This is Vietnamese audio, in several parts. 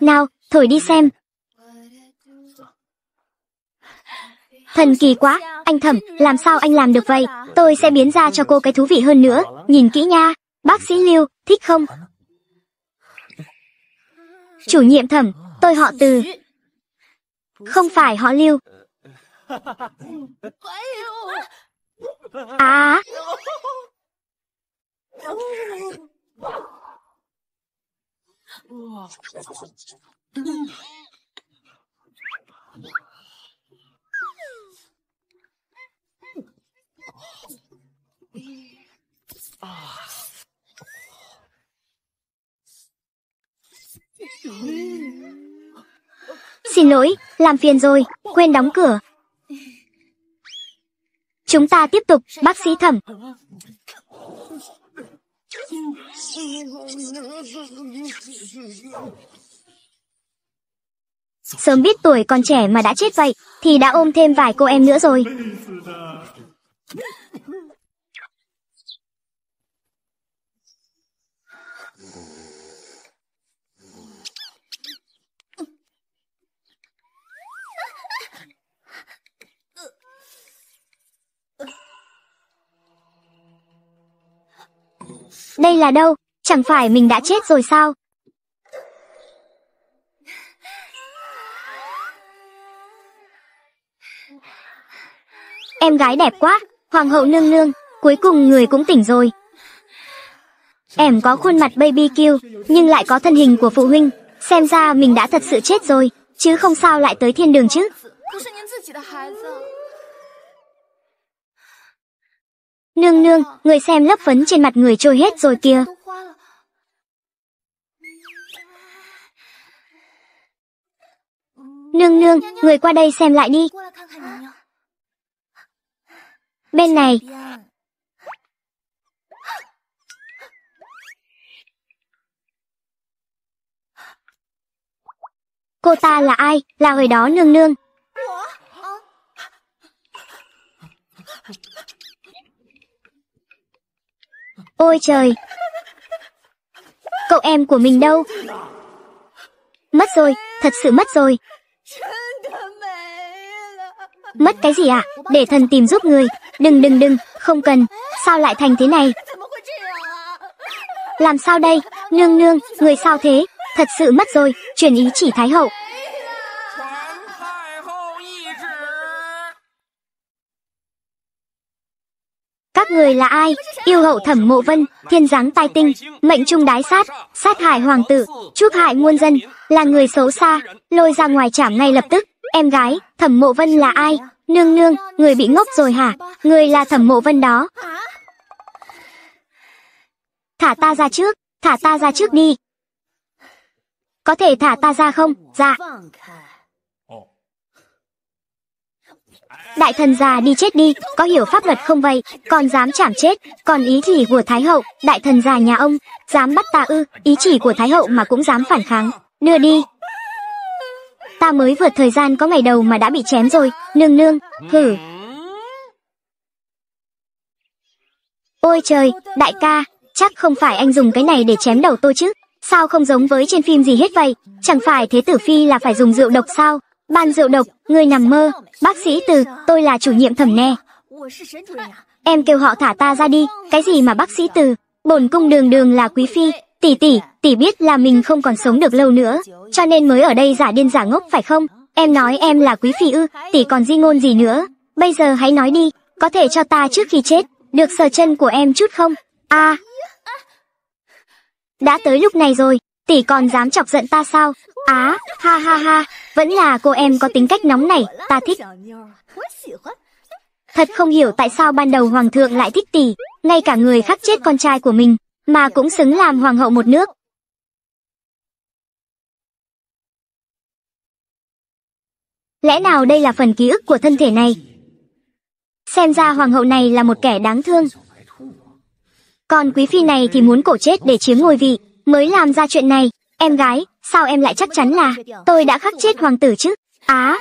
Nào, thổi đi xem. Thần kỳ quá, anh Thẩm, làm sao anh làm được vậy? Tôi sẽ biến ra cho cô cái thú vị hơn nữa, nhìn kỹ nha. Bác sĩ Lưu, thích không? Chủ nhiệm Thẩm, tôi họ Từ. Không phải họ Lưu. À. Xin lỗi, làm phiền rồi, quên đóng cửa. Chúng ta tiếp tục, bác sĩ thẩm. Sớm biết tuổi còn trẻ mà đã chết vậy Thì đã ôm thêm vài cô em nữa rồi Đây là đâu? Chẳng phải mình đã chết rồi sao? Em gái đẹp quá, hoàng hậu nương nương, cuối cùng người cũng tỉnh rồi. Em có khuôn mặt baby cute, nhưng lại có thân hình của phụ huynh, xem ra mình đã thật sự chết rồi, chứ không sao lại tới thiên đường chứ. Nương nương, người xem lớp phấn trên mặt người trôi hết rồi kìa. Nương nương, người qua đây xem lại đi. Bên này. Cô ta là ai? Là hồi đó nương nương. Ôi trời! Cậu em của mình đâu? Mất rồi, thật sự mất rồi. Mất cái gì ạ? À? Để thần tìm giúp người. Đừng đừng đừng, không cần. Sao lại thành thế này? Làm sao đây? Nương nương, người sao thế? Thật sự mất rồi, truyền ý chỉ Thái Hậu, người là ai yêu hậu thẩm mộ vân thiên giáng tai tinh mệnh trung đái sát sát hại hoàng tử chuốc hại muôn dân là người xấu xa lôi ra ngoài trảm ngay lập tức em gái thẩm mộ vân là ai nương nương người bị ngốc rồi hả người là thẩm mộ vân đó thả ta ra trước thả ta ra trước đi có thể thả ta ra không dạ Đại thần già đi chết đi, có hiểu pháp luật không vậy, còn dám chảm chết, còn ý chỉ của Thái hậu, đại thần già nhà ông, dám bắt ta ư, ý chỉ của Thái hậu mà cũng dám phản kháng, đưa đi. Ta mới vượt thời gian có ngày đầu mà đã bị chém rồi, nương nương, hử. Ôi trời, đại ca, chắc không phải anh dùng cái này để chém đầu tôi chứ, sao không giống với trên phim gì hết vậy, chẳng phải thế tử phi là phải dùng rượu độc sao, Ban rượu độc, ngươi nằm mơ. Bác sĩ Từ, tôi là chủ nhiệm thẩm nè. Em kêu họ thả ta ra đi, cái gì mà bác sĩ Từ? Bổn cung đường đường là quý phi, tỷ tỷ, tỷ biết là mình không còn sống được lâu nữa, cho nên mới ở đây giả điên giả ngốc phải không? Em nói em là quý phi ư, tỷ còn di ngôn gì nữa? Bây giờ hãy nói đi, có thể cho ta trước khi chết, được sờ chân của em chút không? a à, đã tới lúc này rồi, tỷ còn dám chọc giận ta sao? Á, ha ha ha. Vẫn là cô em có tính cách nóng này, ta thích. Thật không hiểu tại sao ban đầu hoàng thượng lại thích tỷ, ngay cả người khắc chết con trai của mình, mà cũng xứng làm hoàng hậu một nước. Lẽ nào đây là phần ký ức của thân thể này? Xem ra hoàng hậu này là một kẻ đáng thương. Còn quý phi này thì muốn cổ chết để chiếm ngôi vị, mới làm ra chuyện này. Em gái, sao em lại chắc chắn là tôi đã khắc chết hoàng tử chứ? Á! À,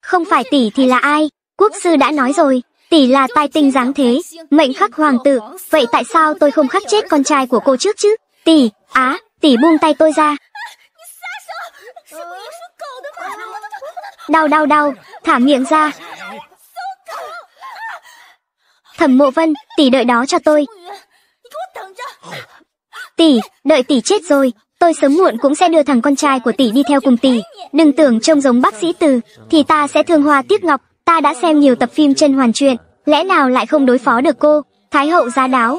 không phải tỷ thì là ai? Quốc sư đã nói rồi, tỷ là tai tinh dáng thế, mệnh khắc hoàng tử, vậy tại sao tôi không khắc chết con trai của cô trước chứ? Tỷ, á, à, tỷ buông tay tôi ra. Đau đau đau, thả miệng ra. Thẩm Mộ Vân, tỷ đợi đó cho tôi. Tỷ, đợi tỷ chết rồi, tôi sớm muộn cũng sẽ đưa thằng con trai của tỷ đi theo cùng tỷ. Đừng tưởng trông giống bác sĩ từ, thì ta sẽ thương hoa tiếc ngọc. Ta đã xem nhiều tập phim chân hoàn truyện, lẽ nào lại không đối phó được cô, Thái hậu giá đáo.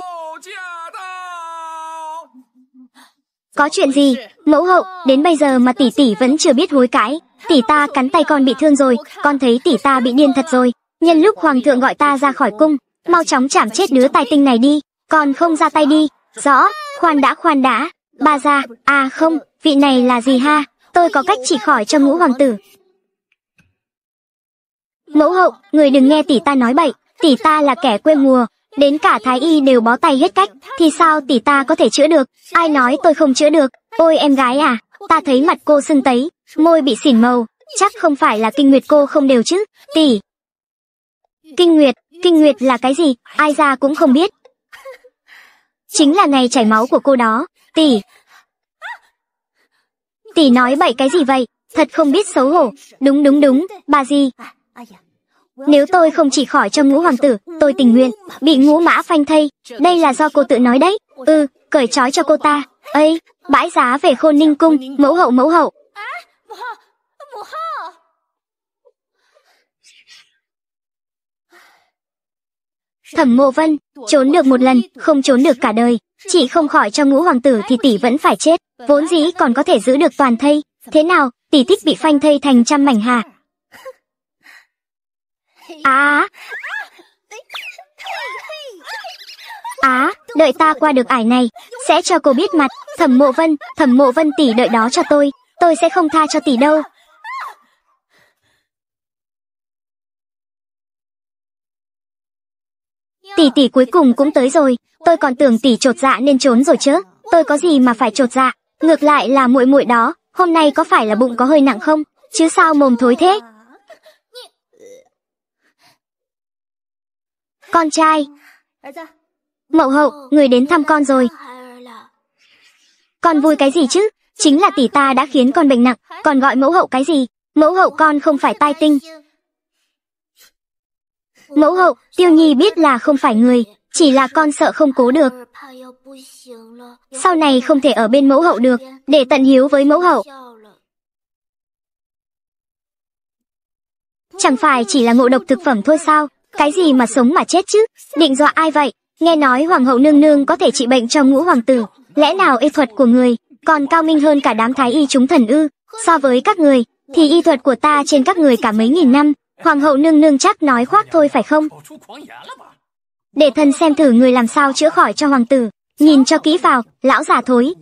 Có chuyện gì, mẫu hậu, đến bây giờ mà tỷ tỷ vẫn chưa biết hối cãi. Tỷ ta cắn tay con bị thương rồi, con thấy tỷ ta bị điên thật rồi. Nhân lúc hoàng thượng gọi ta ra khỏi cung, mau chóng chảm chết đứa tài tinh này đi, còn không ra tay đi. Rõ, Khoan đã khoan đã, ba già, à không, vị này là gì ha, tôi có cách chỉ khỏi cho ngũ hoàng tử. Mẫu hậu, người đừng nghe tỷ ta nói bậy, tỷ ta là kẻ quê mùa, đến cả thái y đều bó tay hết cách, thì sao tỷ ta có thể chữa được, ai nói tôi không chữa được, ôi em gái à, ta thấy mặt cô sưng tấy, môi bị xỉn màu, chắc không phải là kinh nguyệt cô không đều chứ, tỷ. Kinh nguyệt, kinh nguyệt là cái gì, ai ra cũng không biết, Chính là ngày chảy máu của cô đó, tỷ. Tỷ nói bậy cái gì vậy, thật không biết xấu hổ. Đúng đúng đúng, bà gì? Nếu tôi không chỉ khỏi cho ngũ hoàng tử, tôi tình nguyện, bị ngũ mã phanh thây. Đây là do cô tự nói đấy. Ừ, cởi trói cho cô ta. ấy bãi giá về khôn ninh cung, mẫu hậu mẫu hậu. Thẩm Mộ Vân, trốn được một lần, không trốn được cả đời, chỉ không khỏi cho ngũ hoàng tử thì tỷ vẫn phải chết, vốn dĩ còn có thể giữ được toàn thây, thế nào, tỷ thích bị phanh thây thành trăm mảnh hà. Á! Á, à, đợi ta qua được ải này, sẽ cho cô biết mặt, Thẩm Mộ Vân, Thẩm Mộ Vân tỷ đợi đó cho tôi, tôi sẽ không tha cho tỷ đâu. Tỷ tỷ cuối cùng cũng tới rồi, tôi còn tưởng tỷ trột dạ nên trốn rồi chứ, tôi có gì mà phải trột dạ, ngược lại là muội muội đó, hôm nay có phải là bụng có hơi nặng không, chứ sao mồm thối thế? Con trai. Mậu hậu, người đến thăm con rồi. Con vui cái gì chứ, chính là tỷ ta đã khiến con bệnh nặng, còn gọi mẫu hậu cái gì, mẫu hậu con không phải tai tinh, Mẫu hậu, tiêu nhi biết là không phải người, chỉ là con sợ không cố được. Sau này không thể ở bên mẫu hậu được, để tận hiếu với mẫu hậu. Chẳng phải chỉ là ngộ độc thực phẩm thôi sao, cái gì mà sống mà chết chứ, định dọa ai vậy? Nghe nói hoàng hậu nương nương có thể trị bệnh cho ngũ hoàng tử, lẽ nào y thuật của người còn cao minh hơn cả đám thái y chúng thần ư? So với các người, thì y thuật của ta trên các người cả mấy nghìn năm, Hoàng hậu nương nương chắc nói khoác thôi phải không? Để thần xem thử người làm sao chữa khỏi cho hoàng tử. Nhìn cho kỹ vào, lão già thối.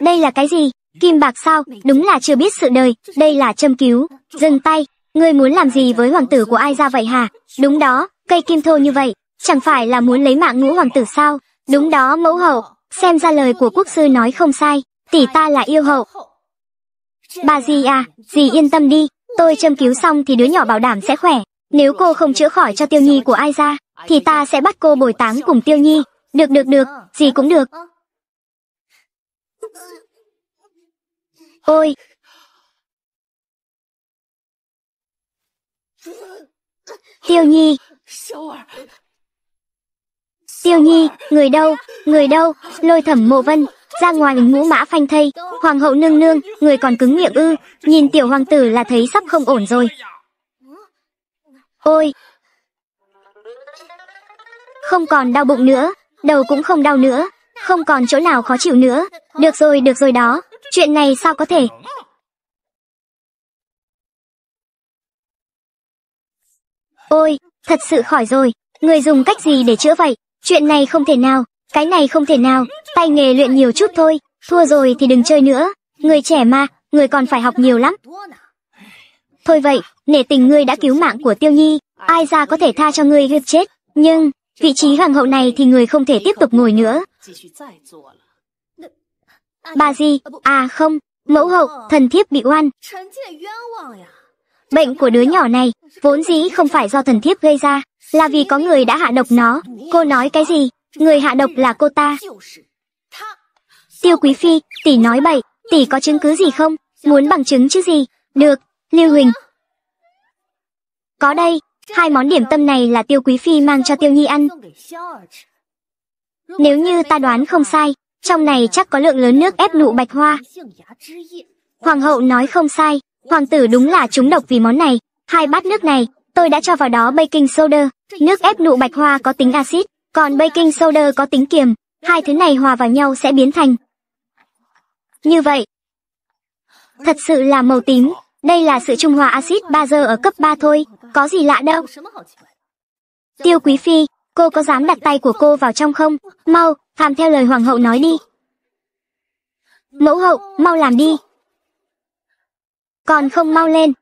Đây là cái gì? Kim bạc sao? Đúng là chưa biết sự đời. Đây là châm cứu. Dừng tay. Ngươi muốn làm gì với hoàng tử của ai ra vậy hả? Đúng đó, cây kim thô như vậy. Chẳng phải là muốn lấy mạng ngũ hoàng tử sao? Đúng đó mẫu hậu. Xem ra lời của quốc sư nói không sai. Tỷ ta là yêu hậu. Bà gì à, dì yên tâm đi, tôi châm cứu xong thì đứa nhỏ bảo đảm sẽ khỏe. Nếu cô không chữa khỏi cho tiêu nhi của ai ra, thì ta sẽ bắt cô bồi táng cùng tiêu nhi. Được được được, gì cũng được. Ôi! Tiêu nhi! Tiêu Nhi, người đâu, người đâu, lôi thẩm mộ vân, ra ngoài ngũ mã phanh thây, hoàng hậu nương nương, người còn cứng miệng ư, nhìn tiểu hoàng tử là thấy sắp không ổn rồi. Ôi! Không còn đau bụng nữa, đầu cũng không đau nữa, không còn chỗ nào khó chịu nữa, được rồi, được rồi đó, chuyện này sao có thể, Ôi, thật sự khỏi rồi, người dùng cách gì để chữa vậy? Chuyện này không thể nào, cái này không thể nào, tay nghề luyện nhiều chút thôi, thua rồi thì đừng chơi nữa, người trẻ mà, người còn phải học nhiều lắm. Thôi vậy, nể tình ngươi đã cứu mạng của Tiêu Nhi, ai ra có thể tha cho ngươi ghiệp chết, nhưng, vị trí hoàng hậu này thì người không thể tiếp tục ngồi nữa. Bà gì? À không, mẫu hậu, thần thiếp bị oan. Bệnh của đứa nhỏ này, vốn dĩ không phải do thần thiếp gây ra, là vì có người đã hạ độc nó. Cô nói cái gì? Người hạ độc là cô ta. Tiêu Quý Phi, tỷ nói bậy, tỷ có chứng cứ gì không? Muốn bằng chứng chứ gì? Được, Lưu Huỳnh. Có đây, hai món điểm tâm này là Tiêu Quý Phi mang cho Tiêu Nhi ăn. Nếu như ta đoán không sai, trong này chắc có lượng lớn nước ép nụ bạch hoa. Hoàng hậu nói không sai, Hoàng tử đúng là chúng độc vì món này. Hai bát nước này, tôi đã cho vào đó baking soda. Nước ép nụ bạch hoa có tính axit, còn baking soda có tính kiềm. Hai thứ này hòa vào nhau sẽ biến thành. Như vậy. Thật sự là màu tím. Đây là sự trung hòa axit giờ ở cấp 3 thôi, có gì lạ đâu. Tiêu Quý Phi, cô có dám đặt tay của cô vào trong không? Mau, làm theo lời hoàng hậu nói đi. Mẫu hậu, mau làm đi còn không mau lên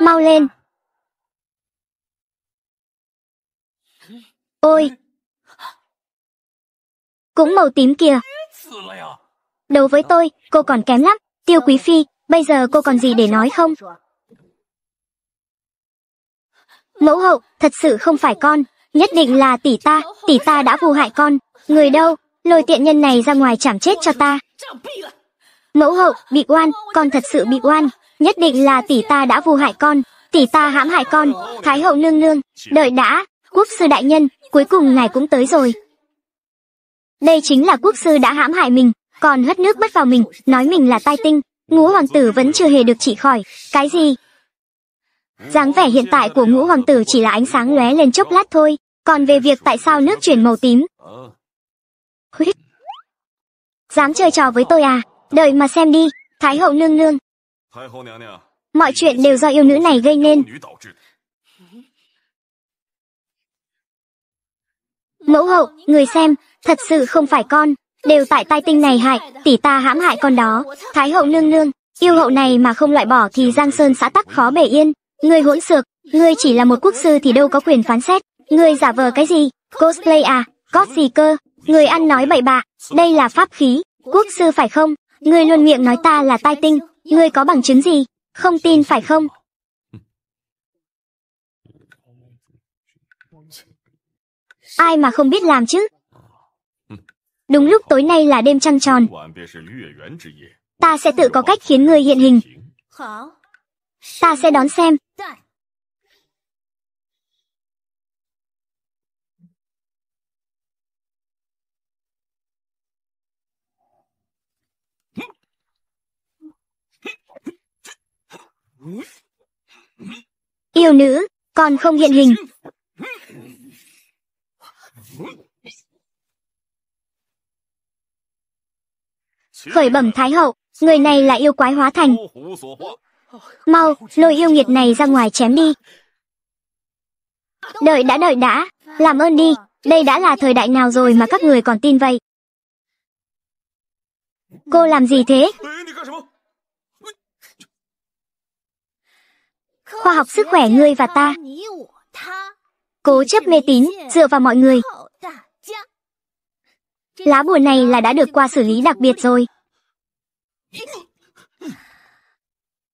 mau lên ôi cũng màu tím kìa đấu với tôi cô còn kém lắm tiêu quý phi bây giờ cô còn gì để nói không mẫu hậu thật sự không phải con nhất định là tỷ ta tỷ ta đã phù hại con người đâu lôi tiện nhân này ra ngoài chảm chết cho ta Mẫu hậu, bị oan, con thật sự bị oan, nhất định là tỷ ta đã vu hại con, tỷ ta hãm hại con, thái hậu nương nương, đợi đã, quốc sư đại nhân, cuối cùng ngài cũng tới rồi. Đây chính là quốc sư đã hãm hại mình, còn hất nước bất vào mình, nói mình là tai tinh, ngũ hoàng tử vẫn chưa hề được trị khỏi, cái gì? dáng vẻ hiện tại của ngũ hoàng tử chỉ là ánh sáng lóe lên chốc lát thôi, còn về việc tại sao nước chuyển màu tím. Dám chơi trò với tôi à? Đợi mà xem đi, Thái hậu nương nương. Mọi chuyện đều do yêu nữ này gây nên. Mẫu hậu, người xem, thật sự không phải con, đều tại tai tinh này hại, tỷ ta hãm hại con đó. Thái hậu nương nương, yêu hậu này mà không loại bỏ thì Giang Sơn xã tắc khó bề yên. người hỗn xược, người chỉ là một quốc sư thì đâu có quyền phán xét. người giả vờ cái gì? Cosplay à? có gì cơ? Người ăn nói bậy bạ, đây là pháp khí, quốc sư phải không? Ngươi luôn miệng nói ta là tai tinh, ngươi có bằng chứng gì? Không tin phải không? Ai mà không biết làm chứ? Đúng lúc tối nay là đêm trăng tròn. Ta sẽ tự có cách khiến ngươi hiện hình. Ta sẽ đón xem. Yêu nữ, còn không hiện hình. Khởi bẩm Thái Hậu, người này là yêu quái hóa thành. Mau, lôi yêu nghiệt này ra ngoài chém đi. Đợi đã đợi đã, làm ơn đi, đây đã là thời đại nào rồi mà các người còn tin vậy? Cô làm gì thế? khoa học sức khỏe ngươi và ta. Cố chấp mê tín, dựa vào mọi người. Lá bùa này là đã được qua xử lý đặc biệt rồi.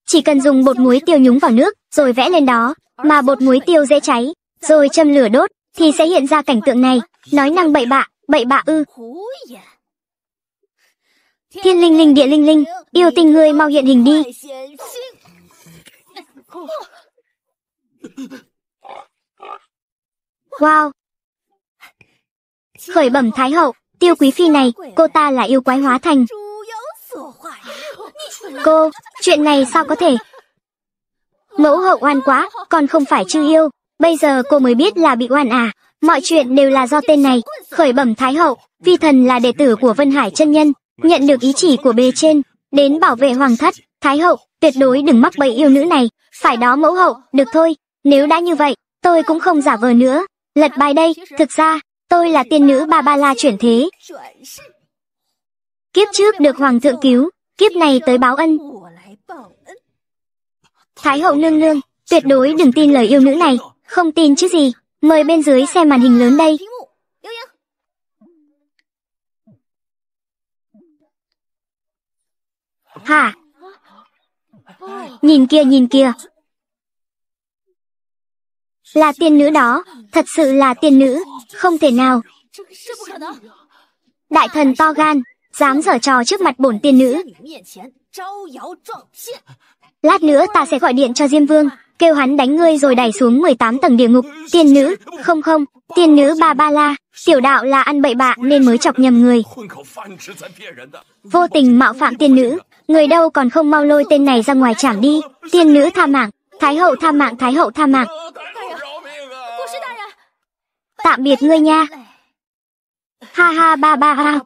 Chỉ cần dùng bột muối tiêu nhúng vào nước, rồi vẽ lên đó, mà bột muối tiêu dễ cháy, rồi châm lửa đốt, thì sẽ hiện ra cảnh tượng này. Nói năng bậy bạ, bậy bạ ư. Thiên linh linh địa linh linh, yêu tinh ngươi mau hiện hình đi. Wow! Khởi bẩm Thái Hậu, tiêu quý phi này, cô ta là yêu quái hóa thành. Cô, chuyện này sao có thể? Mẫu hậu oan quá, còn không phải chư yêu. Bây giờ cô mới biết là bị oan à. Mọi chuyện đều là do tên này. Khởi bẩm Thái Hậu, phi thần là đệ tử của Vân Hải chân Nhân, nhận được ý chỉ của bề trên, đến bảo vệ Hoàng Thất, Thái Hậu, Tuyệt đối đừng mắc bẫy yêu nữ này, phải đó mẫu hậu, được thôi. Nếu đã như vậy, tôi cũng không giả vờ nữa. Lật bài đây, thực ra, tôi là tiên nữ Ba Ba La chuyển thế. Kiếp trước được hoàng thượng cứu, kiếp này tới báo ân. Thái hậu nương nương, tuyệt đối đừng tin lời yêu nữ này, không tin chứ gì. Mời bên dưới xem màn hình lớn đây. Hả, nhìn kia nhìn kia. Là tiên nữ đó, thật sự là tiên nữ, không thể nào. Đại thần to gan, dám giở trò trước mặt bổn tiên nữ. Lát nữa ta sẽ gọi điện cho Diêm Vương, kêu hắn đánh ngươi rồi đẩy xuống 18 tầng địa ngục, tiên nữ, không không, tiên nữ ba ba la, tiểu đạo là ăn bậy bạ nên mới chọc nhầm người. Vô tình mạo phạm tiên nữ, người đâu còn không mau lôi tên này ra ngoài trảm đi tiên nữ tha mạng thái hậu tha mạng thái hậu tha mạng tạm biệt ngươi nha ha ha ba ba ha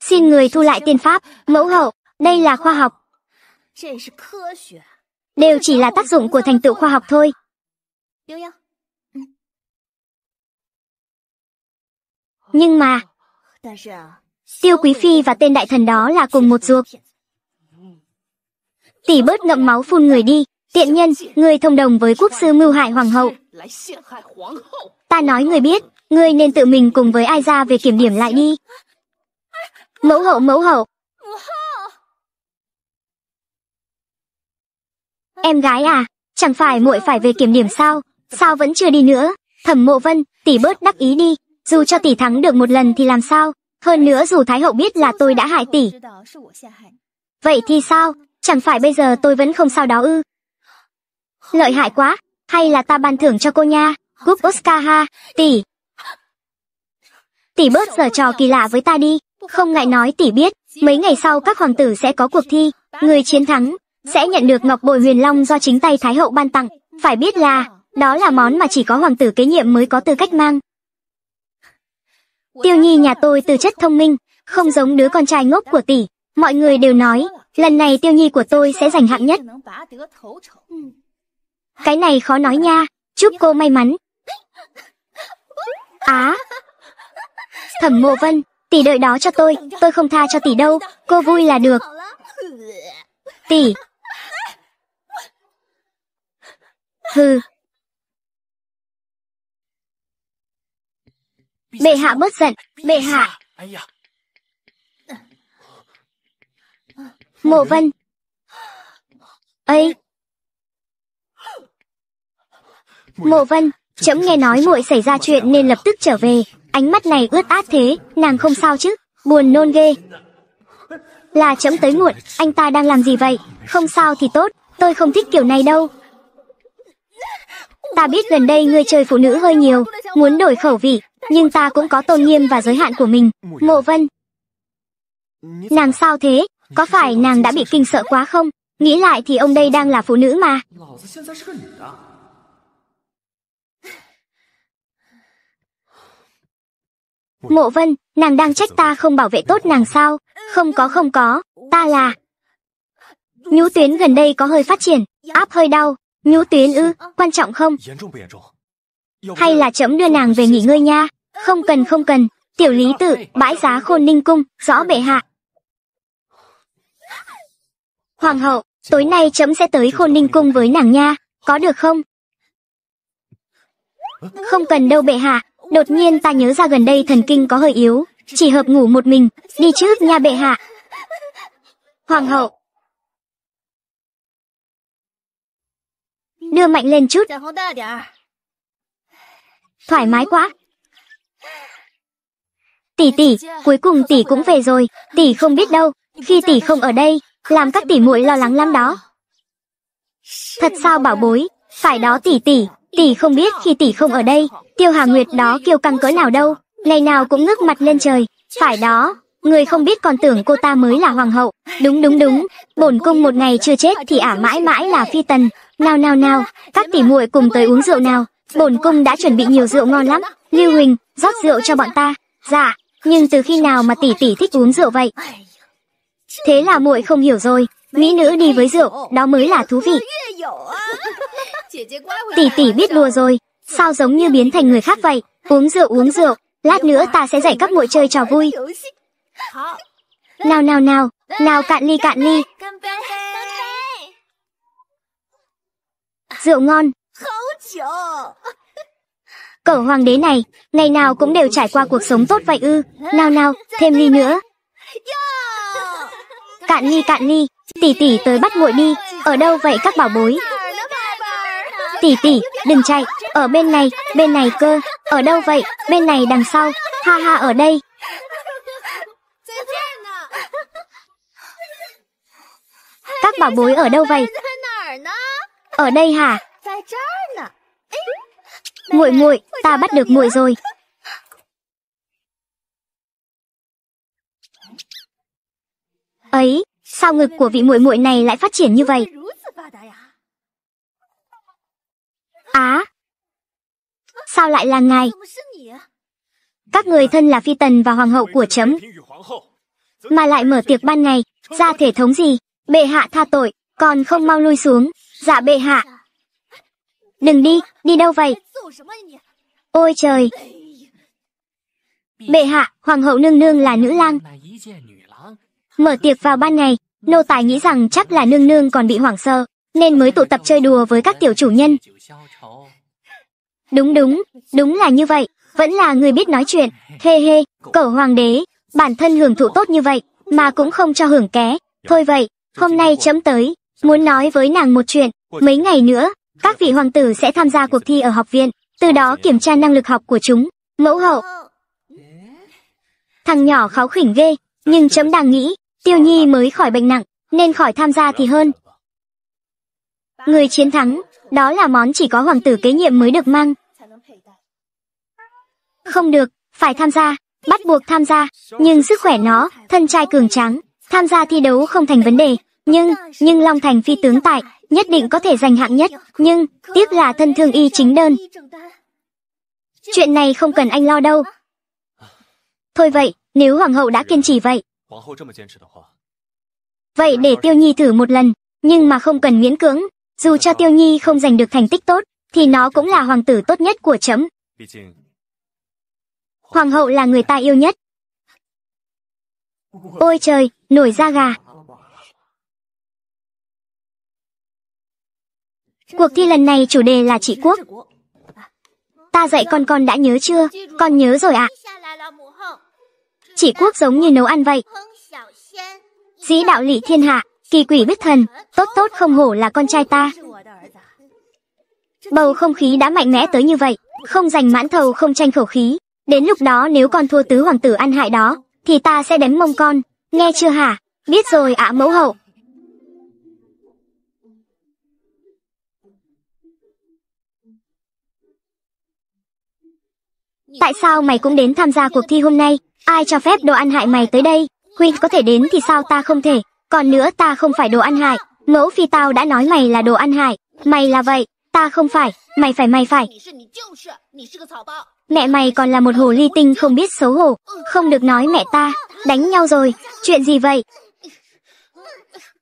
xin người thu lại tiên pháp mẫu hậu đây là khoa học đều chỉ là tác dụng của thành tựu khoa học thôi nhưng mà Tiêu Quý Phi và tên đại thần đó là cùng một ruột. Tỷ bớt ngậm máu phun người đi, tiện nhân, người thông đồng với quốc sư mưu hại hoàng hậu. Ta nói người biết, ngươi nên tự mình cùng với ai ra về kiểm điểm lại đi. Mẫu hậu mẫu hậu. Em gái à, chẳng phải muội phải về kiểm điểm sao, sao vẫn chưa đi nữa? Thẩm Mộ Vân, tỷ bớt đắc ý đi, dù cho tỷ thắng được một lần thì làm sao, hơn nữa dù Thái hậu biết là tôi đã hại tỷ. Vậy thì sao? Chẳng phải bây giờ tôi vẫn không sao đó ư? Lợi hại quá, hay là ta ban thưởng cho cô nha, cúp Oscar ha, tỷ. Tỷ bớt giờ trò kỳ lạ với ta đi, không ngại nói tỷ biết, mấy ngày sau các hoàng tử sẽ có cuộc thi, người chiến thắng sẽ nhận được ngọc bội huyền long do chính tay Thái hậu ban tặng, phải biết là đó là món mà chỉ có hoàng tử kế nhiệm mới có tư cách mang. Tiêu Nhi nhà tôi từ chất thông minh, không giống đứa con trai ngốc của tỷ. Mọi người đều nói, lần này Tiêu Nhi của tôi sẽ giành hạng nhất. Cái này khó nói nha, chúc cô may mắn. Á! À, Thẩm Mộ Vân, tỷ đợi đó cho tôi, tôi không tha cho tỷ đâu, cô vui là được. Tỷ! Hừ, Bệ hạ bớt giận, bệ hạ. Mộ vân. ấy Mộ vân, chấm nghe nói muội xảy ra chuyện nên lập tức trở về. Ánh mắt này ướt át thế, nàng không sao chứ, buồn nôn ghê. Là chấm tới muộn, anh ta đang làm gì vậy? Không sao thì tốt, tôi không thích kiểu này đâu. Ta biết gần đây ngươi chơi phụ nữ hơi nhiều, muốn đổi khẩu vị, nhưng ta cũng có tôn nghiêm và giới hạn của mình. Mộ Vân. Nàng sao thế? Có phải nàng đã bị kinh sợ quá không? Nghĩ lại thì ông đây đang là phụ nữ mà. Mộ Vân, nàng đang trách ta không bảo vệ tốt nàng sao? Không có không có, ta là... Nhũ tuyến gần đây có hơi phát triển, áp hơi đau, Ngũ tuyến ư, quan trọng không? Hay là chấm đưa nàng về nghỉ ngơi nha? Không cần không cần, tiểu lý tử, bãi giá khôn ninh cung, rõ bệ hạ. Hoàng hậu, tối nay chấm sẽ tới khôn ninh cung với nàng nha, có được không? Không cần đâu bệ hạ, đột nhiên ta nhớ ra gần đây thần kinh có hơi yếu, chỉ hợp ngủ một mình, đi trước nha bệ hạ. Hoàng hậu, đưa mạnh lên chút. À? Thoải mái quá. Tỷ tỷ, cuối cùng tỷ cũng về rồi, tỷ không biết đâu, khi tỷ không ở đây, làm các tỷ muội lo lắng lắm đó. Thật sao bảo bối, phải đó tỷ tỷ, tỷ không biết khi tỷ không ở đây, Tiêu Hà Nguyệt đó kiêu căng cỡ nào đâu, ngày nào cũng ngước mặt lên trời, phải đó, người không biết còn tưởng cô ta mới là hoàng hậu. Đúng đúng đúng, bổn cung một ngày chưa chết thì ả mãi mãi là phi tần, nào nào nào, các tỷ muội cùng tới uống rượu nào. Bổn cung đã chuẩn bị nhiều rượu ngon lắm. Lưu Huỳnh, rót rượu cho bọn ta. Dạ, nhưng từ khi nào mà tỷ tỷ thích uống rượu vậy? Thế là muội không hiểu rồi. Mỹ nữ đi với rượu, đó mới là thú vị. Tỷ tỷ biết đùa rồi. Sao giống như biến thành người khác vậy? Uống rượu uống rượu, lát nữa ta sẽ dạy các muội chơi trò vui. Nào nào nào, nào cạn ly cạn ly rượu ngon. Cậu hoàng đế này, ngày nào cũng đều trải qua cuộc sống tốt vậy ư. Nào nào, thêm ly nữa. Dạ. Cạn ly cạn ly, tỷ tỷ tới bắt muội đi. Ở đâu vậy các bảo bối? Tỷ tỷ, đừng chạy, ở bên này, bên này cơ. Ở đâu vậy? Bên này đằng sau. Ha ha ở đây. À. Các bảo bối ở đâu vậy? Ở đây hả? Muội muội, ta bắt được muội rồi. Ấy, sao ngực của vị muội muội này lại phát triển như vậy? Á, à, sao lại là ngài? Các người thân là phi tần và hoàng hậu của chấm, mà lại mở tiệc ban ngày, ra thể thống gì? Bệ hạ tha tội, còn không mau lui xuống. Dạ bệ hạ. Đừng đi, đi đâu vậy? Ôi trời! Bệ hạ, hoàng hậu nương nương là nữ lang. Mở tiệc vào ban ngày, nô tài nghĩ rằng chắc là nương nương còn bị hoảng sợ, nên mới tụ tập chơi đùa với các tiểu chủ nhân. Đúng đúng, đúng là như vậy, vẫn là người biết nói chuyện. Hê hê, cậu hoàng đế, bản thân hưởng thụ tốt như vậy, mà cũng không cho hưởng ké. Thôi vậy, hôm nay chấm tới muốn nói với nàng một chuyện, mấy ngày nữa, các vị hoàng tử sẽ tham gia cuộc thi ở học viện, từ đó kiểm tra năng lực học của chúng. Mẫu hậu. Thằng nhỏ kháo khỉnh ghê, nhưng chấm đang nghĩ, Tiêu Nhi mới khỏi bệnh nặng, nên khỏi tham gia thì hơn. Người chiến thắng, đó là món chỉ có hoàng tử kế nhiệm mới được mang. Không được, phải tham gia, bắt buộc tham gia, nhưng sức khỏe nó, thân trai cường tráng, tham gia thi đấu không thành vấn đề, nhưng, nhưng Long Thành phi tướng tại, nhất định có thể giành hạng nhất, nhưng, tiếc là thân thương y chính đơn. Chuyện này không cần anh lo đâu. Thôi vậy, nếu Hoàng hậu đã kiên trì vậy. Vậy để Tiêu Nhi thử một lần, nhưng mà không cần miễn cưỡng, dù cho Tiêu Nhi không giành được thành tích tốt, thì nó cũng là hoàng tử tốt nhất của chấm. Hoàng hậu là người ta yêu nhất. Ôi trời, nổi da gà, Cuộc thi lần này chủ đề là trị quốc. Ta dạy con con đã nhớ chưa? Con nhớ rồi ạ. À. Trị quốc giống như nấu ăn vậy. Dĩ đạo lý thiên hạ, kỳ quỷ biết thần, tốt tốt không hổ là con trai ta. Bầu không khí đã mạnh mẽ tới như vậy, không giành mãn thầu không tranh khẩu khí. Đến lúc đó nếu con thua tứ hoàng tử ăn hại đó, thì ta sẽ đấm mông con, nghe chưa hả? Biết rồi ạ à, mẫu hậu. Tại sao mày cũng đến tham gia cuộc thi hôm nay? Ai cho phép đồ ăn hại mày tới đây? Huynh có thể đến thì sao ta không thể? Còn nữa ta không phải đồ ăn hại. Mẫu phi tao đã nói mày là đồ ăn hại. Mày là vậy, ta không phải, mày phải mày phải. Mẹ mày còn là một hồ ly tinh không biết xấu hổ. Không được nói mẹ ta, đánh nhau rồi, chuyện gì vậy?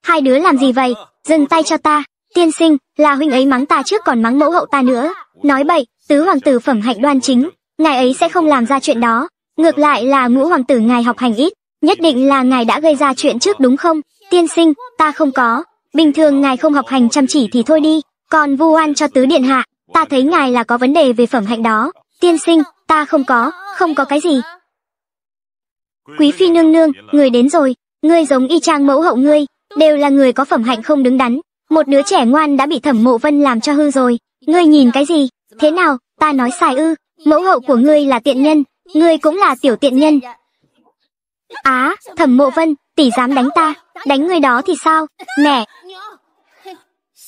Hai đứa làm gì vậy? Dừng tay cho ta. Tiên sinh, là huynh ấy mắng ta trước còn mắng mẫu hậu ta nữa. Nói bậy, tứ hoàng tử phẩm hạnh đoan chính, ngài ấy sẽ không làm ra chuyện đó. Ngược lại là ngũ hoàng tử ngài học hành ít, nhất định là ngài đã gây ra chuyện trước đúng không? Tiên sinh, ta không có. Bình thường ngài không học hành chăm chỉ thì thôi đi, còn vu oan cho tứ điện hạ, ta thấy ngài là có vấn đề về phẩm hạnh đó. Tiên sinh, ta không có, không có cái gì. Quý phi nương nương, người đến rồi, ngươi giống y trang mẫu hậu ngươi, đều là người có phẩm hạnh không đứng đắn. Một đứa trẻ ngoan đã bị thẩm mộ vân làm cho hư rồi, ngươi nhìn cái gì, thế nào, ta nói xài ư, mẫu hậu của ngươi là tiện nhân, ngươi cũng là tiểu tiện nhân. Á, à, thẩm mộ vân, tỷ dám đánh ta, đánh người đó thì sao, nè.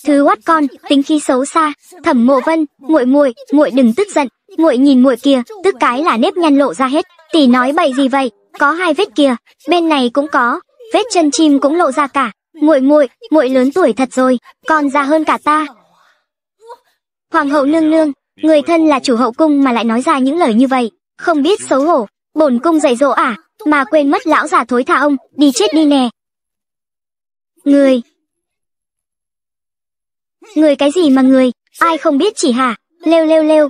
Thứ oát con, tính khí xấu xa, thẩm mộ vân, muội muội, muội đừng tức giận, muội nhìn muội kia, tức cái là nếp nhăn lộ ra hết, tỷ nói bậy gì vậy, có hai vết kìa, bên này cũng có, vết chân chim cũng lộ ra cả, muội muội, muội lớn tuổi thật rồi, còn già hơn cả ta. Hoàng hậu nương nương, người thân là chủ hậu cung mà lại nói ra những lời như vậy, không biết xấu hổ, bổn cung dạy dỗ à, mà quên mất lão già thối tha ông, đi chết đi nè. Người Người cái gì mà người, ai không biết chỉ hả, lêu lêu lêu.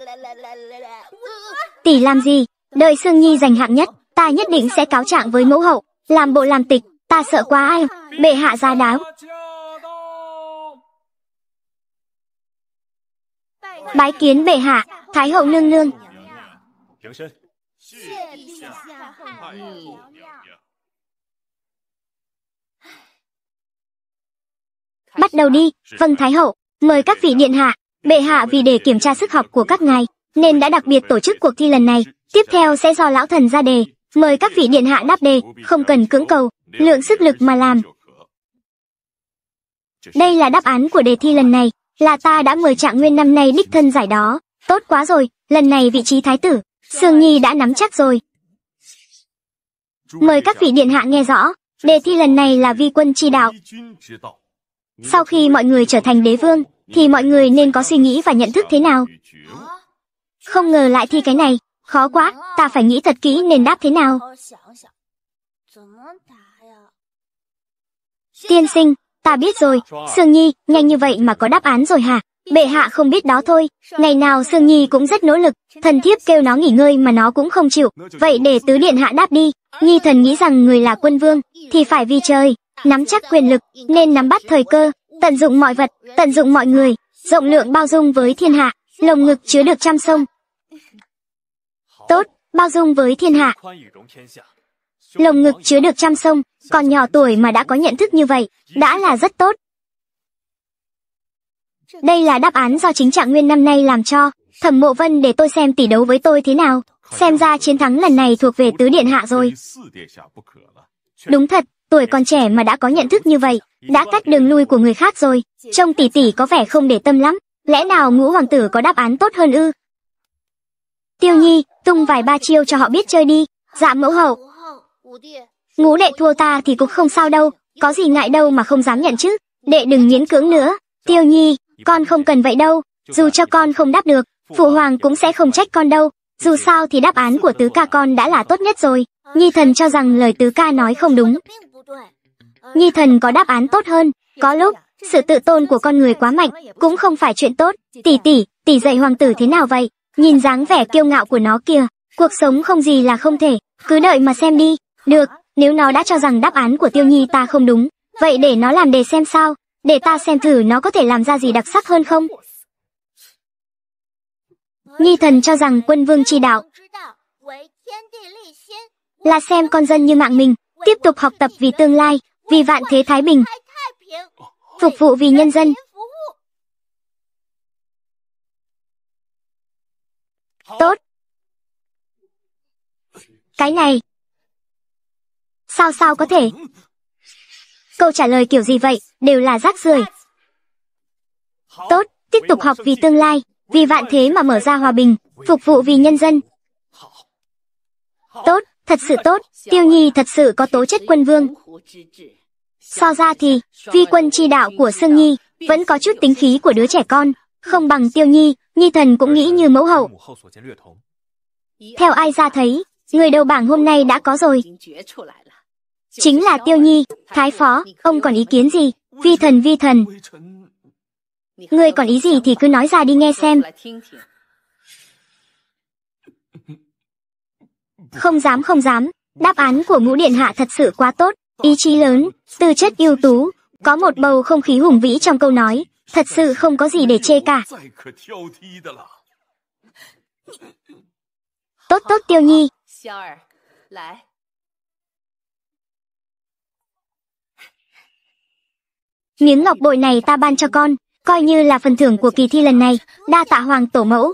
Tỷ làm gì, đợi Sương Nhi giành hạng nhất, ta nhất định sẽ cáo trạng với mẫu hậu, làm bộ làm tịch, ta sợ quá ai, bệ hạ ra đáo. Bái kiến bệ hạ, Thái hậu nương nương. Bắt đầu đi, vâng Thái hậu, mời các vị điện hạ. Bệ hạ vì để kiểm tra sức học của các ngài, nên đã đặc biệt tổ chức cuộc thi lần này. Tiếp theo sẽ do lão thần ra đề, mời các vị điện hạ đáp đề, không cần cưỡng cầu, lượng sức lực mà làm. Đây là đáp án của đề thi lần này, là ta đã mời trạng nguyên năm nay đích thân giải đó. Tốt quá rồi, lần này vị trí thái tử, Sương Nhi đã nắm chắc rồi. Mời các vị điện hạ nghe rõ, đề thi lần này là vi quân chi đạo. Sau khi mọi người trở thành đế vương, thì mọi người nên có suy nghĩ và nhận thức thế nào? Không ngờ lại thi cái này, khó quá, ta phải nghĩ thật kỹ nên đáp thế nào. Tiên sinh, Ta biết rồi, Sương Nhi, nhanh như vậy mà có đáp án rồi hả? Bệ hạ không biết đó thôi, ngày nào Sương Nhi cũng rất nỗ lực, thần thiếp kêu nó nghỉ ngơi mà nó cũng không chịu, vậy để tứ điện hạ đáp đi. Nhi thần nghĩ rằng người là quân vương, thì phải vì trời, nắm chắc quyền lực, nên nắm bắt thời cơ, tận dụng mọi vật, tận dụng mọi người, rộng lượng bao dung với thiên hạ, lồng ngực chứa được trăm sông. Tốt, bao dung với thiên hạ. Lồng ngực chứa được trăm sông còn nhỏ tuổi mà đã có nhận thức như vậy, đã là rất tốt. Đây là đáp án do chính trạng nguyên năm nay làm cho. Thẩm Mộ Vân để tôi xem tỷ đấu với tôi thế nào. Xem ra chiến thắng lần này thuộc về tứ điện hạ rồi. Đúng thật, tuổi còn trẻ mà đã có nhận thức như vậy, đã cắt đường lui của người khác rồi. Trông tỷ tỷ có vẻ không để tâm lắm. Lẽ nào ngũ hoàng tử có đáp án tốt hơn ư? Tiêu Nhi, tung vài ba chiêu cho họ biết chơi đi. Dạ mẫu hậu ngũ đệ thua ta thì cũng không sao đâu, có gì ngại đâu mà không dám nhận chứ. Đệ đừng miễn cưỡng nữa, tiêu nhi, con không cần vậy đâu, dù cho con không đáp được, phụ hoàng cũng sẽ không trách con đâu. Dù sao thì đáp án của tứ ca con đã là tốt nhất rồi, Nhi thần cho rằng lời tứ ca nói không đúng. Nhi thần có đáp án tốt hơn, có lúc, sự tự tôn của con người quá mạnh, cũng không phải chuyện tốt. Tỷ tỷ, tỷ dạy hoàng tử thế nào vậy? Nhìn dáng vẻ kiêu ngạo của nó kìa, cuộc sống không gì là không thể, cứ đợi mà xem đi. Được, nếu nó đã cho rằng đáp án của Tiêu Nhi ta không đúng, vậy để nó làm đề xem sao, để ta xem thử nó có thể làm ra gì đặc sắc hơn không. Nhi thần cho rằng quân vương chi đạo là xem con dân như mạng mình, tiếp tục học tập vì tương lai, vì vạn thế thái bình, phục vụ vì nhân dân. Tốt. Cái này, Sao sao có thể? Câu trả lời kiểu gì vậy, đều là rác rưởi. Tốt, tiếp tục học vì tương lai, vì vạn thế mà mở ra hòa bình, phục vụ vì nhân dân. Tốt, thật sự tốt, Tiêu Nhi thật sự có tố chất quân vương. So ra thì, vi quân chi đạo của Sương Nhi, vẫn có chút tính khí của đứa trẻ con, không bằng Tiêu Nhi, Nhi thần cũng nghĩ như mẫu hậu. Theo ai ra thấy, người đầu bảng hôm nay đã có rồi. Chính là Tiêu Nhi, Thái Phó, ông còn ý kiến gì? Vi thần vi thần. người còn ý gì thì cứ nói ra đi nghe xem. Không dám không dám, đáp án của ngũ điện hạ thật sự quá tốt, ý chí lớn, tư chất ưu tú, có một bầu không khí hùng vĩ trong câu nói, thật sự không có gì để chê cả. Tốt tốt tiêu nhi. Miếng ngọc bội này ta ban cho con, coi như là phần thưởng của kỳ thi lần này, đa tạ hoàng tổ mẫu.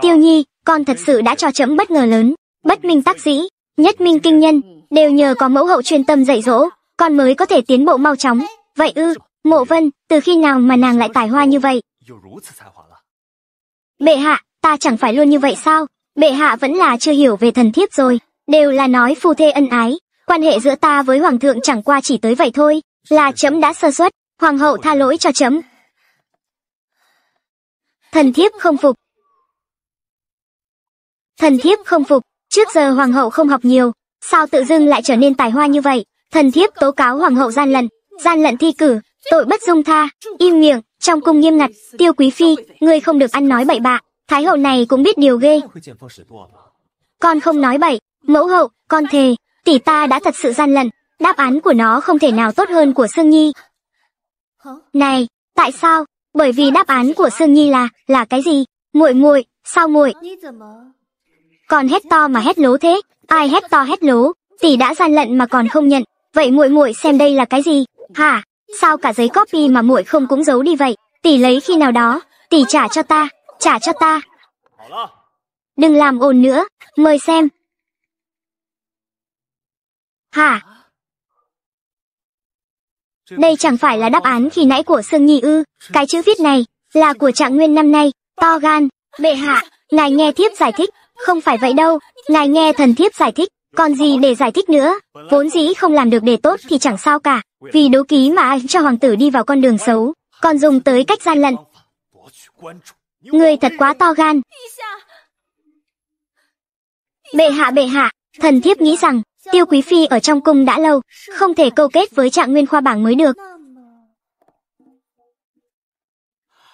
Tiêu Nhi, con thật sự đã cho chấm bất ngờ lớn, bất minh tác sĩ, nhất minh kinh nhân, đều nhờ có mẫu hậu chuyên tâm dạy dỗ, con mới có thể tiến bộ mau chóng. Vậy ư, Mộ Vân, từ khi nào mà nàng lại tài hoa như vậy? Bệ hạ, ta chẳng phải luôn như vậy sao? Bệ hạ vẫn là chưa hiểu về thần thiếp rồi đều là nói phù thê ân ái, quan hệ giữa ta với hoàng thượng chẳng qua chỉ tới vậy thôi, là chấm đã sơ suất, hoàng hậu tha lỗi cho chấm. Thần thiếp không phục. Thần thiếp không phục, trước giờ hoàng hậu không học nhiều, sao tự dưng lại trở nên tài hoa như vậy? Thần thiếp tố cáo hoàng hậu gian lận, gian lận thi cử, tội bất dung tha, im miệng, trong cung nghiêm ngặt, tiêu quý phi, ngươi không được ăn nói bậy bạ, thái hậu này cũng biết điều ghê. Con không nói bậy, Mẫu hậu, con thề, tỷ ta đã thật sự gian lận, đáp án của nó không thể nào tốt hơn của Sương Nhi. Này, tại sao? Bởi vì đáp án của Sương Nhi là, là cái gì? Muội muội, sao muội? Còn hét to mà hét lố thế, ai hét to hét lố, tỷ đã gian lận mà còn không nhận, vậy muội muội xem đây là cái gì? Hả? Sao cả giấy copy mà muội không cũng giấu đi vậy? Tỷ lấy khi nào đó, tỷ trả cho ta, trả cho ta. Đừng làm ồn nữa, mời xem, Hả? Đây chẳng phải là đáp án khi nãy của Sương Nhi ư, cái chữ viết này, là của trạng nguyên năm nay, to gan, bệ hạ, ngài nghe thiếp giải thích, không phải vậy đâu, ngài nghe thần thiếp giải thích, còn gì để giải thích nữa, vốn dĩ không làm được đề tốt thì chẳng sao cả, vì đấu ký mà ai cho hoàng tử đi vào con đường xấu, còn dùng tới cách gian lận. Người thật quá to gan. Bệ hạ bệ hạ, thần thiếp nghĩ rằng, Tiêu Quý Phi ở trong cung đã lâu, không thể câu kết với trạng nguyên khoa bảng mới được.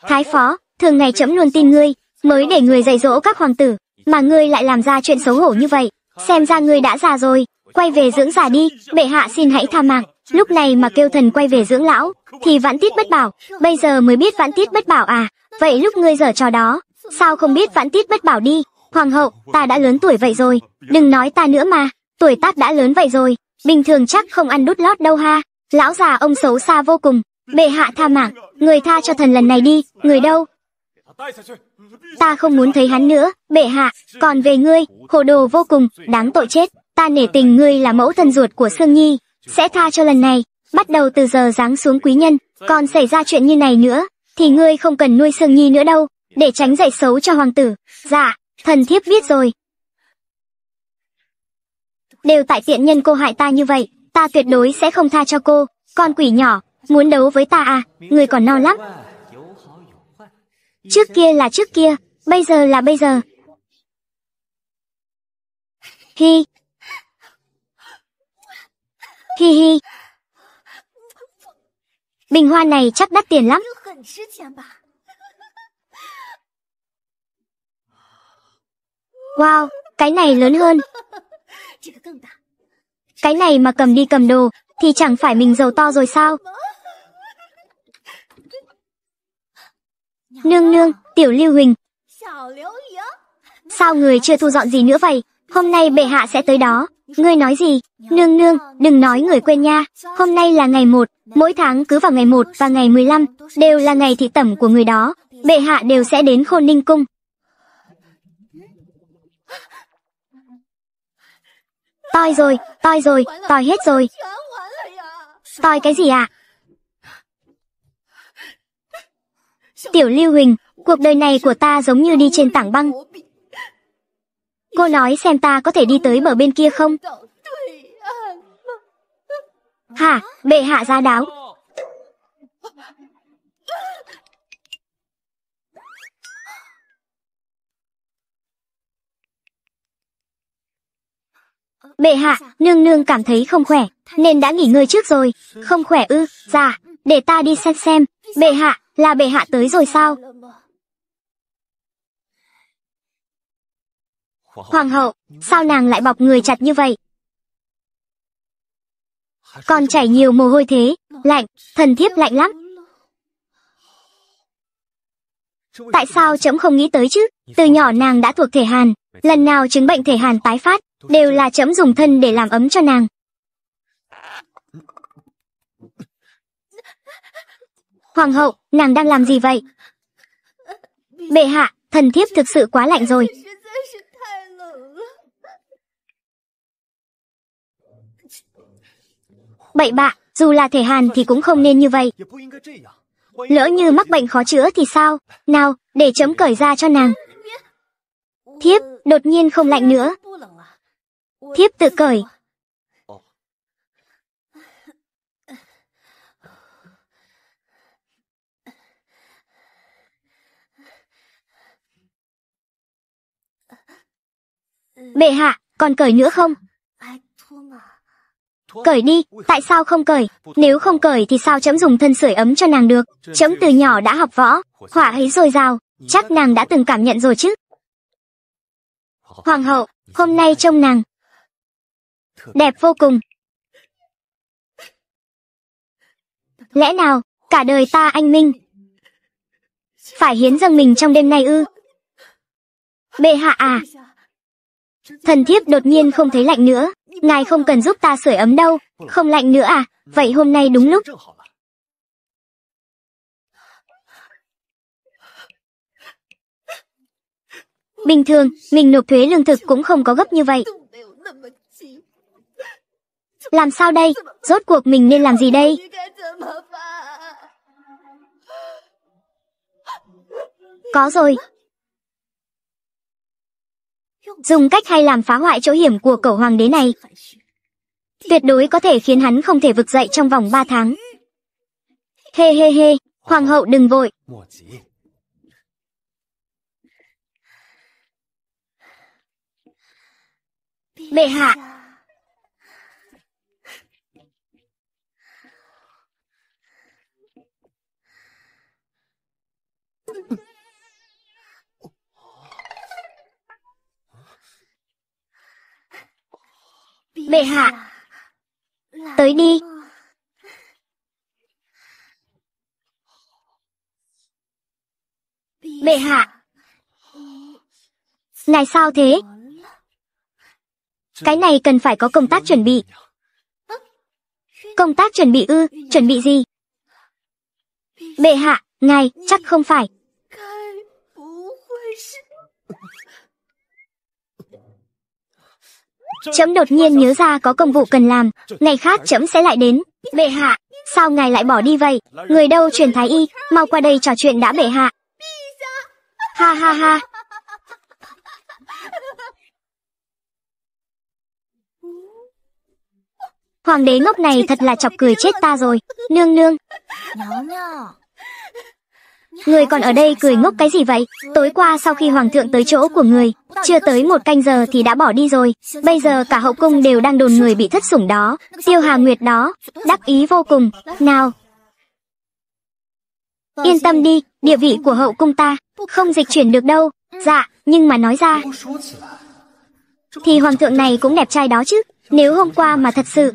Thái phó, thường ngày chấm luôn tin ngươi, mới để người dạy dỗ các hoàng tử, mà ngươi lại làm ra chuyện xấu hổ như vậy. Xem ra ngươi đã già rồi, quay về dưỡng già đi, bệ hạ xin hãy tha mạng. Lúc này mà kêu thần quay về dưỡng lão, thì vãn tiết bất bảo, bây giờ mới biết vãn tiết bất bảo à. Vậy lúc ngươi dở trò đó, sao không biết vãn tiết bất bảo đi? Hoàng hậu, ta đã lớn tuổi vậy rồi, đừng nói ta nữa mà tuổi tác đã lớn vậy rồi, bình thường chắc không ăn đút lót đâu ha. Lão già ông xấu xa vô cùng, bệ hạ tha mạng, người tha cho thần lần này đi, người đâu? Ta không muốn thấy hắn nữa, bệ hạ, còn về ngươi, hồ đồ vô cùng, đáng tội chết, ta nể tình ngươi là mẫu thân ruột của Sương Nhi, sẽ tha cho lần này, bắt đầu từ giờ giáng xuống quý nhân, còn xảy ra chuyện như này nữa, thì ngươi không cần nuôi Sương Nhi nữa đâu, để tránh dạy xấu cho hoàng tử. Dạ, thần thiếp biết rồi đều tại tiện nhân cô hại ta như vậy, ta tuyệt đối sẽ không tha cho cô, con quỷ nhỏ, muốn đấu với ta à, người còn no lắm. Trước kia là trước kia, bây giờ là bây giờ. Hi. Hi hi. Bình hoa này chắc đắt tiền lắm. Wow, cái này lớn hơn. Cái này mà cầm đi cầm đồ, thì chẳng phải mình giàu to rồi sao? Nương nương, tiểu lưu huỳnh. Sao người chưa thu dọn gì nữa vậy? Hôm nay bệ hạ sẽ tới đó. Ngươi nói gì? Nương nương, đừng nói người quên nha. Hôm nay là ngày 1, mỗi tháng cứ vào ngày 1 và ngày 15, đều là ngày thị tẩm của người đó. Bệ hạ đều sẽ đến khôn ninh cung. Toi rồi, toi rồi, toi hết rồi. Toi cái gì à? Tiểu Lưu Huỳnh, cuộc đời này của ta giống như đi trên tảng băng. Cô nói xem ta có thể đi tới bờ bên kia không? Hả, bệ hạ ra đáo, Bệ hạ, nương nương cảm thấy không khỏe, nên đã nghỉ ngơi trước rồi. Không khỏe ư, dạ, để ta đi xem xem. Bệ hạ, là bệ hạ tới rồi sao? Hoàng hậu, sao nàng lại bọc người chặt như vậy? Còn chảy nhiều mồ hôi thế, lạnh, thần thiếp lạnh lắm. Tại sao chấm không nghĩ tới chứ? Từ nhỏ nàng đã thuộc thể hàn, lần nào chứng bệnh thể hàn tái phát, đều là chấm dùng thân để làm ấm cho nàng. Hoàng hậu, nàng đang làm gì vậy? Bệ hạ, thần thiếp thực sự quá lạnh rồi. Bậy bạ, dù là thể hàn thì cũng không nên như vậy lỡ như mắc bệnh khó chữa thì sao? Nào, để chấm cởi ra cho nàng. Thiếp, đột nhiên không lạnh nữa. Thiếp tự cởi. Bệ hạ, còn cởi nữa không? Cởi đi, tại sao không cởi? Nếu không cởi thì sao chấm dùng thân sưởi ấm cho nàng được? Chấm từ nhỏ đã học võ, hỏa ấy rồi rào, chắc nàng đã từng cảm nhận rồi chứ. Hoàng hậu, hôm nay trông nàng đẹp vô cùng. Lẽ nào, cả đời ta anh minh phải hiến dâng mình trong đêm nay ư? Bệ hạ à, Thần thiếp đột nhiên không thấy lạnh nữa. Ngài không cần giúp ta sưởi ấm đâu. Không lạnh nữa à? Vậy hôm nay đúng lúc. Bình thường, mình nộp thuế lương thực cũng không có gấp như vậy. Làm sao đây? Rốt cuộc mình nên làm gì đây? Có rồi, dùng cách hay làm phá hoại chỗ hiểm của cẩu hoàng đế này. Tuyệt đối có thể khiến hắn không thể vực dậy trong vòng 3 tháng. Hê hê hê, hoàng hậu đừng vội. Bệ hạ, Bệ hạ, tới đi. Bệ hạ, ngài sao thế? Cái này cần phải có công tác chuẩn bị. Công tác chuẩn bị ư, chuẩn bị gì? Bệ hạ, ngài, chắc không phải. Chấm đột nhiên nhớ ra có công vụ cần làm, ngày khác chấm sẽ lại đến. Bệ hạ, sao ngài lại bỏ đi vậy? Người đâu truyền thái y, mau qua đây trò chuyện đã bệ hạ. Ha ha ha. Hoàng đế ngốc này thật là chọc cười chết ta rồi. Nương nương. Nhỏ nhỏ. Người còn ở đây cười ngốc cái gì vậy? Tối qua sau khi hoàng thượng tới chỗ của người, chưa tới một canh giờ thì đã bỏ đi rồi. Bây giờ cả hậu cung đều đang đồn người bị thất sủng đó, tiêu hà nguyệt đó, đắc ý vô cùng. Nào! Yên tâm đi, địa vị của hậu cung ta, không dịch chuyển được đâu. Dạ, nhưng mà nói ra, thì hoàng thượng này cũng đẹp trai đó chứ. Nếu hôm qua mà thật sự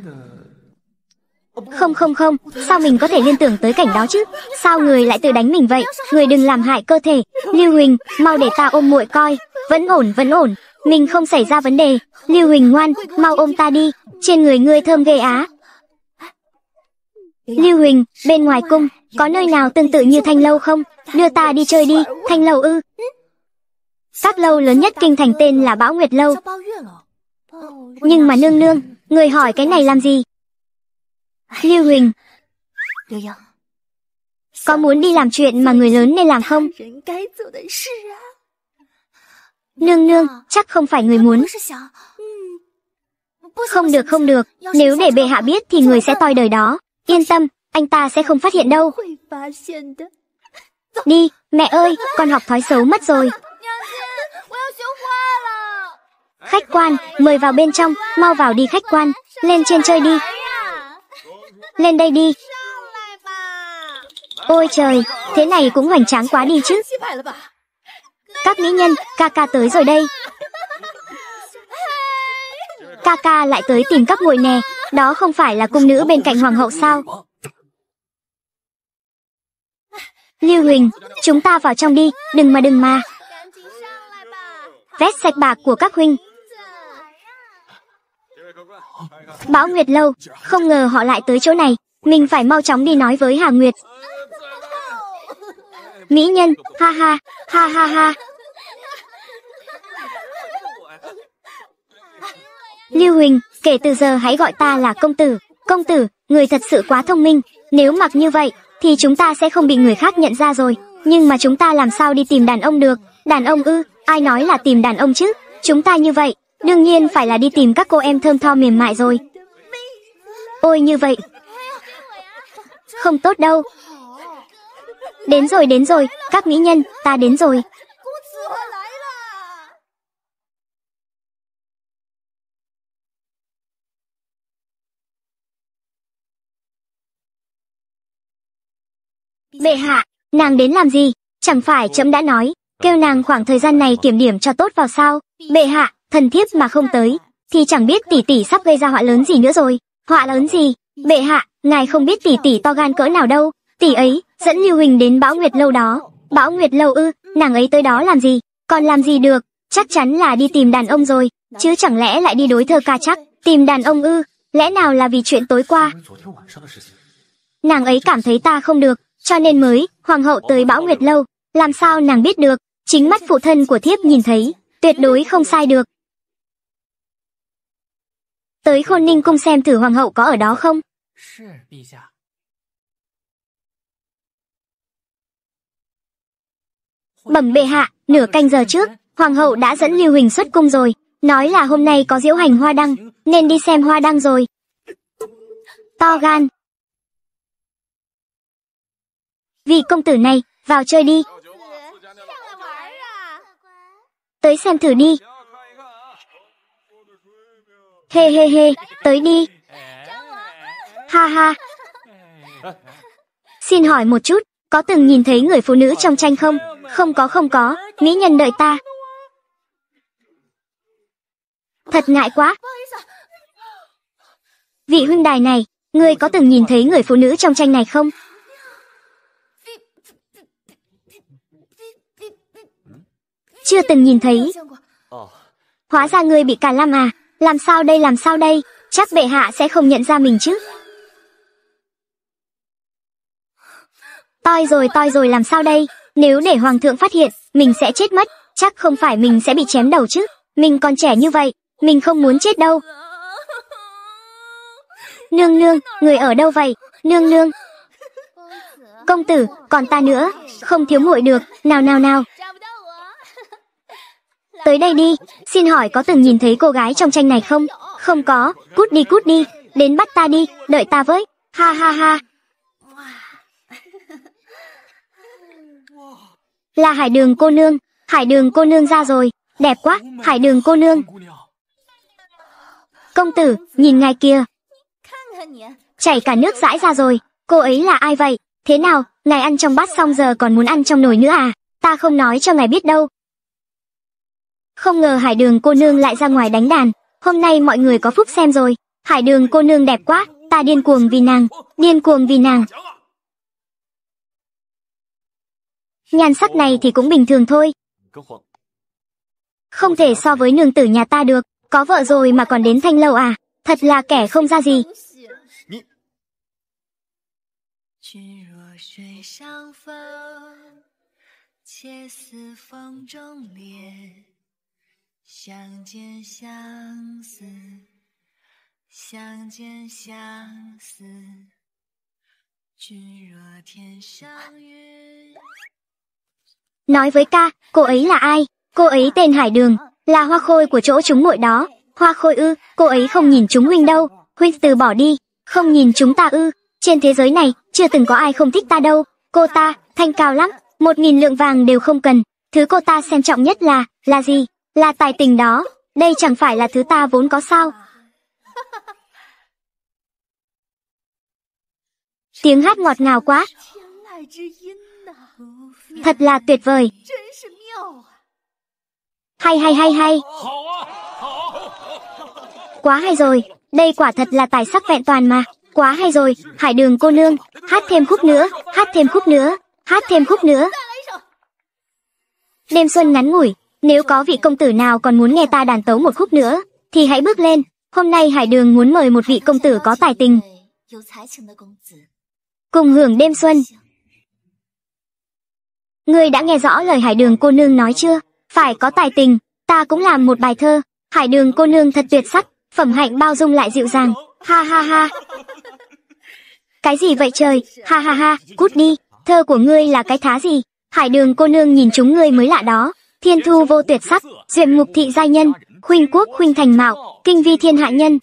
không không không, sao mình có thể liên tưởng tới cảnh đó chứ? Sao người lại tự đánh mình vậy? Người đừng làm hại cơ thể. Lưu Huỳnh, mau để ta ôm muội coi. Vẫn ổn, vẫn ổn. Mình không xảy ra vấn đề. Lưu Huỳnh ngoan, mau ôm ta đi. Trên người ngươi thơm ghê á. Lưu Huỳnh, bên ngoài cung, có nơi nào tương tự như Thanh Lâu không? Đưa ta đi chơi đi, Thanh Lâu ư. Các lâu lớn nhất kinh thành tên là Bão Nguyệt Lâu. Nhưng mà nương nương, người hỏi cái này làm gì? Lưu Huỳnh Có muốn đi làm chuyện mà người lớn nên làm không? Nương nương, chắc không phải người muốn Không được không được Nếu để bệ hạ biết thì người sẽ toi đời đó Yên tâm, anh ta sẽ không phát hiện đâu Đi, mẹ ơi, con học thói xấu mất rồi Khách quan, mời vào bên trong Mau vào đi khách quan Lên trên chơi đi lên đây đi. Ôi trời, thế này cũng hoành tráng quá đi chứ. Các mỹ nhân, Kaka tới rồi đây. Kaka lại tới tìm các muội nè, đó không phải là cung nữ bên cạnh hoàng hậu sao? Lưu Huỳnh, chúng ta vào trong đi, đừng mà đừng mà. Vét sạch bạc của các huynh, Bão Nguyệt lâu, không ngờ họ lại tới chỗ này, mình phải mau chóng đi nói với Hà Nguyệt. Mỹ nhân, ha ha, ha ha ha. Lưu Huỳnh, kể từ giờ hãy gọi ta là công tử. Công tử, người thật sự quá thông minh, nếu mặc như vậy thì chúng ta sẽ không bị người khác nhận ra rồi. Nhưng mà chúng ta làm sao đi tìm đàn ông được? Đàn ông ư, ai nói là tìm đàn ông chứ? Chúng ta như vậy Đương nhiên phải là đi tìm các cô em thơm tho mềm mại rồi. Ôi như vậy. Không tốt đâu. Đến rồi đến rồi, các mỹ nhân, ta đến rồi. Bệ hạ, nàng đến làm gì? Chẳng phải chấm đã nói, kêu nàng khoảng thời gian này kiểm điểm cho tốt vào sao? Bệ hạ, thần thiếp mà không tới, thì chẳng biết tỷ tỷ sắp gây ra họa lớn gì nữa rồi. Họa lớn gì? Bệ hạ, ngài không biết tỷ tỷ to gan cỡ nào đâu. Tỷ ấy dẫn Lưu Huỳnh đến Bão Nguyệt lâu đó. Bão Nguyệt lâu ư? Nàng ấy tới đó làm gì? Còn làm gì được? Chắc chắn là đi tìm đàn ông rồi, chứ chẳng lẽ lại đi đối thơ ca chắc? Tìm đàn ông ư? Lẽ nào là vì chuyện tối qua? Nàng ấy cảm thấy ta không được, cho nên mới hoàng hậu tới Bão Nguyệt lâu. Làm sao nàng biết được? Chính mắt phụ thân của thiếp nhìn thấy, tuyệt đối không sai được. Tới Khôn Ninh cung xem thử hoàng hậu có ở đó không? Bẩm bệ hạ, nửa canh giờ trước, hoàng hậu đã dẫn Lưu Huỳnh xuất cung rồi, nói là hôm nay có diễu hành hoa đăng, nên đi xem hoa đăng rồi. To gan. Vị công tử này, vào chơi đi. Tới xem thử đi, Hê hê hê, tới đi. Ha ha. Xin hỏi một chút, có từng nhìn thấy người phụ nữ trong tranh không? Không có không có, mỹ nhân đợi ta. Thật ngại quá. Vị huynh đài này, ngươi có từng nhìn thấy người phụ nữ trong tranh này không? Chưa từng nhìn thấy. Hóa ra ngươi bị cả lam à? Làm sao đây làm sao đây, chắc bệ hạ sẽ không nhận ra mình chứ. Toi rồi toi rồi làm sao đây, nếu để hoàng thượng phát hiện, mình sẽ chết mất, chắc không phải mình sẽ bị chém đầu chứ. Mình còn trẻ như vậy, mình không muốn chết đâu. Nương nương, người ở đâu vậy? Nương nương. Công tử, còn ta nữa, không thiếu muội được, nào nào nào. Tới đây đi, xin hỏi có từng nhìn thấy cô gái trong tranh này không? Không có, cút đi cút đi, đến bắt ta đi, đợi ta với. Ha ha ha. Là Hải Đường cô nương, Hải Đường cô nương ra rồi, đẹp quá, Hải Đường cô nương. Công tử, nhìn ngài kia. Chảy cả nước dãi ra rồi, cô ấy là ai vậy? Thế nào, ngài ăn trong bát xong giờ còn muốn ăn trong nồi nữa à? Ta không nói cho ngài biết đâu, không ngờ Hải Đường cô nương lại ra ngoài đánh đàn, hôm nay mọi người có phúc xem rồi. Hải Đường cô nương đẹp quá, ta điên cuồng vì nàng, điên cuồng vì nàng. Nhan sắc này thì cũng bình thường thôi. Không thể so với nương tử nhà ta được, có vợ rồi mà còn đến thanh lâu à, thật là kẻ không ra gì. Chia 似风中莲。相见相思，相见相思。君若天上云。Nói với ca, cô ấy là ai? Cô ấy tên Hải Đường, là hoa khôi của chỗ chúng muội đó. Hoa khôi ư, cô ấy không nhìn chúng huynh đâu. Huynh từ bỏ đi, không nhìn chúng ta ư. Trên thế giới này, chưa từng có ai không thích ta đâu. Cô ta, thanh cao lắm, một nghìn lượng vàng đều không cần. Thứ cô ta xem trọng nhất là, là gì? Là tài tình đó, đây chẳng phải là thứ ta vốn có sao. Tiếng hát ngọt ngào quá. Thật là tuyệt vời. Hay hay hay hay. Quá hay rồi, đây quả thật là tài sắc vẹn toàn mà. Quá hay rồi, Hải Đường cô nương, hát thêm khúc nữa, hát thêm khúc nữa, hát thêm khúc nữa. Đêm xuân ngắn ngủi, nếu có vị công tử nào còn muốn nghe ta đàn tấu một khúc nữa, thì hãy bước lên. Hôm nay Hải Đường muốn mời một vị công tử có tài tình. Cùng hưởng đêm xuân. Ngươi đã nghe rõ lời Hải Đường cô nương nói chưa? Phải có tài tình, ta cũng làm một bài thơ. Hải Đường cô nương thật tuyệt sắc, phẩm hạnh bao dung lại dịu dàng. Ha ha ha. Cái gì vậy trời? Ha ha ha, cút đi. Thơ của ngươi là cái thá gì? Hải Đường cô nương nhìn chúng ngươi mới lạ đó thiên thu vô tuyệt sắc, duyện ngục thị giai nhân, khuynh quốc khuynh thành mạo, kinh vi thiên hạ nhân.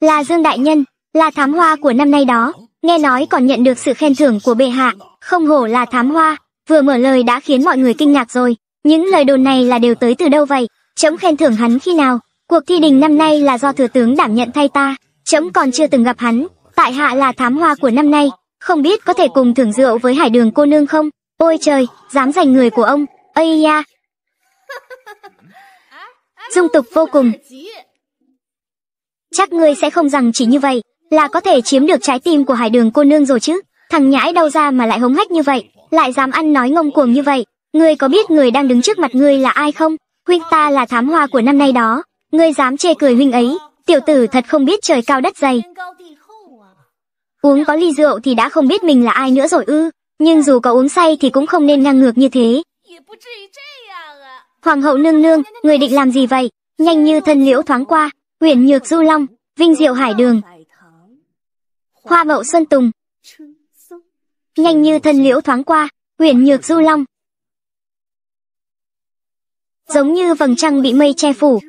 Là Dương Đại Nhân, là thám hoa của năm nay đó, nghe nói còn nhận được sự khen thưởng của bệ hạ, không hổ là thám hoa, vừa mở lời đã khiến mọi người kinh ngạc rồi. Những lời đồn này là đều tới từ đâu vậy? Chấm khen thưởng hắn khi nào? Cuộc thi đình năm nay là do thừa tướng đảm nhận thay ta, chấm còn chưa từng gặp hắn, tại hạ là thám hoa của năm nay, không biết có thể cùng thưởng rượu với hải đường cô nương không? Ôi trời, dám giành người của ông, ây ya? Dung tục vô cùng. Chắc ngươi sẽ không rằng chỉ như vậy, là có thể chiếm được trái tim của hải đường cô nương rồi chứ. Thằng nhãi đâu ra mà lại hống hách như vậy, lại dám ăn nói ngông cuồng như vậy. Ngươi có biết người đang đứng trước mặt ngươi là ai không? Huynh ta là thám hoa của năm nay đó. Ngươi dám chê cười huynh ấy, tiểu tử thật không biết trời cao đất dày. Uống có ly rượu thì đã không biết mình là ai nữa rồi ư nhưng dù có uống say thì cũng không nên ngang ngược như thế. Hoàng hậu nương nương, người định làm gì vậy? Nhanh như thân liễu thoáng qua, huyền nhược du long, vinh diệu hải đường. Hoa mậu xuân tùng. Nhanh như thân liễu thoáng qua, huyền nhược du long. Giống như vầng trăng bị mây che phủ.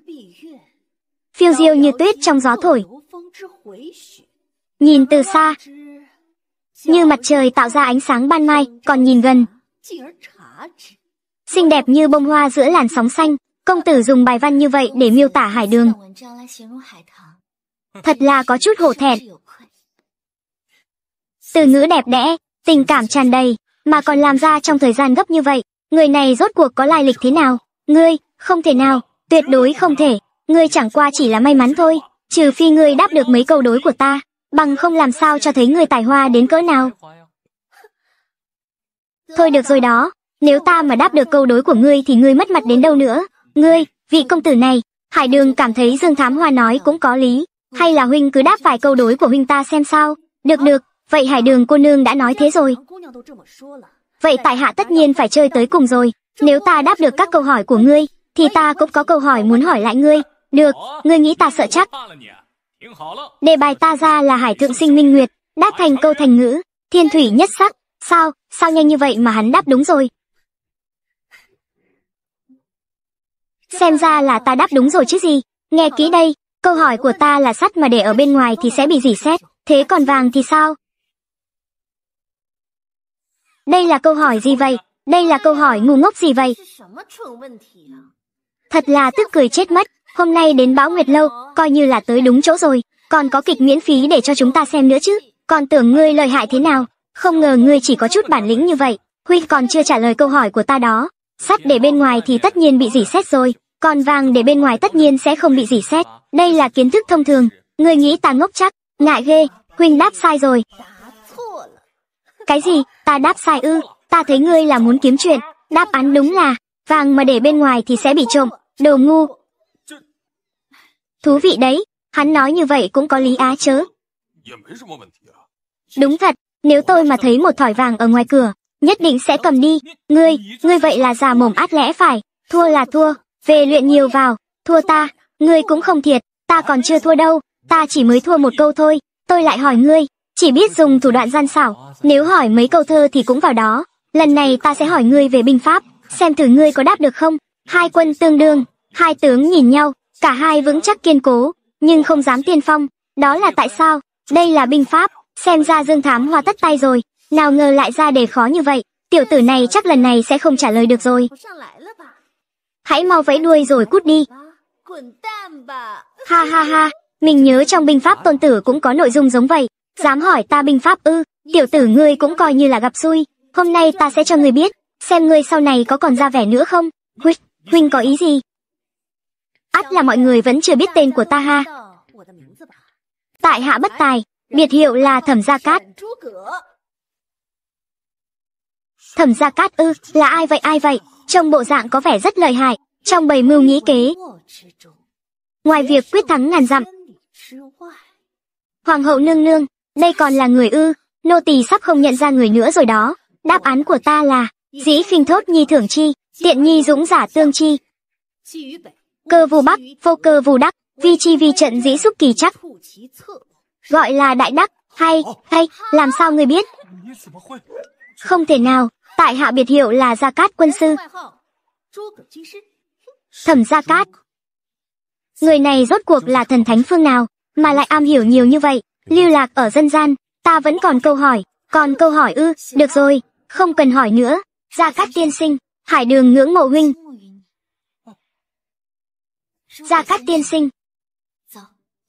Phiêu diêu như tuyết trong gió thổi. Nhìn từ xa, như mặt trời tạo ra ánh sáng ban mai, còn nhìn gần. Xinh đẹp như bông hoa giữa làn sóng xanh, công tử dùng bài văn như vậy để miêu tả hải đường. Thật là có chút hổ thẹn. Từ ngữ đẹp đẽ, tình cảm tràn đầy, mà còn làm ra trong thời gian gấp như vậy, người này rốt cuộc có lai lịch thế nào? Ngươi, không thể nào, tuyệt đối không thể, ngươi chẳng qua chỉ là may mắn thôi, trừ phi ngươi đáp được mấy câu đối của ta bằng không làm sao cho thấy người tài hoa đến cỡ nào. Thôi được rồi đó, nếu ta mà đáp được câu đối của ngươi thì ngươi mất mặt đến đâu nữa. Ngươi, vị công tử này, Hải Đường cảm thấy Dương Thám Hoa nói cũng có lý, hay là huynh cứ đáp vài câu đối của huynh ta xem sao. Được được, vậy Hải Đường cô nương đã nói thế rồi. Vậy tại hạ tất nhiên phải chơi tới cùng rồi, nếu ta đáp được các câu hỏi của ngươi, thì ta cũng có câu hỏi muốn hỏi lại ngươi. Được, ngươi nghĩ ta sợ chắc. Đề bài ta ra là Hải Thượng Sinh Minh Nguyệt, đáp thành câu thành ngữ, thiên thủy nhất sắc, sao, sao nhanh như vậy mà hắn đáp đúng rồi. Xem ra là ta đáp đúng rồi chứ gì, nghe kỹ đây, câu hỏi của ta là sắt mà để ở bên ngoài thì sẽ bị dỉ xét, thế còn vàng thì sao? Đây là câu hỏi gì vậy? Đây là câu hỏi ngu ngốc gì vậy? Thật là tức cười chết mất hôm nay đến Bão Nguyệt Lâu, coi như là tới đúng chỗ rồi, còn có kịch miễn phí để cho chúng ta xem nữa chứ, còn tưởng ngươi lợi hại thế nào, không ngờ ngươi chỉ có chút bản lĩnh như vậy, Huy còn chưa trả lời câu hỏi của ta đó. Sắt để bên ngoài thì tất nhiên bị dỉ xét rồi, còn vàng để bên ngoài tất nhiên sẽ không bị dỉ xét, đây là kiến thức thông thường, ngươi nghĩ ta ngốc chắc, ngại ghê, Huynh đáp sai rồi. Cái gì, ta đáp sai ư, ta thấy ngươi là muốn kiếm chuyện, đáp án đúng là, vàng mà để bên ngoài thì sẽ bị trộm, đồ ngu, Thú vị đấy, hắn nói như vậy cũng có lý á chớ. Đúng thật, nếu tôi mà thấy một thỏi vàng ở ngoài cửa, nhất định sẽ cầm đi. Ngươi, ngươi vậy là già mồm át lẽ phải, thua là thua, về luyện nhiều vào, thua ta, ngươi cũng không thiệt, ta còn chưa thua đâu, ta chỉ mới thua một câu thôi, tôi lại hỏi ngươi, chỉ biết dùng thủ đoạn gian xảo, nếu hỏi mấy câu thơ thì cũng vào đó. Lần này ta sẽ hỏi ngươi về binh pháp, xem thử ngươi có đáp được không? Hai quân tương đương, hai tướng nhìn nhau, Cả hai vững chắc kiên cố, nhưng không dám tiên phong, đó là tại sao? Đây là binh pháp, xem ra Dương Thám Hoa tất tay rồi, nào ngờ lại ra đề khó như vậy, tiểu tử này chắc lần này sẽ không trả lời được rồi. Hãy mau vẫy đuôi rồi cút đi. Ha ha ha, mình nhớ trong binh pháp tôn tử cũng có nội dung giống vậy, dám hỏi ta binh pháp ư, tiểu tử ngươi cũng coi như là gặp xui, hôm nay ta sẽ cho ngươi biết, xem ngươi sau này có còn ra vẻ nữa không. Huynh, huynh có ý gì? ắt là mọi người vẫn chưa biết tên của ta ha. Tại hạ bất tài, biệt hiệu là Thẩm Gia Cát. Thẩm Gia Cát ư, là ai vậy ai vậy? Trong bộ dạng có vẻ rất lợi hại, trong bầy mưu nghĩ kế. Ngoài việc quyết thắng ngàn dặm. Hoàng hậu nương nương, đây còn là người ư, nô tỳ sắp không nhận ra người nữa rồi đó. Đáp án của ta là, dĩ khinh thốt nhi thưởng chi, tiện nhi dũng giả tương chi cơ vu bắc, phô cơ vu đắc, vi chi vi trận dĩ xúc kỳ chắc. Gọi là đại đắc, hay, hay, làm sao người biết? Không thể nào, tại hạ biệt hiệu là Gia Cát quân sư. Thẩm Gia Cát. Người này rốt cuộc là thần thánh phương nào, mà lại am hiểu nhiều như vậy, lưu lạc ở dân gian, ta vẫn còn câu hỏi, còn câu hỏi ư, được rồi, không cần hỏi nữa. Gia Cát tiên sinh, hải đường ngưỡng mộ huynh, Gia Cát tiên sinh.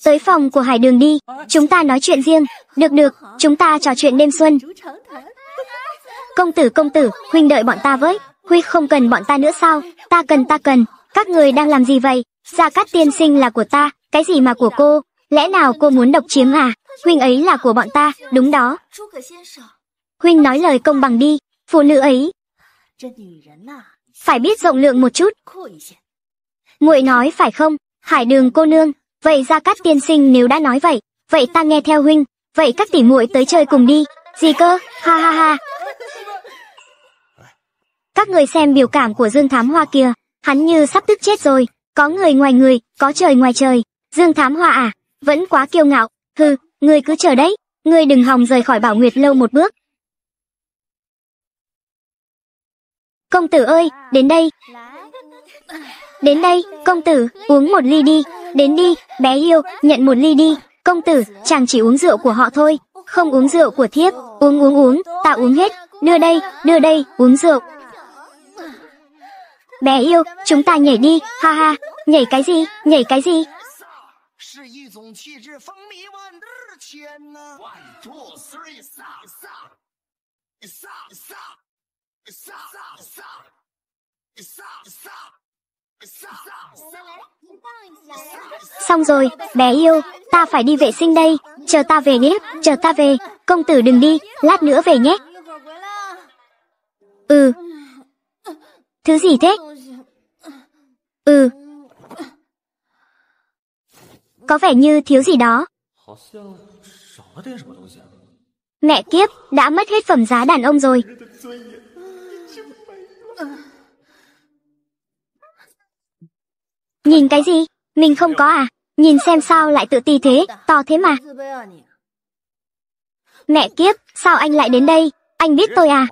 Tới phòng của Hải Đường đi, chúng ta nói chuyện riêng. Được được, chúng ta trò chuyện đêm xuân. Công tử công tử, huynh đợi bọn ta với. Huy không cần bọn ta nữa sao? Ta cần ta cần. Các người đang làm gì vậy? Gia Cát tiên sinh là của ta, cái gì mà của cô? Lẽ nào cô muốn độc chiếm à? Huynh ấy là của bọn ta, đúng đó. Huynh nói lời công bằng đi, phụ nữ ấy. Phải biết rộng lượng một chút muội nói phải không hải đường cô nương vậy ra cát tiên sinh nếu đã nói vậy vậy ta nghe theo huynh vậy các tỷ muội tới chơi cùng đi gì cơ ha ha ha các người xem biểu cảm của dương thám hoa kia hắn như sắp tức chết rồi có người ngoài người có trời ngoài trời dương thám hoa à vẫn quá kiêu ngạo hừ người cứ chờ đấy người đừng hòng rời khỏi bảo nguyệt lâu một bước công tử ơi đến đây Đến đây, công tử, uống một ly đi. Đến đi, bé yêu, nhận một ly đi. Công tử, chàng chỉ uống rượu của họ thôi, không uống rượu của thiếp. Uống uống uống, ta uống hết. Đưa đây, đưa đây, uống rượu. Bé yêu, chúng ta nhảy đi, ha ha. Nhảy cái gì, nhảy cái gì, Xong rồi, bé yêu, ta phải đi vệ sinh đây, chờ ta về nhé, chờ ta về, công tử đừng đi, lát nữa về nhé. Ừ. Thứ gì thế? Ừ. Có vẻ như thiếu gì đó. Mẹ kiếp, đã mất hết phẩm giá đàn ông rồi. Nhìn cái gì? Mình không có à? Nhìn xem sao lại tự ti thế, to thế mà. Mẹ kiếp, sao anh lại đến đây? Anh biết tôi à?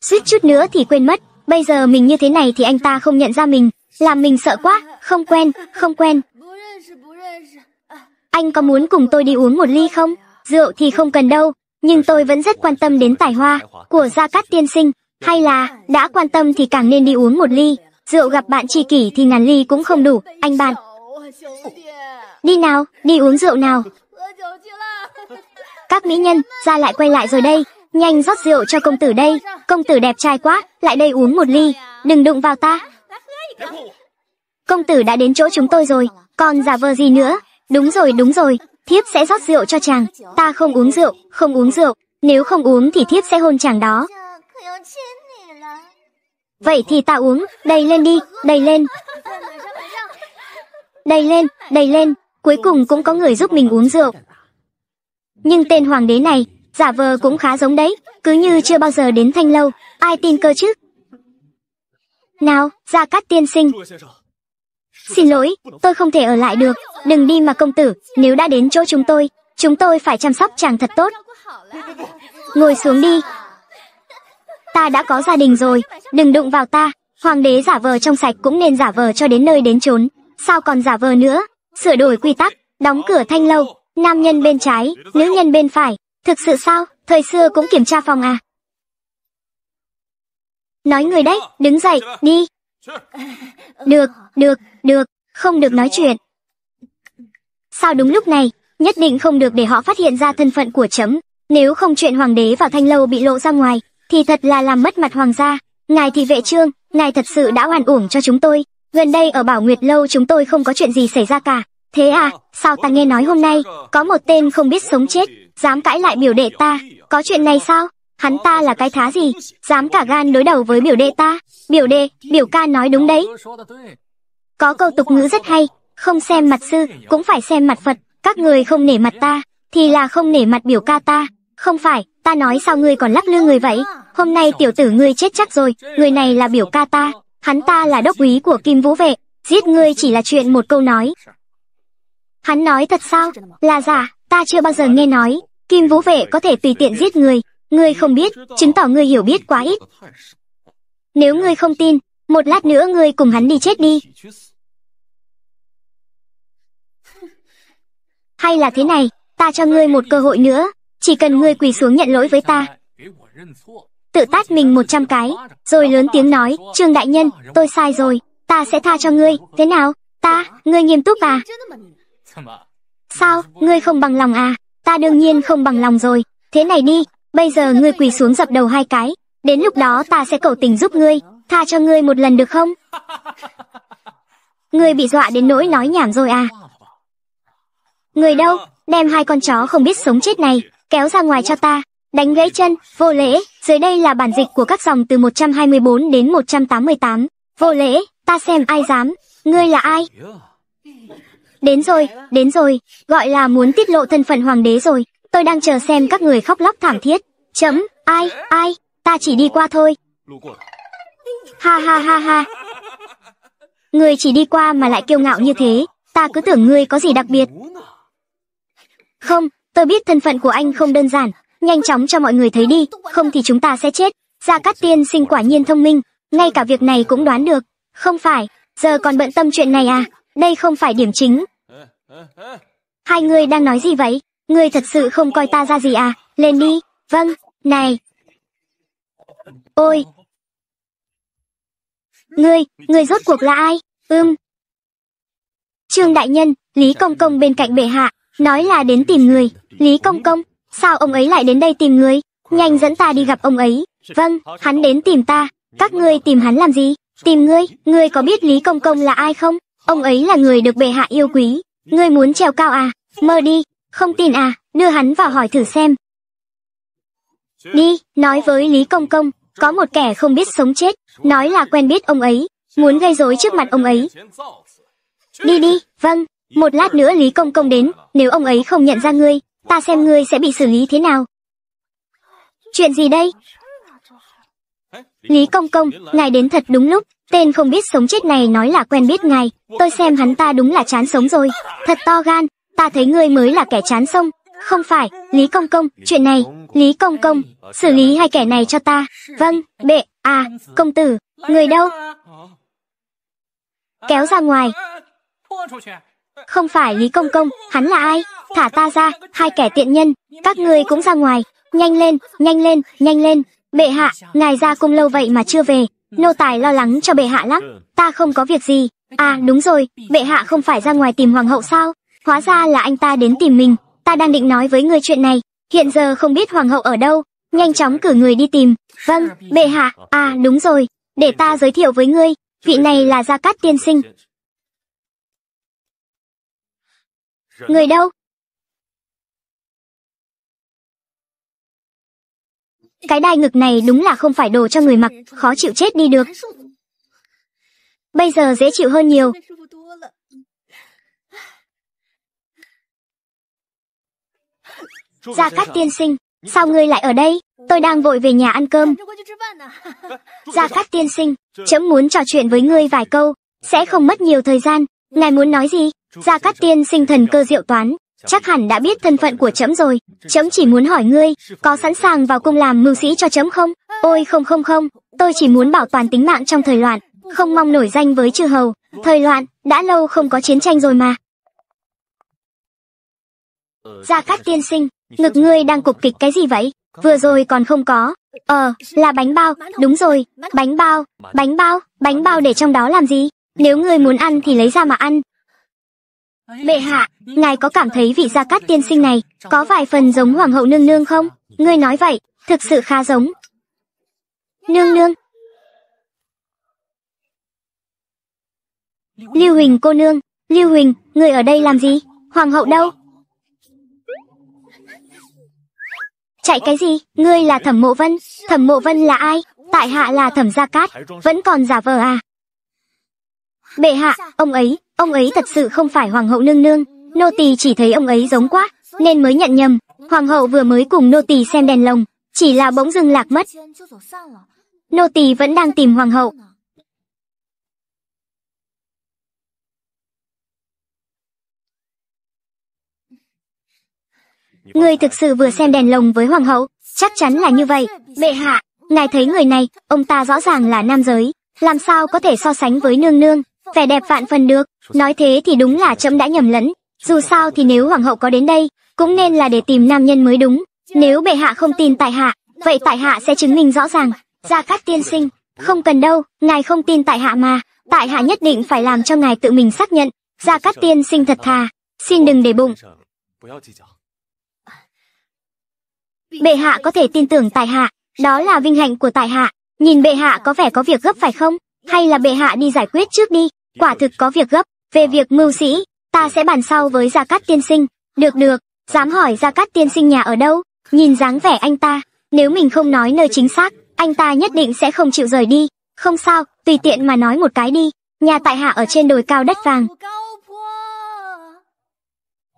Suýt chút nữa thì quên mất, bây giờ mình như thế này thì anh ta không nhận ra mình, làm mình sợ quá, không quen, không quen. Anh có muốn cùng tôi đi uống một ly không? Rượu thì không cần đâu, nhưng tôi vẫn rất quan tâm đến tài hoa của Gia Cát Tiên Sinh, hay là đã quan tâm thì càng nên đi uống một ly. Rượu gặp bạn tri kỷ thì ngàn ly cũng không đủ, anh bạn. Đi nào, đi uống rượu nào. Các mỹ nhân, ra lại quay lại rồi đây. Nhanh rót rượu cho công tử đây. Công tử đẹp trai quá, lại đây uống một ly. Đừng đụng vào ta. Công tử đã đến chỗ chúng tôi rồi, còn giả vờ gì nữa. Đúng rồi, đúng rồi, thiếp sẽ rót rượu cho chàng. Ta không uống rượu, không uống rượu. Nếu không uống thì thiếp sẽ hôn chàng đó. Vậy thì ta uống, đầy lên đi, đầy lên. Đầy lên, đầy lên, cuối cùng cũng có người giúp mình uống rượu. Nhưng tên hoàng đế này, giả vờ cũng khá giống đấy, cứ như chưa bao giờ đến thanh lâu, ai tin cơ chứ? Nào, ra cắt tiên sinh. Xin lỗi, tôi không thể ở lại được, đừng đi mà công tử, nếu đã đến chỗ chúng tôi, chúng tôi phải chăm sóc chàng thật tốt. Ngồi xuống đi, ta đã có gia đình rồi, đừng đụng vào ta. Hoàng đế giả vờ trong sạch cũng nên giả vờ cho đến nơi đến chốn, sao còn giả vờ nữa? Sửa đổi quy tắc, đóng cửa thanh lâu, nam nhân bên trái, nữ nhân bên phải. Thực sự sao, thời xưa cũng kiểm tra phòng à? Nói người đấy, đứng dậy, đi. Được, được, được, không được nói chuyện. Sao đúng lúc này, nhất định không được để họ phát hiện ra thân phận của chấm, nếu không chuyện hoàng đế vào thanh lâu bị lộ ra ngoài, thì thật là làm mất mặt hoàng gia. Ngài thì vệ trương, ngài thật sự đã oan uổng cho chúng tôi. Gần đây ở Bảo Nguyệt Lâu chúng tôi không có chuyện gì xảy ra cả. Thế à, sao ta nghe nói hôm nay, có một tên không biết sống chết, dám cãi lại biểu đệ ta, có chuyện này sao? Hắn ta là cái thá gì, dám cả gan đối đầu với biểu đệ ta? Biểu đệ, biểu ca nói đúng đấy. Có câu tục ngữ rất hay, không xem mặt sư, cũng phải xem mặt Phật, các người không nể mặt ta, thì là không nể mặt biểu ca ta, không phải, Ta nói sao ngươi còn lắc lư người vậy? Hôm nay tiểu tử ngươi chết chắc rồi, người này là biểu ca ta, hắn ta là đốc úy của Kim Vũ Vệ, giết ngươi chỉ là chuyện một câu nói. Hắn nói thật sao? Là giả, ta chưa bao giờ nghe nói, Kim Vũ Vệ có thể tùy tiện giết người, ngươi không biết, chứng tỏ ngươi hiểu biết quá ít. Nếu ngươi không tin, một lát nữa ngươi cùng hắn đi chết đi. Hay là thế này, ta cho ngươi một cơ hội nữa, chỉ cần ngươi quỳ xuống nhận lỗi với ta. Tự tát mình một trăm cái, rồi lớn tiếng nói, Trương Đại Nhân, tôi sai rồi, ta sẽ tha cho ngươi, thế nào? Ta, ngươi nghiêm túc à? Sao, ngươi không bằng lòng à? Ta đương nhiên không bằng lòng rồi. Thế này đi, bây giờ ngươi quỳ xuống dập đầu hai cái. Đến lúc đó ta sẽ cầu tình giúp ngươi, tha cho ngươi một lần được không? Ngươi bị dọa đến nỗi nói nhảm rồi à? Ngươi đâu, đem hai con chó không biết sống chết này, kéo ra ngoài cho ta, đánh gãy chân, vô lễ, dưới đây là bản dịch của các dòng từ 124 đến 188. Vô lễ, ta xem ai dám, ngươi là ai? Đến rồi, đến rồi, gọi là muốn tiết lộ thân phận hoàng đế rồi, tôi đang chờ xem các người khóc lóc thảm thiết. Chấm, ai, ai, ta chỉ đi qua thôi. Ha ha ha ha. Người chỉ đi qua mà lại kiêu ngạo như thế, ta cứ tưởng ngươi có gì đặc biệt. Không, Tôi biết thân phận của anh không đơn giản, nhanh chóng cho mọi người thấy đi, không thì chúng ta sẽ chết. Gia Cát Tiên sinh quả nhiên thông minh, ngay cả việc này cũng đoán được. Không phải, giờ còn bận tâm chuyện này à, đây không phải điểm chính. Hai người đang nói gì vậy? Ngươi thật sự không coi ta ra gì à? Lên đi, vâng, này. Ôi! Ngươi, ngươi rốt cuộc là ai? Ưm. Trương Đại Nhân, Lý Công Công bên cạnh bệ hạ, nói là đến tìm người lý công công sao ông ấy lại đến đây tìm người nhanh dẫn ta đi gặp ông ấy vâng hắn đến tìm ta các ngươi tìm hắn làm gì tìm ngươi ngươi có biết lý công công là ai không ông ấy là người được bệ hạ yêu quý ngươi muốn trèo cao à mơ đi không tin à đưa hắn vào hỏi thử xem đi nói với lý công công có một kẻ không biết sống chết nói là quen biết ông ấy muốn gây rối trước mặt ông ấy đi đi vâng một lát nữa lý công công đến nếu ông ấy không nhận ra ngươi ta xem ngươi sẽ bị xử lý thế nào chuyện gì đây lý công công ngài đến thật đúng lúc tên không biết sống chết này nói là quen biết ngài tôi xem hắn ta đúng là chán sống rồi thật to gan ta thấy ngươi mới là kẻ chán sông không phải lý công công chuyện này lý công công xử lý hai kẻ này cho ta vâng bệ à công tử người đâu kéo ra ngoài không phải Lý Công Công, hắn là ai? Thả ta ra, hai kẻ tiện nhân, các ngươi cũng ra ngoài, nhanh lên, nhanh lên, nhanh lên. Bệ hạ, ngài ra cung lâu vậy mà chưa về, nô tài lo lắng cho bệ hạ lắm, ta không có việc gì. À, đúng rồi, bệ hạ không phải ra ngoài tìm hoàng hậu sao? Hóa ra là anh ta đến tìm mình, ta đang định nói với ngươi chuyện này, hiện giờ không biết hoàng hậu ở đâu, nhanh chóng cử người đi tìm. Vâng, bệ hạ, à đúng rồi, để ta giới thiệu với ngươi, vị này là Gia Cát Tiên Sinh, Người đâu? Cái đai ngực này đúng là không phải đồ cho người mặc, khó chịu chết đi được. Bây giờ dễ chịu hơn nhiều. Gia Cát tiên sinh, sao ngươi lại ở đây? Tôi đang vội về nhà ăn cơm. Gia Cát tiên sinh, chấm muốn trò chuyện với ngươi vài câu, sẽ không mất nhiều thời gian. Ngài muốn nói gì? Gia Cát Tiên sinh thần cơ diệu toán, chắc hẳn đã biết thân phận của trẫm rồi. Trẫm chỉ muốn hỏi ngươi, có sẵn sàng vào cung làm mưu sĩ cho trẫm không? Ôi không không không, tôi chỉ muốn bảo toàn tính mạng trong thời loạn, không mong nổi danh với chư hầu. Thời loạn, đã lâu không có chiến tranh rồi mà. Gia Cát Tiên sinh, ngực ngươi đang cục kịch cái gì vậy? Vừa rồi còn không có. Ờ, là bánh bao, đúng rồi, bánh bao, bánh bao, bánh bao để trong đó làm gì? Nếu ngươi muốn ăn thì lấy ra mà ăn, Bệ hạ, ngài có cảm thấy vị gia cát tiên sinh này có vài phần giống hoàng hậu nương nương không? Ngươi nói vậy, thực sự khá giống. Nương nương. Lưu Huỳnh cô nương, Lưu Huỳnh, người ở đây làm gì? Hoàng hậu đâu? Chạy cái gì? Ngươi là Thẩm Mộ Vân, Thẩm Mộ Vân là ai? Tại hạ là Thẩm Gia Cát, vẫn còn giả vờ à? Bệ hạ, ông ấy ông ấy thật sự không phải hoàng hậu nương nương nô tỳ chỉ thấy ông ấy giống quá nên mới nhận nhầm hoàng hậu vừa mới cùng nô tỳ xem đèn lồng chỉ là bỗng dưng lạc mất nô tỳ vẫn đang tìm hoàng hậu Người thực sự vừa xem đèn lồng với hoàng hậu, chắc chắn là như vậy. Bệ hạ, ngài thấy người này, ông ta rõ ràng là nam giới, làm sao có thể so sánh với nương nương vẻ đẹp vạn phần được. Nói thế thì đúng là trẫm đã nhầm lẫn. Dù sao thì nếu hoàng hậu có đến đây, cũng nên là để tìm nam nhân mới đúng. Nếu bệ hạ không tin tại hạ, vậy tại hạ sẽ chứng minh rõ ràng. Gia Cát tiên sinh, không cần đâu, ngài không tin tại hạ mà, tại hạ nhất định phải làm cho ngài tự mình xác nhận. Gia Cát tiên sinh thật thà, xin đừng để bụng. Bệ hạ có thể tin tưởng tại hạ, đó là vinh hạnh của tại hạ. Nhìn bệ hạ có vẻ có việc gấp phải không? Hay là bệ hạ đi giải quyết trước đi? quả thực có việc gấp, về ờ. việc mưu sĩ, ta sẽ bàn sau với Gia Cát Tiên Sinh, được được, dám hỏi Gia Cát Tiên Sinh nhà ở đâu, nhìn dáng vẻ anh ta, nếu mình không nói nơi chính xác, anh ta nhất định sẽ không chịu rời đi, không sao, tùy tiện mà nói một cái đi, nhà tại hạ ở trên đồi cao đất vàng.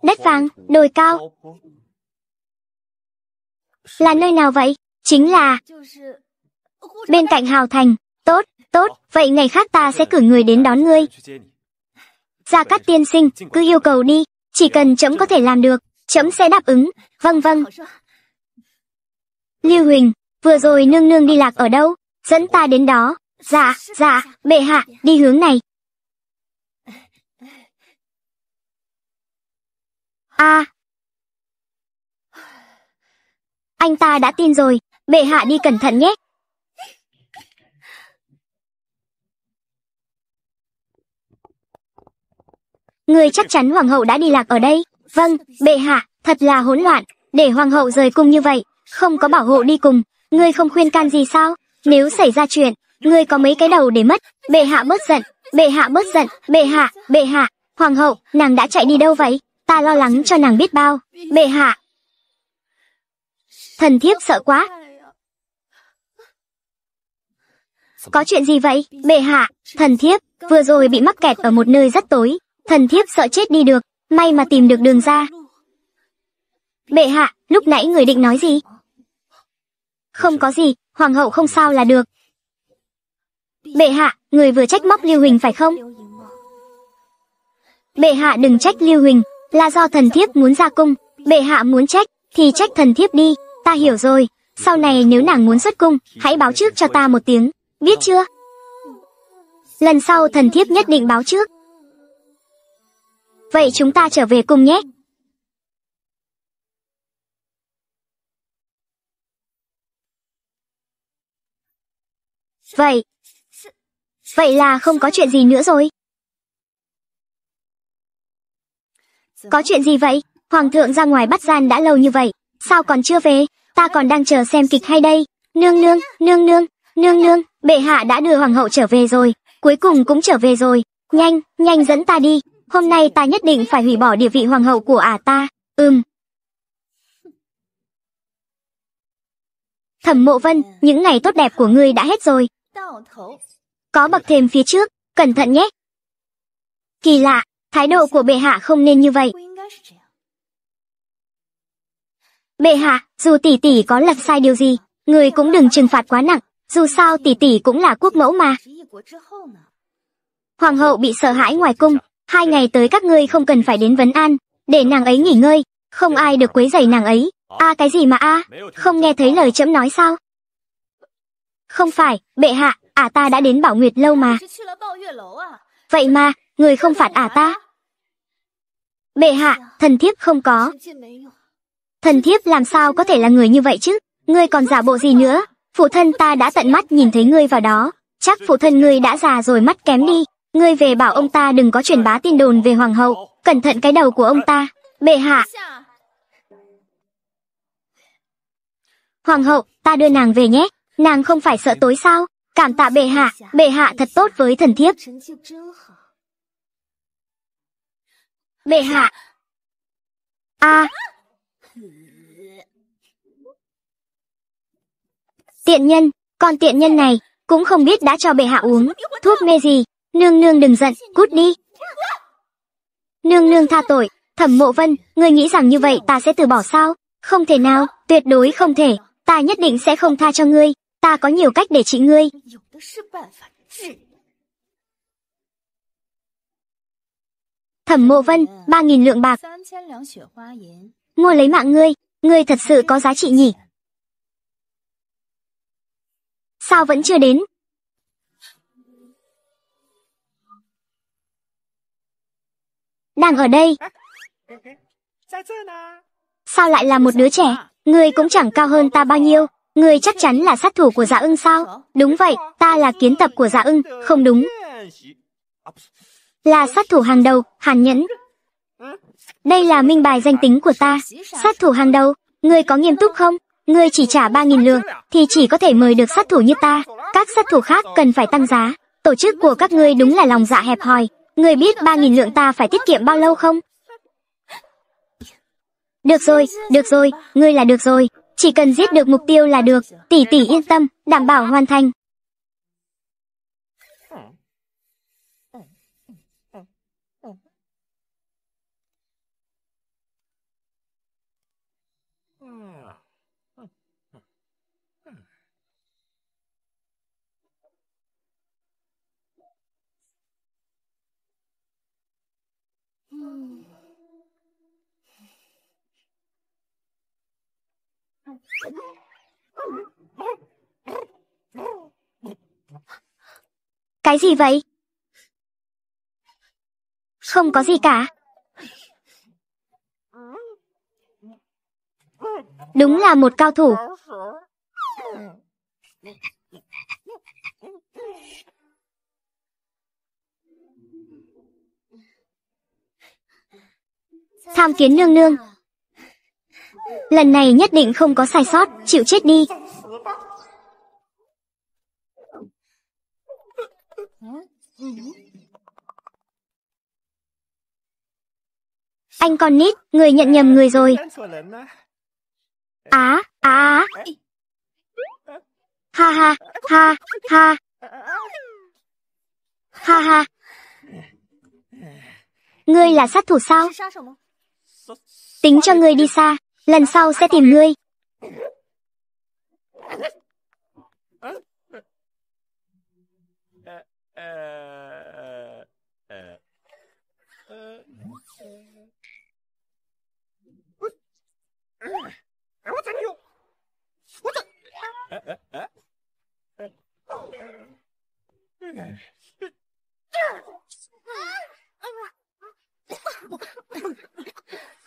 Đất vàng, đồi cao. Là nơi nào vậy? Chính là... Bên cạnh Hào Thành, tốt, Tốt, vậy ngày khác ta sẽ cử người đến đón ngươi. Gia Cát tiên sinh, cứ yêu cầu đi, chỉ cần chấm có thể làm được, chấm sẽ đáp ứng. Vâng vâng. Lưu Huỳnh, vừa rồi nương nương đi lạc ở đâu? Dẫn ta đến đó. Dạ, dạ, bệ hạ, đi hướng này. a à. Anh ta đã tin rồi, bệ hạ đi cẩn thận nhé. người chắc chắn hoàng hậu đã đi lạc ở đây. Vâng, bệ hạ, thật là hỗn loạn, để hoàng hậu rời cung như vậy, không có bảo hộ đi cùng, ngươi không khuyên can gì sao? Nếu xảy ra chuyện, ngươi có mấy cái đầu để mất. Bệ hạ bớt giận, bệ hạ bớt giận, bệ hạ, bệ hạ, hoàng hậu, nàng đã chạy đi đâu vậy? Ta lo lắng cho nàng biết bao. Bệ hạ. Thần thiếp sợ quá. Có chuyện gì vậy? Bệ hạ, thần thiếp, vừa rồi bị mắc kẹt ở một nơi rất tối, thần thiếp sợ chết đi được, may mà tìm được đường ra. Bệ hạ, lúc nãy người định nói gì? Không có gì, hoàng hậu không sao là được. Bệ hạ, người vừa trách móc Lưu Huỳnh phải không? Bệ hạ đừng trách Lưu Huỳnh, là do thần thiếp muốn ra cung, bệ hạ muốn trách, thì trách thần thiếp đi, ta hiểu rồi, sau này nếu nàng muốn xuất cung, hãy báo trước cho ta một tiếng, biết chưa? Lần sau thần thiếp nhất định báo trước. Vậy chúng ta trở về cùng nhé. Vậy, vậy là không có chuyện gì nữa rồi. Có chuyện gì vậy? Hoàng thượng ra ngoài bắt gian đã lâu như vậy, sao còn chưa về? Ta còn đang chờ xem kịch hay đây. Nương nương, nương nương, nương nương, bệ hạ đã đưa hoàng hậu trở về rồi, cuối cùng cũng trở về rồi. Nhanh, nhanh dẫn ta đi, hôm nay ta nhất định phải hủy bỏ địa vị hoàng hậu của ả à ta, ừm. Thẩm Mộ Vân, những ngày tốt đẹp của ngươi đã hết rồi. Có bậc thềm phía trước, cẩn thận nhé. Kỳ lạ, thái độ của bệ hạ không nên như vậy. Bệ hạ, dù tỷ tỷ có lật sai điều gì, người cũng đừng trừng phạt quá nặng, dù sao tỷ tỷ cũng là quốc mẫu mà. Hoàng hậu bị sợ hãi ngoài cung, hai ngày tới các ngươi không cần phải đến vấn an, để nàng ấy nghỉ ngơi, không ai được quấy rầy nàng ấy. A à, cái gì mà a, à? không nghe thấy lời chấm nói sao? Không phải, bệ hạ, ả à ta đã đến Bảo Nguyệt lâu mà. Vậy mà, người không phạt ả ta. Bệ hạ, thần thiếp không có. Thần thiếp làm sao có thể là người như vậy chứ? Ngươi còn giả bộ gì nữa? Phụ thân ta đã tận mắt nhìn thấy ngươi vào đó. Chắc phụ thân ngươi đã già rồi mắt kém đi, Ngươi về bảo ông ta đừng có truyền bá tin đồn về hoàng hậu, cẩn thận cái đầu của ông ta, bệ hạ. Hoàng hậu, ta đưa nàng về nhé, nàng không phải sợ tối sao, cảm tạ bệ hạ, bệ hạ thật tốt với thần thiếp. Bệ hạ. a à. Tiện nhân, con tiện nhân này, cũng không biết đã cho bệ hạ uống, thuốc mê gì, Nương nương đừng giận, cút đi. Nương nương tha tội, Thẩm Mộ Vân, người nghĩ rằng như vậy ta sẽ từ bỏ sao? Không thể nào, tuyệt đối không thể, ta nhất định sẽ không tha cho ngươi, ta có nhiều cách để trị ngươi. Thẩm Mộ Vân, ba nghìn lượng bạc. Mua lấy mạng ngươi, ngươi thật sự có giá trị nhỉ? Sao vẫn chưa đến, đang ở đây. À? Sao lại là một đứa trẻ? À? Người cũng chẳng cao hơn ta bao nhiêu. Người chắc chắn là sát thủ của dạ ưng sao? Đúng vậy, ta là kiến tập của dạ ưng, không đúng. Là sát thủ hàng đầu, hàn nhẫn. Đây là minh bài danh tính của ta. Sát thủ hàng đầu, người có nghiêm túc không? Người chỉ trả 3.000 lượng, thì chỉ có thể mời được sát thủ như ta. Các sát thủ khác cần phải tăng giá. Tổ chức của các ngươi đúng là lòng dạ hẹp hòi, Người biết ba nghìn lượng ta phải tiết kiệm bao lâu không? Được rồi, được rồi, ngươi là được rồi. Chỉ cần giết được mục tiêu là được, tỷ tỷ yên tâm, đảm bảo hoàn thành. Cái gì vậy? Không có gì cả. Đúng là một cao thủ. Tham kiến nương nương. Lần này nhất định không có sai sót, chịu chết đi. Anh con nít, người nhận nhầm người rồi. Á, á, Ha ha, ha, ha. Ha ha. Ngươi là sát thủ sao? Tính cho ngươi đi xa, lần sau sẽ tìm ngươi.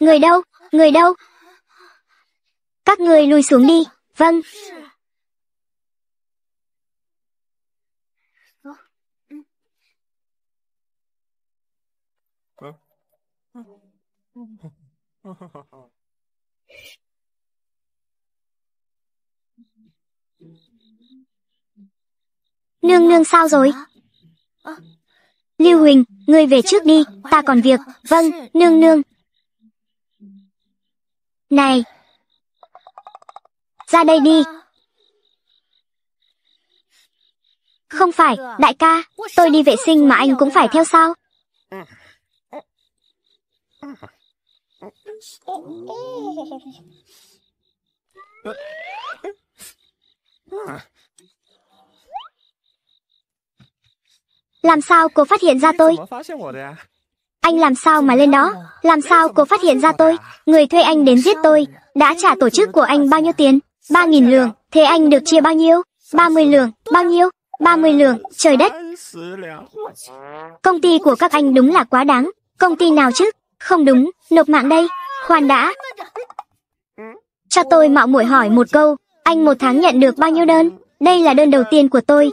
Người đâu, người đâu? Các người lùi xuống đi, vâng. Nương nương sao rồi? Lưu Huỳnh, ngươi về trước đi, ta còn việc. Vâng, nương nương. Này! Ra đây đi! Không phải, đại ca, tôi đi vệ sinh mà anh cũng phải theo sao? Làm sao cô phát hiện ra tôi? Anh làm sao mà lên đó? Làm sao cô phát hiện ra tôi? Người thuê anh đến giết tôi, đã trả tổ chức của anh bao nhiêu tiền? 3.000 lượng, thế anh được chia bao nhiêu? 30 lượng, bao nhiêu? 30 lượng, trời đất. Công ty của các anh đúng là quá đáng. Công ty nào chứ? Không đúng, nộp mạng đây. Khoan đã. Cho tôi mạo muội hỏi một câu, anh một tháng nhận được bao nhiêu đơn? Đây là đơn đầu tiên của tôi.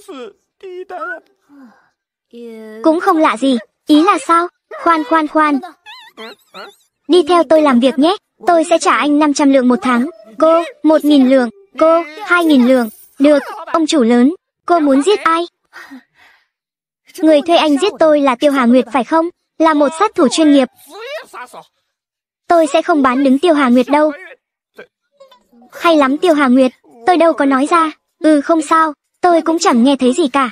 Cũng không lạ gì, ý là sao? Khoan khoan khoan. Đi theo tôi làm việc nhé, tôi sẽ trả anh 500 lượng một tháng. Cô, 1.000 lượng. Cô, 2.000 lượng. Được, ông chủ lớn, cô muốn giết ai? Người thuê anh giết tôi là Tiêu Hà Nguyệt phải không? Là một sát thủ chuyên nghiệp. Tôi sẽ không bán đứng Tiêu Hà Nguyệt đâu. Hay lắm Tiêu Hà Nguyệt, tôi đâu có nói ra. Ừ không sao, tôi cũng chẳng nghe thấy gì cả.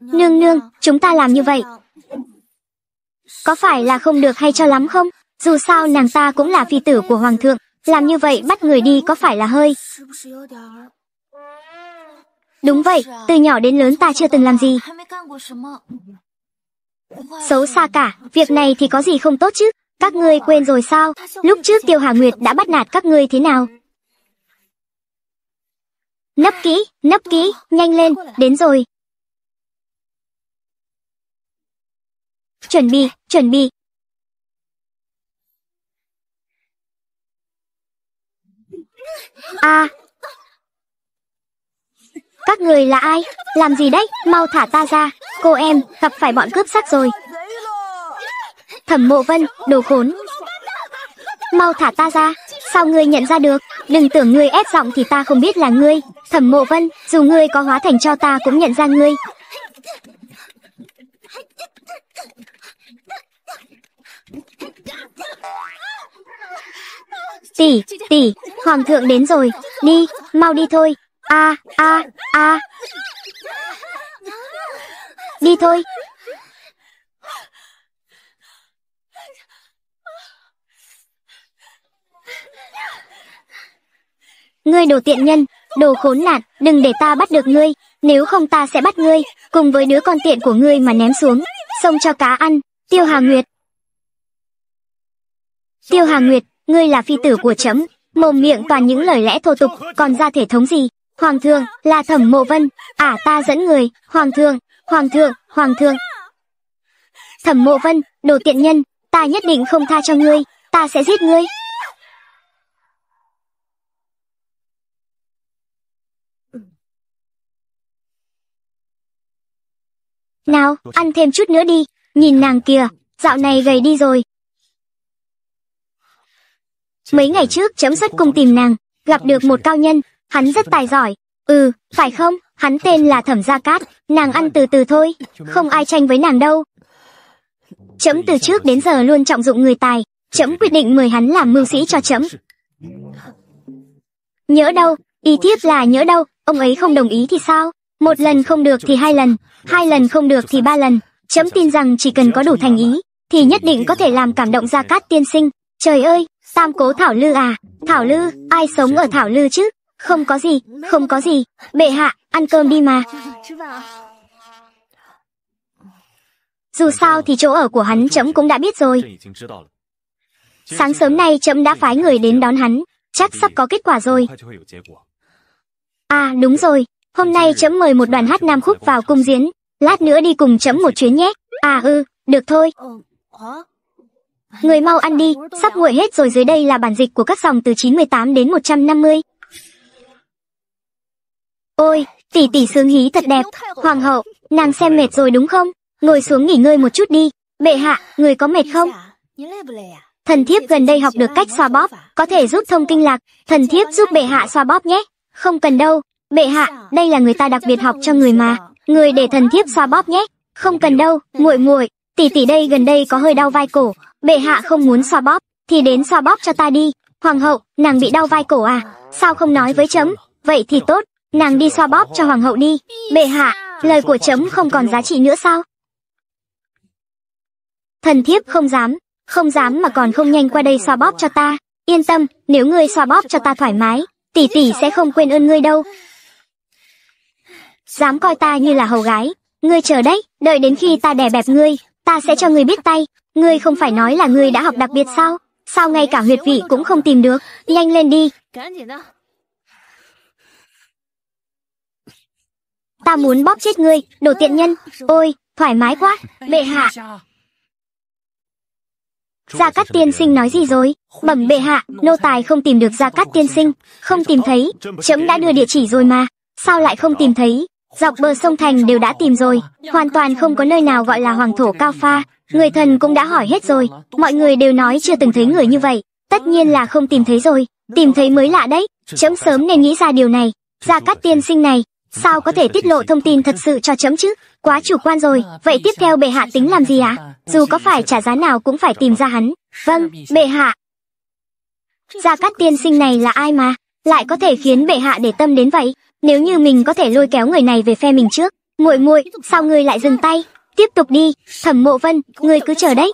Nương nương, chúng ta làm như vậy. Có phải là không được hay cho lắm không? Dù sao nàng ta cũng là phi tử của hoàng thượng, làm như vậy bắt người đi có phải là hơi? Đúng vậy, từ nhỏ đến lớn ta chưa từng làm gì. Xấu xa cả, việc này thì có gì không tốt chứ? Các ngươi quên rồi sao? Lúc trước Tiêu Hà Nguyệt đã bắt nạt các ngươi thế nào? Nấp kỹ, nấp kỹ, nhanh lên, đến rồi. Chuẩn bị, chuẩn bị. À. Các người là ai? Làm gì đấy? Mau thả ta ra. Cô em, gặp phải bọn cướp sắt rồi. Thẩm mộ vân, đồ khốn. Mau thả ta ra. Sao ngươi nhận ra được? Đừng tưởng ngươi ép giọng thì ta không biết là ngươi. Thẩm mộ vân, dù ngươi có hóa thành cho ta cũng nhận ra ngươi. Tỷ, tỷ, hoàng thượng đến rồi, đi, mau đi thôi. A, a, a. Đi thôi. Ngươi đồ tiện nhân, đồ khốn nạn, đừng để ta bắt được ngươi, nếu không ta sẽ bắt ngươi, cùng với đứa con tiện của ngươi mà ném xuống, sông cho cá ăn, tiêu hà nguyệt. Tiêu Hà Nguyệt, ngươi là phi tử của chấm, mồm miệng toàn những lời lẽ thô tục, còn ra thể thống gì? Hoàng thượng, là Thẩm Mộ Vân, ả à, ta dẫn người, hoàng thượng, hoàng thượng, hoàng thượng. Thẩm Mộ Vân, đồ tiện nhân, ta nhất định không tha cho ngươi, ta sẽ giết ngươi. Nào, ăn thêm chút nữa đi, nhìn nàng kìa, dạo này gầy đi rồi, Mấy ngày trước chấm xuất cùng tìm nàng, gặp được một cao nhân, hắn rất tài giỏi. Ừ, phải không? Hắn tên là Thẩm Gia Cát, nàng ăn từ từ thôi, không ai tranh với nàng đâu. Chấm từ trước đến giờ luôn trọng dụng người tài, chấm quyết định mời hắn làm mưu sĩ cho chấm. Nhớ đâu, ý thiếp là nhớ đâu, ông ấy không đồng ý thì sao? Một lần không được thì hai lần, hai lần không được thì ba lần. Chấm tin rằng chỉ cần có đủ thành ý, thì nhất định có thể làm cảm động Gia Cát tiên sinh. Trời ơi, Tam cố Thảo Lư à, Thảo Lư, ai sống ở Thảo Lư chứ? Không có gì, không có gì, bệ hạ, ăn cơm đi mà. Dù sao thì chỗ ở của hắn chấm cũng đã biết rồi. Sáng sớm nay chấm đã phái người đến đón hắn, chắc sắp có kết quả rồi. À đúng rồi, hôm nay chấm mời một đoàn hát nam khúc vào cung diễn, lát nữa đi cùng chấm một chuyến nhé. À ừ, được thôi. Người mau ăn đi, sắp nguội hết rồi dưới đây là bản dịch của các dòng từ 918 đến 150. Ôi, tỷ tỷ sướng hí thật đẹp, hoàng à? hậu, nàng xem mệt rồi đúng không? Ngồi xuống nghỉ ngơi một chút đi, bệ hạ, người có mệt không? À? Thần thiếp gần đây học được cách xoa bóp, có thể giúp thông kinh lạc, thần thiếp giúp bệ hạ xoa bóp nhé. Không cần đâu, bệ hạ, đây là người ta đặc biệt học cho người mà, người để thần thiếp xoa bóp nhé. Không cần đâu, muội muội, tỷ tỷ đây gần đây có hơi đau vai cổ, bệ hạ không muốn xoa bóp, thì đến xoa bóp cho ta đi. Hoàng hậu, nàng bị đau vai cổ à? Sao không nói với chấm? Vậy thì tốt, nàng đi xoa bóp cho hoàng hậu đi. Bệ hạ, lời của chấm không còn giá trị nữa sao? Thần thiếp không dám, không dám mà còn không nhanh qua đây xoa bóp cho ta. Yên tâm, nếu ngươi xoa bóp cho ta thoải mái, tỷ tỷ sẽ không quên ơn ngươi đâu. Dám coi ta như là hầu gái, ngươi chờ đấy, đợi đến khi ta đè bẹp ngươi, ta sẽ cho người biết tay. Ngươi không phải nói là ngươi đã học đặc biệt sao? Sao ngay cả huyệt vị cũng không tìm được? Nhanh lên đi. Ta muốn bóp chết ngươi, đồ tiện nhân. Ôi, thoải mái quá, bệ hạ. Gia Cát Tiên Sinh nói gì rồi? Bẩm bệ hạ, nô tài không tìm được Gia Cát Tiên Sinh. Không tìm thấy, chấm đã đưa địa chỉ rồi mà. Sao lại không tìm thấy? Dọc bờ sông Thành đều đã tìm rồi, hoàn toàn không có nơi nào gọi là hoàng thổ cao pha. Người thần cũng đã hỏi hết rồi, mọi người đều nói chưa từng thấy người như vậy. Tất nhiên là không tìm thấy rồi, tìm thấy mới lạ đấy. Chấm sớm nên nghĩ ra điều này. Gia Cát tiên sinh này, sao có thể tiết lộ thông tin thật sự cho chấm chứ? Quá chủ quan rồi, vậy tiếp theo bệ hạ tính làm gì ạ? À? Dù có phải trả giá nào cũng phải tìm ra hắn. Vâng, bệ hạ. Gia Cát tiên sinh này là ai mà? lại có thể khiến bệ hạ để tâm đến vậy nếu như mình có thể lôi kéo người này về phe mình trước muội muội sao ngươi lại dừng tay tiếp tục đi thẩm mộ vân ngươi cứ chờ đấy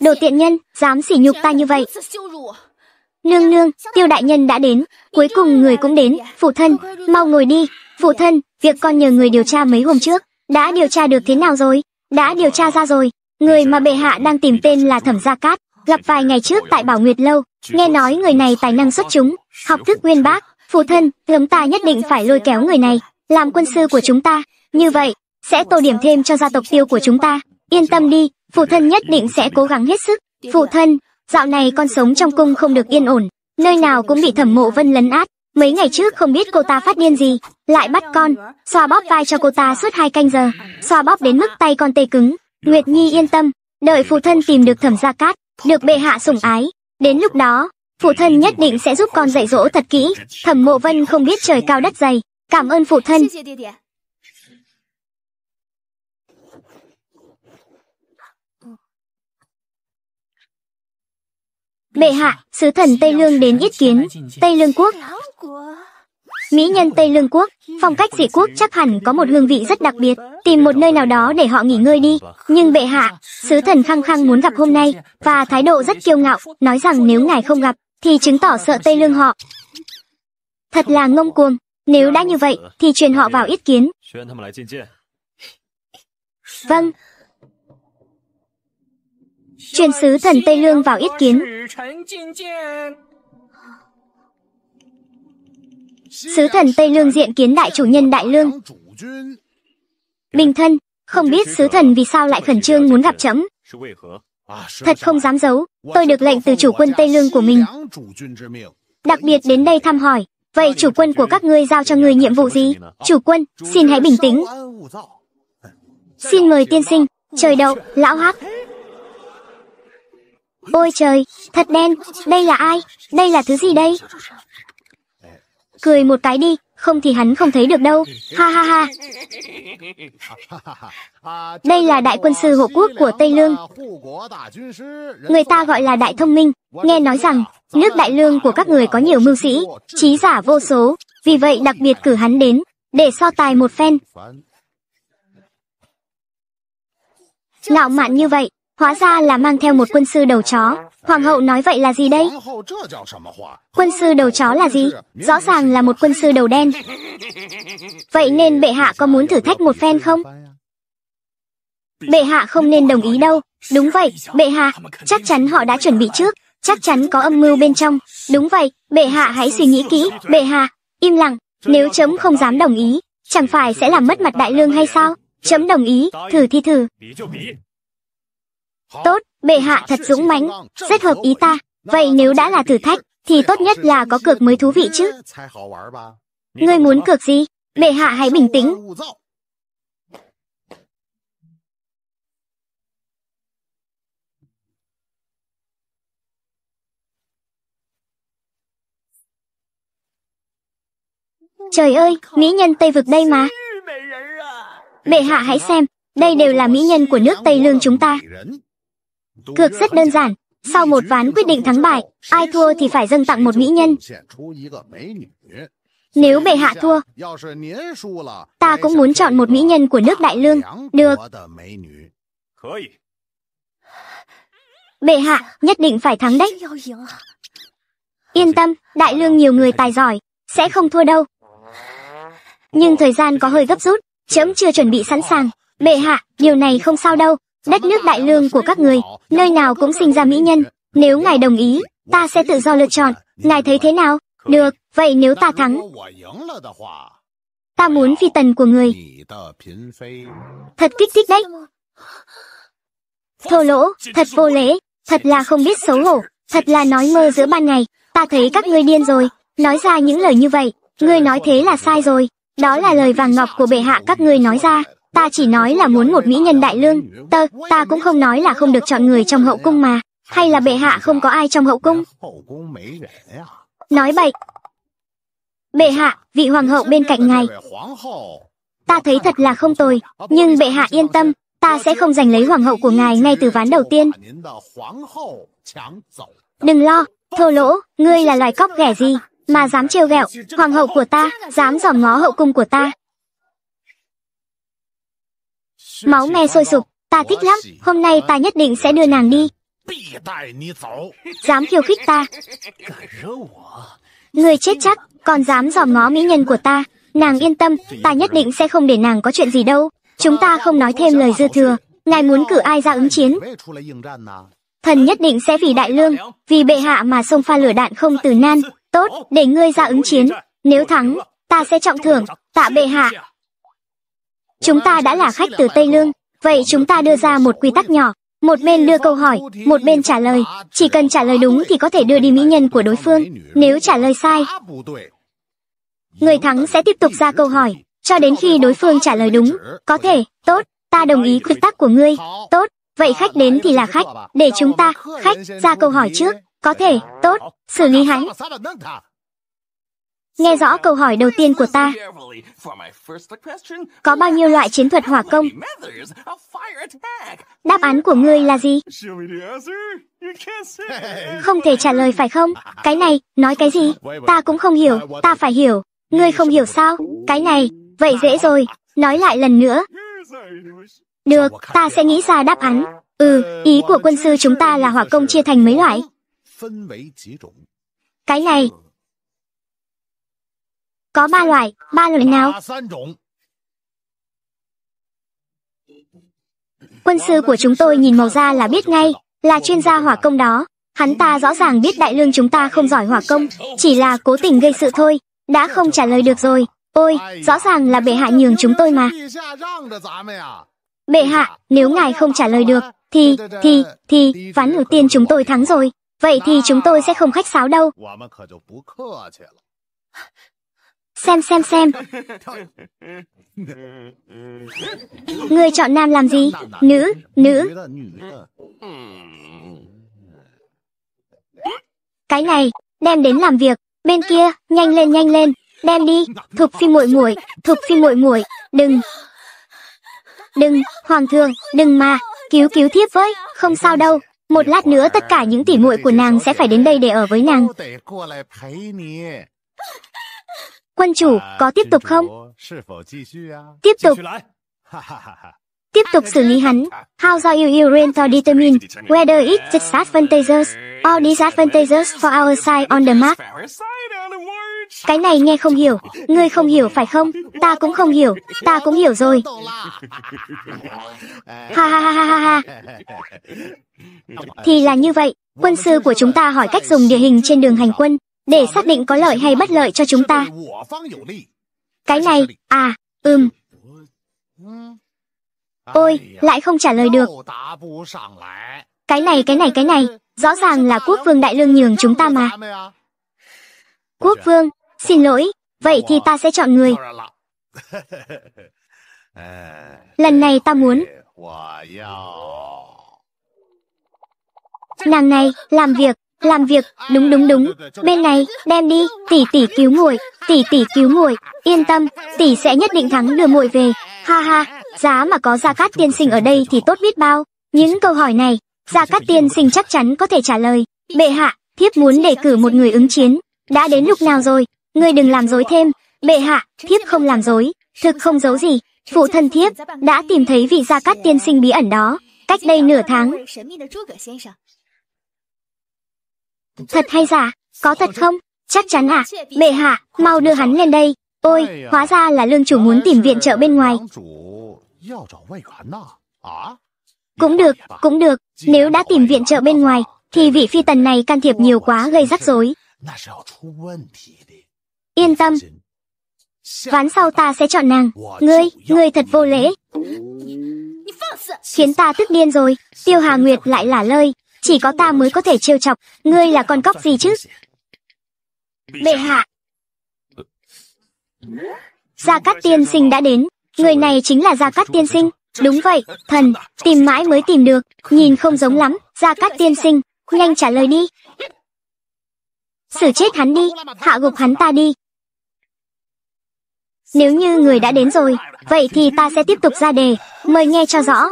đồ tiện nhân dám sỉ nhục ta như vậy nương nương tiêu đại nhân đã đến cuối cùng người cũng đến phụ thân mau ngồi đi phụ thân việc con nhờ người điều tra mấy hôm trước đã điều tra được thế nào rồi đã điều tra ra rồi Người mà bệ hạ đang tìm tên là Thẩm Gia Cát, gặp vài ngày trước tại Bảo Nguyệt Lâu, nghe nói người này tài năng xuất chúng, học thức nguyên bác, phụ thân, chúng ta nhất định phải lôi kéo người này, làm quân sư của chúng ta, như vậy, sẽ tô điểm thêm cho gia tộc tiêu của chúng ta. Yên tâm đi, phụ thân nhất định sẽ cố gắng hết sức. Phụ thân, dạo này con sống trong cung không được yên ổn, nơi nào cũng bị thẩm mộ vân lấn át. Mấy ngày trước không biết cô ta phát điên gì, lại bắt con, xoa bóp vai cho cô ta suốt hai canh giờ, xoa bóp đến mức tay con tê cứng, Nguyệt Nhi yên tâm, đợi phụ thân tìm được thẩm gia cát, được bệ hạ sủng ái. Đến lúc đó, phụ thân nhất định sẽ giúp con dạy dỗ thật kỹ. Thẩm mộ vân không biết trời cao đất dày. Cảm ơn phụ thân. Bệ hạ, sứ thần Tây Lương đến yết kiến, Tây Lương quốc. Mỹ nhân Tây Lương quốc, phong cách dị quốc chắc hẳn có một hương vị rất đặc biệt, tìm một nơi nào đó để họ nghỉ ngơi đi. Nhưng bệ hạ, sứ thần khăng khăng muốn gặp hôm nay, và thái độ rất kiêu ngạo, nói rằng nếu ngài không gặp, thì chứng tỏ sợ Tây Lương họ. Thật là ngông cuồng, nếu đã như vậy, thì truyền họ vào ít kiến. Vâng. Truyền sứ thần Tây Lương vào ít kiến sứ thần Tây Lương diện kiến đại chủ nhân Đại Lương. Bình thân, không biết sứ thần vì sao lại khẩn trương muốn gặp chấm. À, thật không dám giấu, tôi được lệnh từ chủ quân Tây Lương của mình. Đặc biệt đến đây thăm hỏi, vậy chủ quân của các ngươi giao cho người nhiệm vụ gì? Chủ quân, xin hãy bình tĩnh. Xin mời tiên sinh, trời đậu, lão hắc. Ôi trời, thật đen, đây là ai? Đây là thứ gì đây? cười một cái đi, không thì hắn không thấy được đâu. Ha ha ha. Đây là đại quân sư hộ quốc của Tây Lương. Người ta gọi là đại thông minh, nghe nói rằng nước Đại Lương của các người có nhiều mưu sĩ, trí giả vô số, vì vậy đặc biệt cử hắn đến để so tài một phen. Ngạo mạn như vậy, hóa ra là mang theo một quân sư đầu chó. Hoàng hậu nói vậy là gì đây? Quân sư đầu chó là gì? Rõ ràng là một quân sư đầu đen. Vậy nên bệ hạ có muốn thử thách một phen không? Bệ hạ không nên đồng ý đâu. Đúng vậy, bệ hạ, chắc chắn họ đã chuẩn bị trước, chắc chắn có âm mưu bên trong. Đúng vậy, bệ hạ hãy suy nghĩ kỹ, bệ hạ, im lặng, nếu chấm không dám đồng ý, chẳng phải sẽ làm mất mặt đại lương hay sao? Chấm đồng ý, thử thì thử. Tốt, bệ hạ thật dũng mãnh, rất hợp ý ta. Vậy nếu đã là thử thách, thì tốt nhất là có cược mới thú vị chứ. Ngươi muốn cược gì? Bệ hạ hãy bình tĩnh. Trời ơi, mỹ nhân Tây vực đây mà. Bệ hạ hãy xem, đây đều là mỹ nhân của nước Tây Lương chúng ta. Cược rất đơn giản, sau một ván quyết định thắng bại, ai thua thì phải dâng tặng một mỹ nhân. Nếu bệ hạ thua, ta cũng muốn chọn một mỹ nhân của nước Đại Lương. Được. Bệ hạ, nhất định phải thắng đấy. Yên tâm, Đại Lương nhiều người tài giỏi, sẽ không thua đâu. Nhưng thời gian có hơi gấp rút, chấm chưa chuẩn bị sẵn sàng. Bệ hạ, điều này không sao đâu đất nước đại lương của các người, nơi nào cũng sinh ra mỹ nhân. Nếu ngài đồng ý, ta sẽ tự do lựa chọn, ngài thấy thế nào? Được, vậy nếu ta thắng, ta muốn phi tần của người. Thật kích thích đấy. Thô lỗ, thật vô lễ, thật là không biết xấu hổ, thật là nói mơ giữa ban ngày. Ta thấy các ngươi điên rồi, nói ra những lời như vậy, ngươi nói thế là sai rồi. Đó là lời vàng ngọc của bệ hạ các ngươi nói ra. Ta chỉ nói là muốn một mỹ nhân đại lương, tơ, ta cũng không nói là không được chọn người trong hậu cung mà. Hay là bệ hạ không có ai trong hậu cung? Nói bậy. Bệ hạ, vị hoàng hậu bên cạnh ngài. Ta thấy thật là không tồi, nhưng bệ hạ yên tâm, ta sẽ không giành lấy hoàng hậu của ngài ngay từ ván đầu tiên. Đừng lo, thô lỗ, ngươi là loài cóc ghẻ gì, mà dám trêu ghẹo, hoàng hậu của ta, dám dòm ngó hậu cung của ta máu me sôi sục, ta thích lắm, hôm nay ta nhất định sẽ đưa nàng đi. Dám khiêu khích ta. Người chết chắc, còn dám dòm ngó mỹ nhân của ta. Nàng yên tâm, ta nhất định sẽ không để nàng có chuyện gì đâu. Chúng ta không nói thêm lời dư thừa. Ngài muốn cử ai ra ứng chiến? Thần nhất định sẽ vì đại lương, vì bệ hạ mà xông pha lửa đạn không từ nan. Tốt, để ngươi ra ứng chiến. Nếu thắng, ta sẽ trọng thưởng. Tạ bệ hạ, Chúng ta đã là khách từ Tây Lương, vậy chúng ta đưa ra một quy tắc nhỏ. Một bên đưa câu hỏi, một bên trả lời. Chỉ cần trả lời đúng thì có thể đưa đi mỹ nhân của đối phương. Nếu trả lời sai, người thắng sẽ tiếp tục ra câu hỏi, cho đến khi đối phương trả lời đúng. Có thể, tốt, ta đồng ý quy tắc của ngươi. Tốt, vậy khách đến thì là khách, để chúng ta, khách, ra câu hỏi trước. Có thể, tốt, xử lý hắn. Nghe rõ câu hỏi đầu tiên của ta. Có bao nhiêu loại chiến thuật hỏa công? Đáp án của ngươi là gì? Không thể trả lời phải không? Cái này, nói cái gì? Ta cũng không hiểu, ta phải hiểu. Ngươi không hiểu sao? Cái này, vậy dễ rồi. Nói lại lần nữa. Được, ta sẽ nghĩ ra đáp án. Ừ, ý của quân sư chúng ta là hỏa công chia thành mấy loại. Cái này, có ba loại, ba loại nào? Quân sư của chúng tôi nhìn màu da là biết ngay, là chuyên gia hỏa công đó. Hắn ta rõ ràng biết đại lương chúng ta không giỏi hỏa công, chỉ là cố tình gây sự thôi, đã không trả lời được rồi. Ôi, rõ ràng là bệ hạ nhường chúng tôi mà. Bệ hạ, nếu ngài không trả lời được, thì, thì, thì, ván đầu tiên chúng tôi thắng rồi. Vậy thì chúng tôi sẽ không khách sáo đâu. Xem xem xem. Người chọn nam làm gì? Nữ, nữ. Cái này, đem đến làm việc. Bên kia, nhanh lên nhanh lên. Đem đi, thục phi muội muội, thục phi muội muội, đừng. Đừng, hoàng thượng, đừng mà, cứu cứu thiếp với, không sao đâu. Một lát nữa tất cả những tỉ muội của nàng sẽ phải đến đây để ở với nàng. Quân chủ à, có tiếp tục không? À? Tiếp tục. Tiếp tục xử lý hắn. How do you, you rent determine whether it's disadvantageous dạ. or dạ. disadvantageous for our side on the map? Dạ. Cái này nghe không hiểu, ngươi không hiểu phải không? Ta cũng không hiểu, ta cũng hiểu rồi. ha ha ha ha ha. Thì là như vậy, quân sư của chúng ta hỏi cách dùng địa hình trên đường hành quân, để xác định có lợi hay bất lợi cho chúng ta. Cái này, à, ừm. Ôi, lại không trả lời được. Cái này, cái này, cái này, rõ ràng là quốc vương đại lương nhường chúng ta mà. Quốc vương, xin lỗi, vậy thì ta sẽ chọn người. Lần này ta muốn... Nàng này, làm việc, làm việc, đúng đúng đúng, bên này, đem đi, tỷ tỷ cứu muội, tỷ tỷ cứu muội, yên tâm, tỷ sẽ nhất định thắng đưa muội về. Ha ha, giá mà có Gia Cát tiên sinh ở đây thì tốt biết bao. Những câu hỏi này, Gia Cát tiên sinh chắc chắn có thể trả lời. Bệ hạ, thiếp muốn đề cử một người ứng chiến. Đã đến lúc nào rồi, ngươi đừng làm dối thêm. Bệ hạ, thiếp không làm dối, thực không giấu gì. Phụ thân thiếp đã tìm thấy vị Gia Cát tiên sinh bí ẩn đó, cách đây nửa tháng. Thật hay giả? Có thật không? Chắc chắn à? Bệ hạ, mau đưa hắn lên đây. Ôi, hóa ra là lương chủ muốn tìm viện trợ bên ngoài. Cũng được, cũng được. Nếu đã tìm viện trợ bên ngoài, thì vị phi tần này can thiệp nhiều quá gây rắc rối. Yên tâm. Ván sau ta sẽ chọn nàng. Ngươi, ngươi thật vô lễ. Khiến ta tức điên rồi. Tiêu Hà Nguyệt lại lả lơi, chỉ có ta mới có thể trêu chọc, ngươi là con cóc gì chứ? Bệ hạ. Gia Cát Tiên Sinh đã đến, người này chính là Gia Cát Tiên Sinh. Đúng vậy, thần, tìm mãi mới tìm được, nhìn không giống lắm, Gia Cát Tiên Sinh, nhanh trả lời đi. Xử chết hắn đi, hạ gục hắn ta đi. Nếu như người đã đến rồi, vậy thì ta sẽ tiếp tục ra đề, mời nghe cho rõ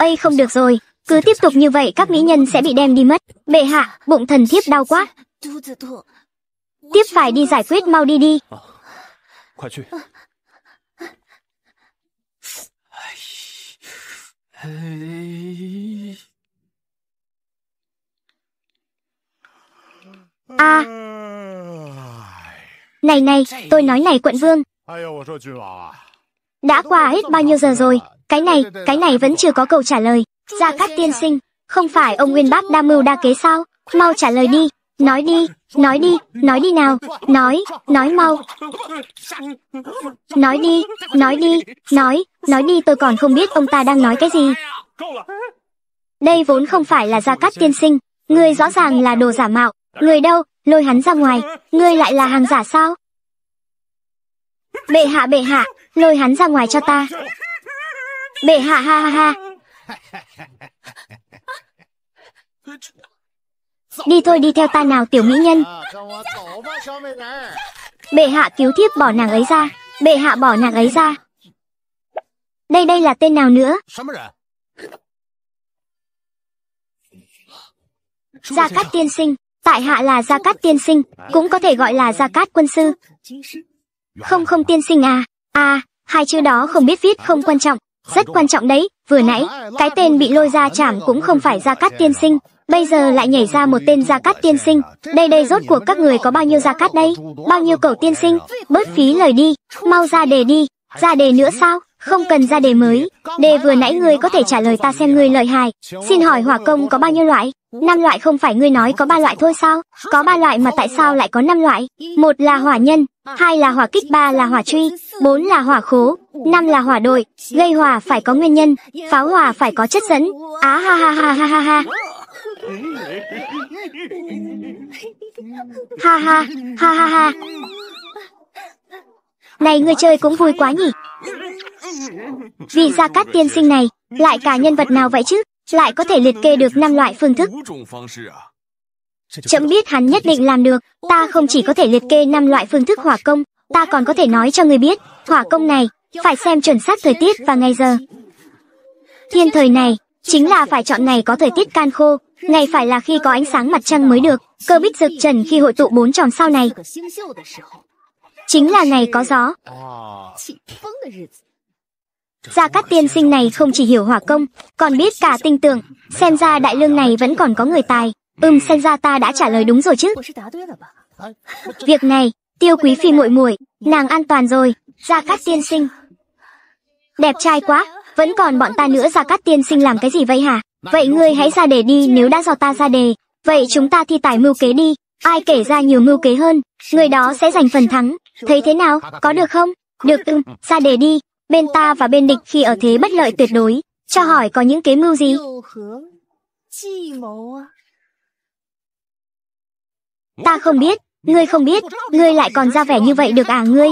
ây không được rồi cứ tiếp tục như vậy các mỹ nhân sẽ bị đem đi mất bệ hạ bụng thần thiếp đau quá tiếp phải đi giải quyết mau đi đi À Này này tôi nói này quận vương đã qua hết bao nhiêu giờ rồi, cái này, cái này vẫn chưa có câu trả lời. Gia Cát tiên sinh, không phải ông Nguyên Bác đa mưu đa kế sao? Mau trả lời đi, nói đi, nói đi, nói đi nào, nói, nói mau. Nói đi, nói đi, nói, nói đi tôi còn không biết ông ta đang nói cái gì. Đây vốn không phải là Gia Cát tiên sinh, ngươi rõ ràng là đồ giả mạo, người đâu, lôi hắn ra ngoài, ngươi lại là hàng giả sao? Bệ hạ bệ hạ, lôi hắn ra ngoài cho ta. Bệ hạ ha ha ha. Đi thôi đi theo ta nào tiểu mỹ nhân. Bệ hạ cứu thiếp bỏ nàng ấy ra. Bệ hạ bỏ nàng ấy ra. Đây đây là tên nào nữa? Gia Cát Tiên Sinh. Tại hạ là Gia Cát Tiên Sinh, cũng có thể gọi là Gia Cát Quân Sư. Không không tiên sinh à, À, hai chữ đó không biết viết không quan trọng, rất quan trọng đấy, vừa nãy, cái tên bị lôi ra chảm cũng không phải Gia Cát Tiên Sinh, bây giờ lại nhảy ra một tên Gia Cát Tiên Sinh, đây đây rốt cuộc các người có bao nhiêu Gia Cát đây, bao nhiêu cầu tiên sinh, bớt phí lời đi, mau ra đề đi, ra đề nữa sao? Không cần ra đề mới, đề vừa nãy ngươi có thể trả lời ta xem ngươi lợi hại. Xin hỏi hỏa công có bao nhiêu loại? Năm loại không phải ngươi nói có ba loại thôi sao? Có ba loại mà tại sao lại có năm loại? Một là hỏa nhân, hai là hỏa kích, ba là hỏa truy, bốn là hỏa khố, năm là hỏa đội, gây hỏa phải có nguyên nhân, pháo hỏa phải có chất dẫn. Á ha ha ha ha ha ha. Ha ha, ha ha ha. Này người chơi cũng vui quá nhỉ. Vì gia cát tiên sinh này, lại cả nhân vật nào vậy chứ? Lại có thể liệt kê được năm loại phương thức. Chậm biết hắn nhất định làm được, ta không chỉ có thể liệt kê năm loại phương thức hỏa công, ta còn có thể nói cho người biết, hỏa công này, phải xem chuẩn xác thời tiết và ngày giờ. Thiên thời này, chính là phải chọn ngày có thời tiết can khô, ngày phải là khi có ánh sáng mặt trăng mới được, cơ bích dược trần khi hội tụ bốn tròn sau này. Chính là ngày có gió. Gia Cát tiên sinh này không chỉ hiểu hỏa công, còn biết cả tinh tượng. xem ra đại lương này vẫn còn có người tài. Ừm, xem ra ta đã trả lời đúng rồi chứ. Việc này, tiêu quý phi muội muội, nàng an toàn rồi, Gia Cát tiên sinh. Đẹp trai quá, vẫn còn bọn ta nữa Gia Cát tiên sinh làm cái gì vậy hả? Vậy ngươi hãy ra đề đi nếu đã do ta ra đề, vậy chúng ta thi tài mưu kế đi, ai kể ra nhiều mưu kế hơn, người đó sẽ giành phần thắng. Thấy thế nào, có được không? Được ưng, ra đề đi, bên ta và bên địch khi ở thế bất lợi tuyệt đối, cho hỏi có những kế mưu gì? Ta không biết, ngươi không biết, ngươi lại còn ra vẻ như vậy được à ngươi?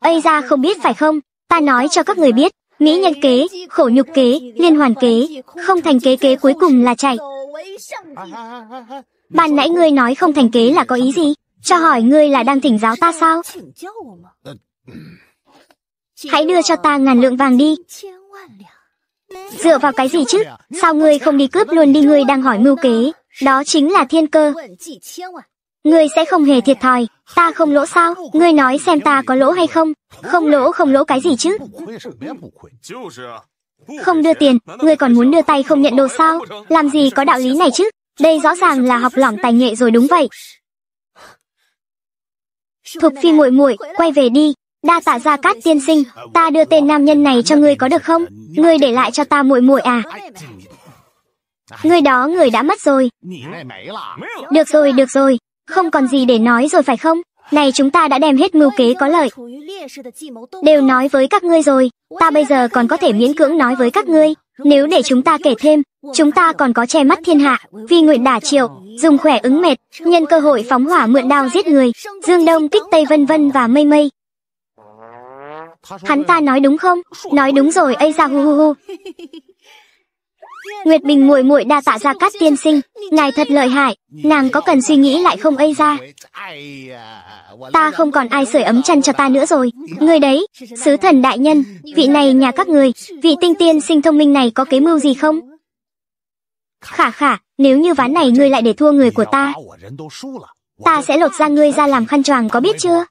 Ây ra không biết phải không? Ta nói cho các người biết, mỹ nhân kế, khổ nhục kế, liên hoàn kế, không thành kế kế cuối cùng là chạy. Bạn nãy ngươi nói không thành kế là có ý gì? Cho hỏi ngươi là đang thỉnh giáo ta sao? Hãy đưa cho ta ngàn lượng vàng đi. Dựa vào cái gì chứ? Sao ngươi không đi cướp luôn đi ngươi đang hỏi mưu kế? Đó chính là thiên cơ. Ngươi sẽ không hề thiệt thòi, ta không lỗ sao? Ngươi nói xem ta có lỗ hay không? Không lỗ không lỗ cái gì chứ? Không đưa tiền, ngươi còn muốn đưa tay không nhận đồ sao? Làm gì có đạo lý này chứ? Đây rõ ràng là học lỏng tài nghệ rồi đúng vậy. Thục phi muội muội, quay về đi. Đa tạ gia cát tiên sinh, ta đưa tên nam nhân này cho ngươi có được không? Ngươi để lại cho ta muội muội à? Người đó người đã mất rồi. Được rồi, được rồi. Không còn gì để nói rồi phải không? Này chúng ta đã đem hết mưu kế có lợi. Đều nói với các ngươi rồi. Ta bây giờ còn có thể miễn cưỡng nói với các ngươi. Nếu để chúng ta kể thêm, chúng ta còn có che mắt thiên hạ, vì nguyện đả triệu, dùng khỏe ứng mệt, nhân cơ hội phóng hỏa mượn đao giết người, dương đông kích tây vân vân và mây mây. Hắn ta nói đúng không? Nói đúng rồi, ây ra hu hu hu. Nguyệt Bình muội muội đa tạ gia cát tiên sinh, ngài thật lợi hại, nàng có cần suy nghĩ lại không ấy ra. Ta không còn ai sưởi ấm chăn cho ta nữa rồi, người đấy, sứ thần đại nhân, vị này nhà các người, vị tinh tiên sinh thông minh này có kế mưu gì không? Khả khả, nếu như ván này ngươi lại để thua người của ta, ta sẽ lột ra ngươi ra làm khăn choàng có biết chưa?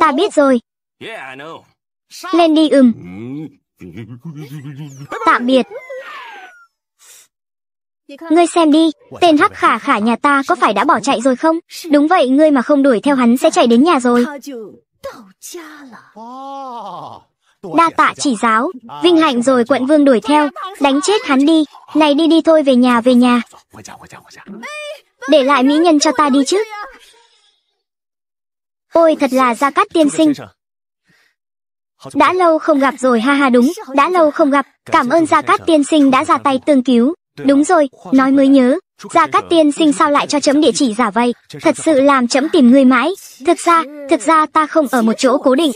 Ta biết rồi. Lên đi ừm. Mm. Tạm biệt. Ngươi xem đi, tên hắc khả khả nhà ta có phải đã bỏ chạy rồi không? Đúng vậy, ngươi mà không đuổi theo hắn sẽ chạy đến nhà rồi. Đa tạ chỉ giáo, vinh hạnh rồi quận vương đuổi theo, đánh chết hắn đi. Này đi đi thôi về nhà về nhà. Để lại mỹ nhân cho ta đi chứ. Ôi thật là Gia Cát tiên sinh. Đã lâu không gặp rồi ha ha đúng, đã lâu không gặp. Cảm ơn Gia Cát tiên sinh đã ra tay tương cứu. Đúng rồi, nói mới nhớ. Gia Cát Tiên sinh sao lại cho chấm địa chỉ giả vây, thật sự làm chấm tìm người mãi. Thực ra, thực ra ta không ở một chỗ cố định.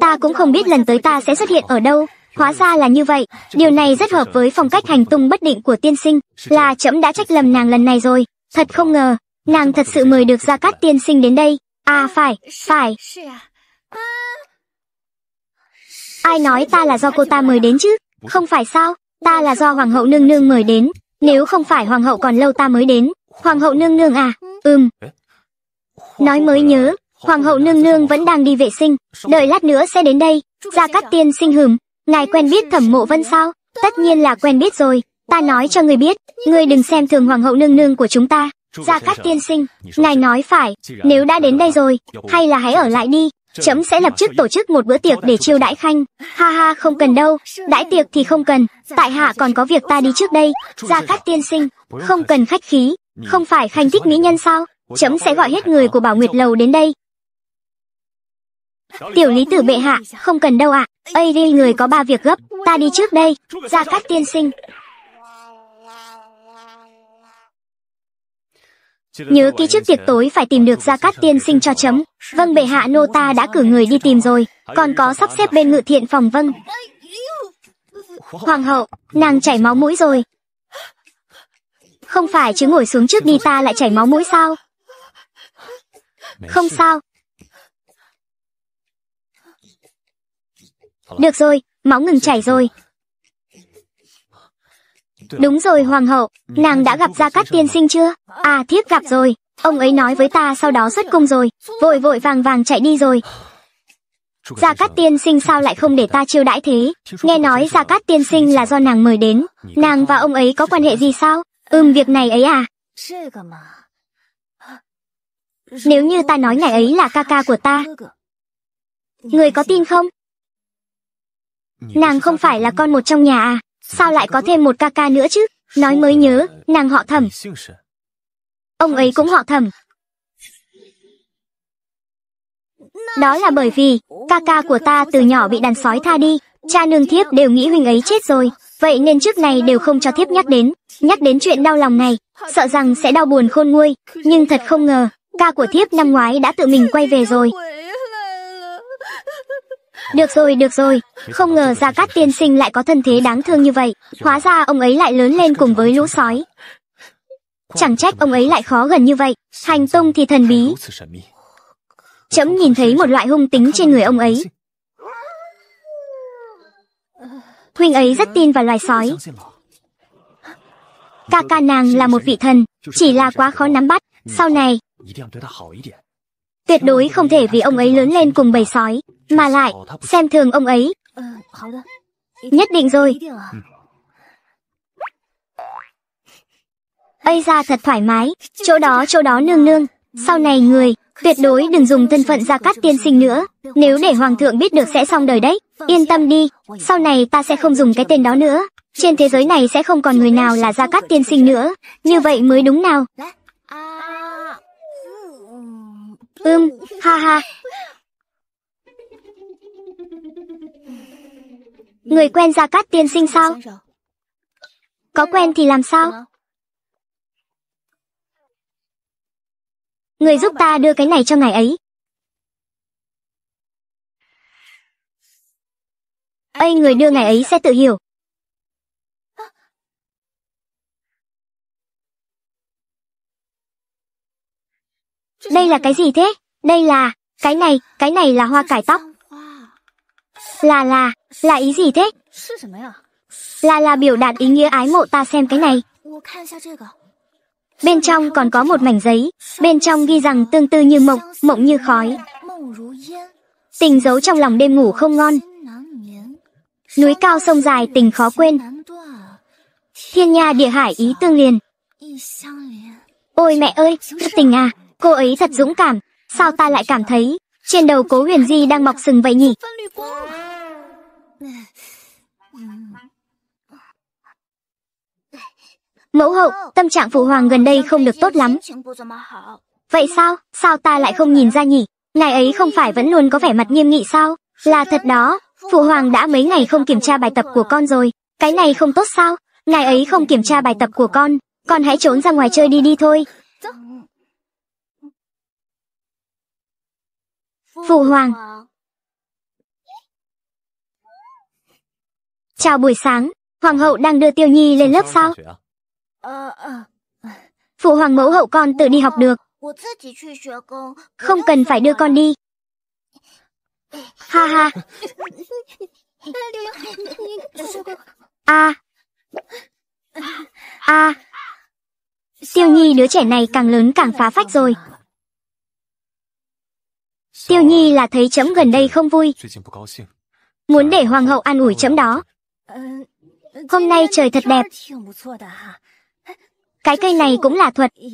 Ta cũng không biết lần tới ta sẽ xuất hiện ở đâu. Hóa ra là như vậy, điều này rất hợp với phong cách hành tung bất định của tiên sinh, là chấm đã trách lầm nàng lần này rồi. Thật không ngờ, nàng thật sự mời được Gia Cát Tiên sinh đến đây. À phải, phải. Ai nói ta là do cô ta mời đến chứ? Không phải sao? ta là do hoàng hậu nương nương mời đến, nếu không phải hoàng hậu còn lâu ta mới đến. Hoàng hậu nương nương à? Ừm. Nói mới nhớ, hoàng hậu nương nương vẫn đang đi vệ sinh, đợi lát nữa sẽ đến đây. Gia Cát Tiên sinh hừm, ngài quen biết Thẩm Mộ Vân sao? Tất nhiên là quen biết rồi, ta nói cho người biết, người đừng xem thường hoàng hậu nương nương của chúng ta. Gia Cát Tiên sinh, ngài nói phải, nếu đã đến đây rồi, hay là hãy ở lại đi, chấm sẽ lập tức tổ chức một bữa tiệc để chiêu đãi khanh ha ha không cần đâu đãi tiệc thì không cần tại hạ còn có việc ta đi trước đây ra khách tiên sinh không cần khách khí không phải khanh thích mỹ nhân sao chấm sẽ gọi hết người của bảo nguyệt lầu đến đây tiểu lý tử bệ hạ không cần đâu ạ à. ây đi người có ba việc gấp ta đi trước đây ra khách tiên sinh Nhớ kỹ trước tiệc tối phải tìm được Gia Cát tiên sinh cho chấm. Vâng bệ hạ nô ta đã cử người đi tìm rồi, còn có sắp xếp bên ngự thiện phòng vâng. Hoàng hậu, nàng chảy máu mũi rồi. Không phải chứ ngồi xuống trước đi ta lại chảy máu mũi sao? Không sao. Được rồi, máu ngừng chảy rồi, Đúng rồi hoàng hậu, nàng đã gặp gia cát tiên sinh chưa? À thiếp gặp rồi, ông ấy nói với ta sau đó xuất cung rồi, vội vội vàng vàng chạy đi rồi. Gia Cát Tiên Sinh sao lại không để ta chiêu đãi thế? Nghe nói Gia Cát Tiên Sinh là do nàng mời đến, nàng và ông ấy có quan hệ gì sao? Ờ. Ừm việc này ấy à? Ờ, Nếu như ta nói ngày ấy là ca ca của ta, người có tin không? Nàng không phải là con một trong nhà à? Sao lại có thêm một ca ca nữa chứ? Nói mới nhớ, nàng họ thẩm. Ông ấy cũng họ thẩm. Đó là bởi vì, ca ca của ta từ nhỏ bị đàn sói tha đi, cha nương thiếp đều nghĩ huynh ấy chết rồi, vậy nên trước này đều không cho thiếp nhắc đến. Nhắc đến chuyện đau lòng này, sợ rằng sẽ đau buồn khôn nguôi, nhưng thật không ngờ, ca của thiếp năm ngoái đã tự mình quay về rồi, được rồi, được rồi. Không ngờ Gia Cát tiên sinh lại có thân thế đáng thương như vậy. Hóa ra ông ấy lại lớn lên cùng với lũ sói. Chẳng trách ông ấy lại khó gần như vậy. Hành tung thì thần bí. Chấm nhìn thấy một loại hung tính trên người ông ấy. Huynh ấy rất tin vào loài sói. Ca ca nàng là một vị thần, chỉ là quá khó nắm bắt. Sau này, Tuyệt đối không thể vì ông ấy lớn lên cùng bầy sói, mà lại, xem thường ông ấy. Nhất định rồi. Ây ra thật thoải mái, chỗ đó chỗ đó nương nương. Sau này người, tuyệt đối đừng dùng thân phận gia cát tiên sinh nữa. Nếu để hoàng thượng biết được sẽ xong đời đấy. Yên tâm đi, sau này ta sẽ không dùng cái tên đó nữa. Trên thế giới này sẽ không còn người nào là gia cát tiên sinh nữa. Như vậy mới đúng nào. Ưm, ha ha. Người quen Gia Cát tiên sinh sao? Có quen thì làm sao? Người giúp ta đưa cái này cho ngài ấy. Ây người đưa ngài ấy sẽ tự hiểu. Đây là cái gì thế? Đây là, cái này, cái này là hoa cải tóc. Là là, là ý gì thế? Là là biểu đạt ý nghĩa ái mộ ta xem cái này. Bên trong còn có một mảnh giấy, bên trong ghi rằng tương tư như mộng, mộng như khói. Tình giấu trong lòng đêm ngủ không ngon. Núi cao sông dài tình khó quên. Thiên nha địa hải ý tương liền. Ôi mẹ ơi, tình à, cô ấy thật dũng cảm. Sao ta lại cảm thấy trên đầu cố huyền di đang mọc sừng vậy nhỉ? Mẫu hậu, tâm trạng phụ hoàng gần đây không được tốt lắm. Vậy sao? Sao ta lại không nhìn ra nhỉ? Ngài ấy không phải vẫn luôn có vẻ mặt nghiêm nghị sao? Là thật đó, phụ hoàng đã mấy ngày không kiểm tra bài tập của con rồi. Cái này không tốt sao? Ngài ấy không kiểm tra bài tập của con. Con hãy trốn ra ngoài chơi đi đi thôi. Phụ hoàng. Chào buổi sáng, hoàng hậu đang đưa Tiêu Nhi lên lớp sao? Ờ, ờ. Phụ hoàng mẫu hậu con tự đi học được. Không cần phải đưa con đi. Ha ha. A. A. À. À. Tiêu Nhi đứa trẻ này càng lớn càng phá phách rồi. Tiêu Nhi là thấy chấm gần đây không vui. Muốn để hoàng hậu an ủi chấm đó. Ờ, hôm nay trời thật đẹp. Ờ, Cái cây này cũng là thuật. Ờ,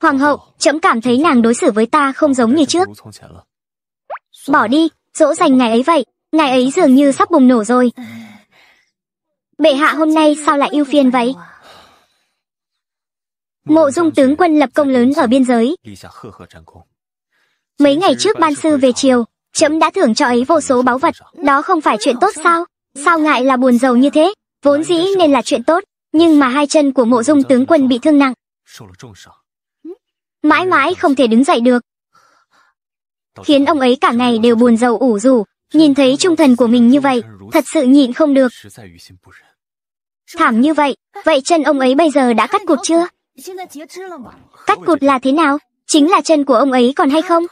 hoàng hậu, chấm cảm thấy nàng đối xử với ta không giống như trước. Bỏ đi, dỗ dành ngày ấy vậy. ngày ấy dường như sắp bùng nổ rồi. Bệ hạ hôm nay sao lại yêu phiền vậy? Mộ dung tướng quân lập công lớn ở biên giới. Mấy ngày trước ban sư về chiều, trẫm đã thưởng cho ấy vô số báu vật, đó không phải chuyện tốt sao? Sao ngại là buồn giàu như thế? Vốn dĩ nên là chuyện tốt, nhưng mà hai chân của mộ dung tướng quân bị thương nặng. Mãi mãi không thể đứng dậy được. Khiến ông ấy cả ngày đều buồn giàu ủ rủ, nhìn thấy trung thần của mình như vậy, thật sự nhịn không được. Thảm như vậy, vậy chân ông ấy bây giờ đã cắt cụt chưa? Cắt cụt là thế nào? Chính là chân của ông ấy còn hay không?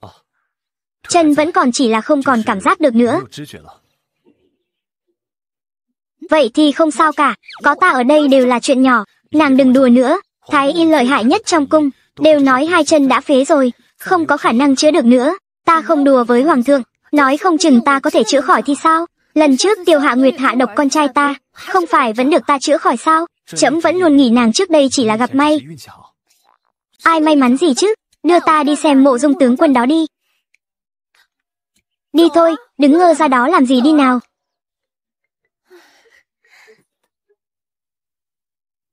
Ờ. Chân vẫn còn chỉ là không còn cảm giác được nữa. Vậy thì không sao cả, có ta ở đây đều là chuyện nhỏ, nàng đừng đùa nữa. Thái y lợi hại nhất trong cung, đều nói hai chân đã phế rồi, không có khả năng chữa được nữa. Ta không đùa với hoàng thượng, nói không chừng ta có thể chữa khỏi thì sao? Lần trước tiêu hạ nguyệt hạ độc con trai ta, không phải vẫn được ta chữa khỏi sao? Chấm vẫn luôn nghĩ nàng trước đây chỉ là gặp may. Ai may mắn gì chứ, đưa ta đi xem mộ dung tướng quân đó đi. Đi thôi, đứng ngơ ra đó làm gì đi nào.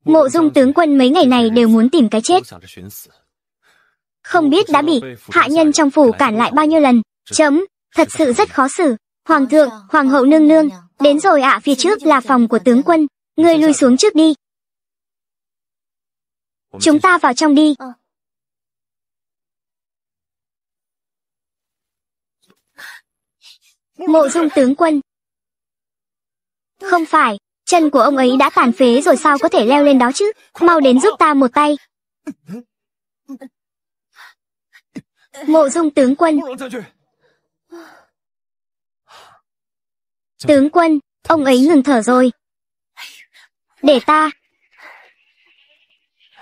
Mộ dung tướng quân mấy ngày này đều muốn tìm cái chết. Không biết đã bị hạ nhân trong phủ cản lại bao nhiêu lần. Chấm, thật sự rất khó xử. Hoàng thượng, hoàng hậu nương nương, đến rồi ạ à, phía trước là phòng của tướng quân. Ngươi lui xuống trước đi. Chúng ta vào trong đi. Mộ dung tướng quân. Không phải, chân của ông ấy đã tàn phế rồi sao có thể leo lên đó chứ? Mau đến giúp ta một tay. Mộ dung tướng quân. Tướng quân, ông ấy ngừng thở rồi. Để ta.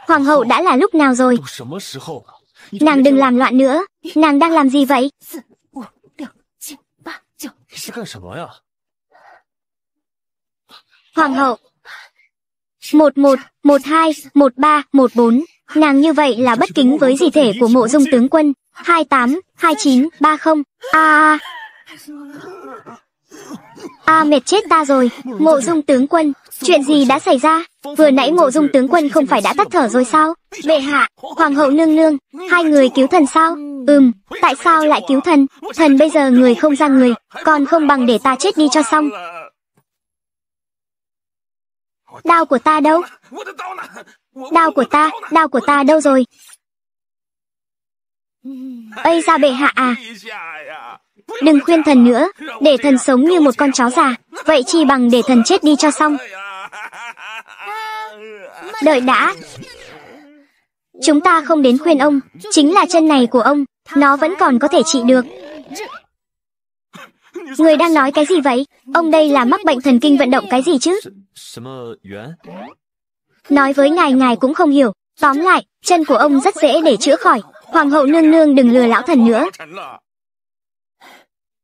Hoàng hậu đã là lúc nào rồi? Nàng đừng làm loạn nữa. Nàng đang làm gì vậy? 你是干什么呀？Hoàng hậu một ba một bốn Nàng như vậy là bất kính với di thể của mộ dung tướng quân hai hai tám chín ba không a À mệt chết ta rồi, mộ dung tướng quân, chuyện gì đã xảy ra? Vừa nãy mộ dung tướng quân không phải đã tắt thở rồi sao? Bệ hạ, hoàng hậu nương nương, hai người cứu thần sao? Ừm, tại sao lại cứu thần? Thần bây giờ người không ra người, còn không bằng để ta chết đi cho xong. Đao của ta đâu? Đao của ta, đao của ta đâu rồi? Ây ra bệ hạ à? đừng khuyên thần nữa, để thần sống như một con chó già, vậy chi bằng để thần chết đi cho xong. Đợi đã. Chúng ta không đến khuyên ông, chính là chân này của ông, nó vẫn còn có thể trị được. Người đang nói cái gì vậy? Ông đây là mắc bệnh thần kinh vận động cái gì chứ? Nói với ngài ngài cũng không hiểu. Tóm lại, chân của ông rất dễ để chữa khỏi. Hoàng hậu nương nương đừng lừa lão thần nữa.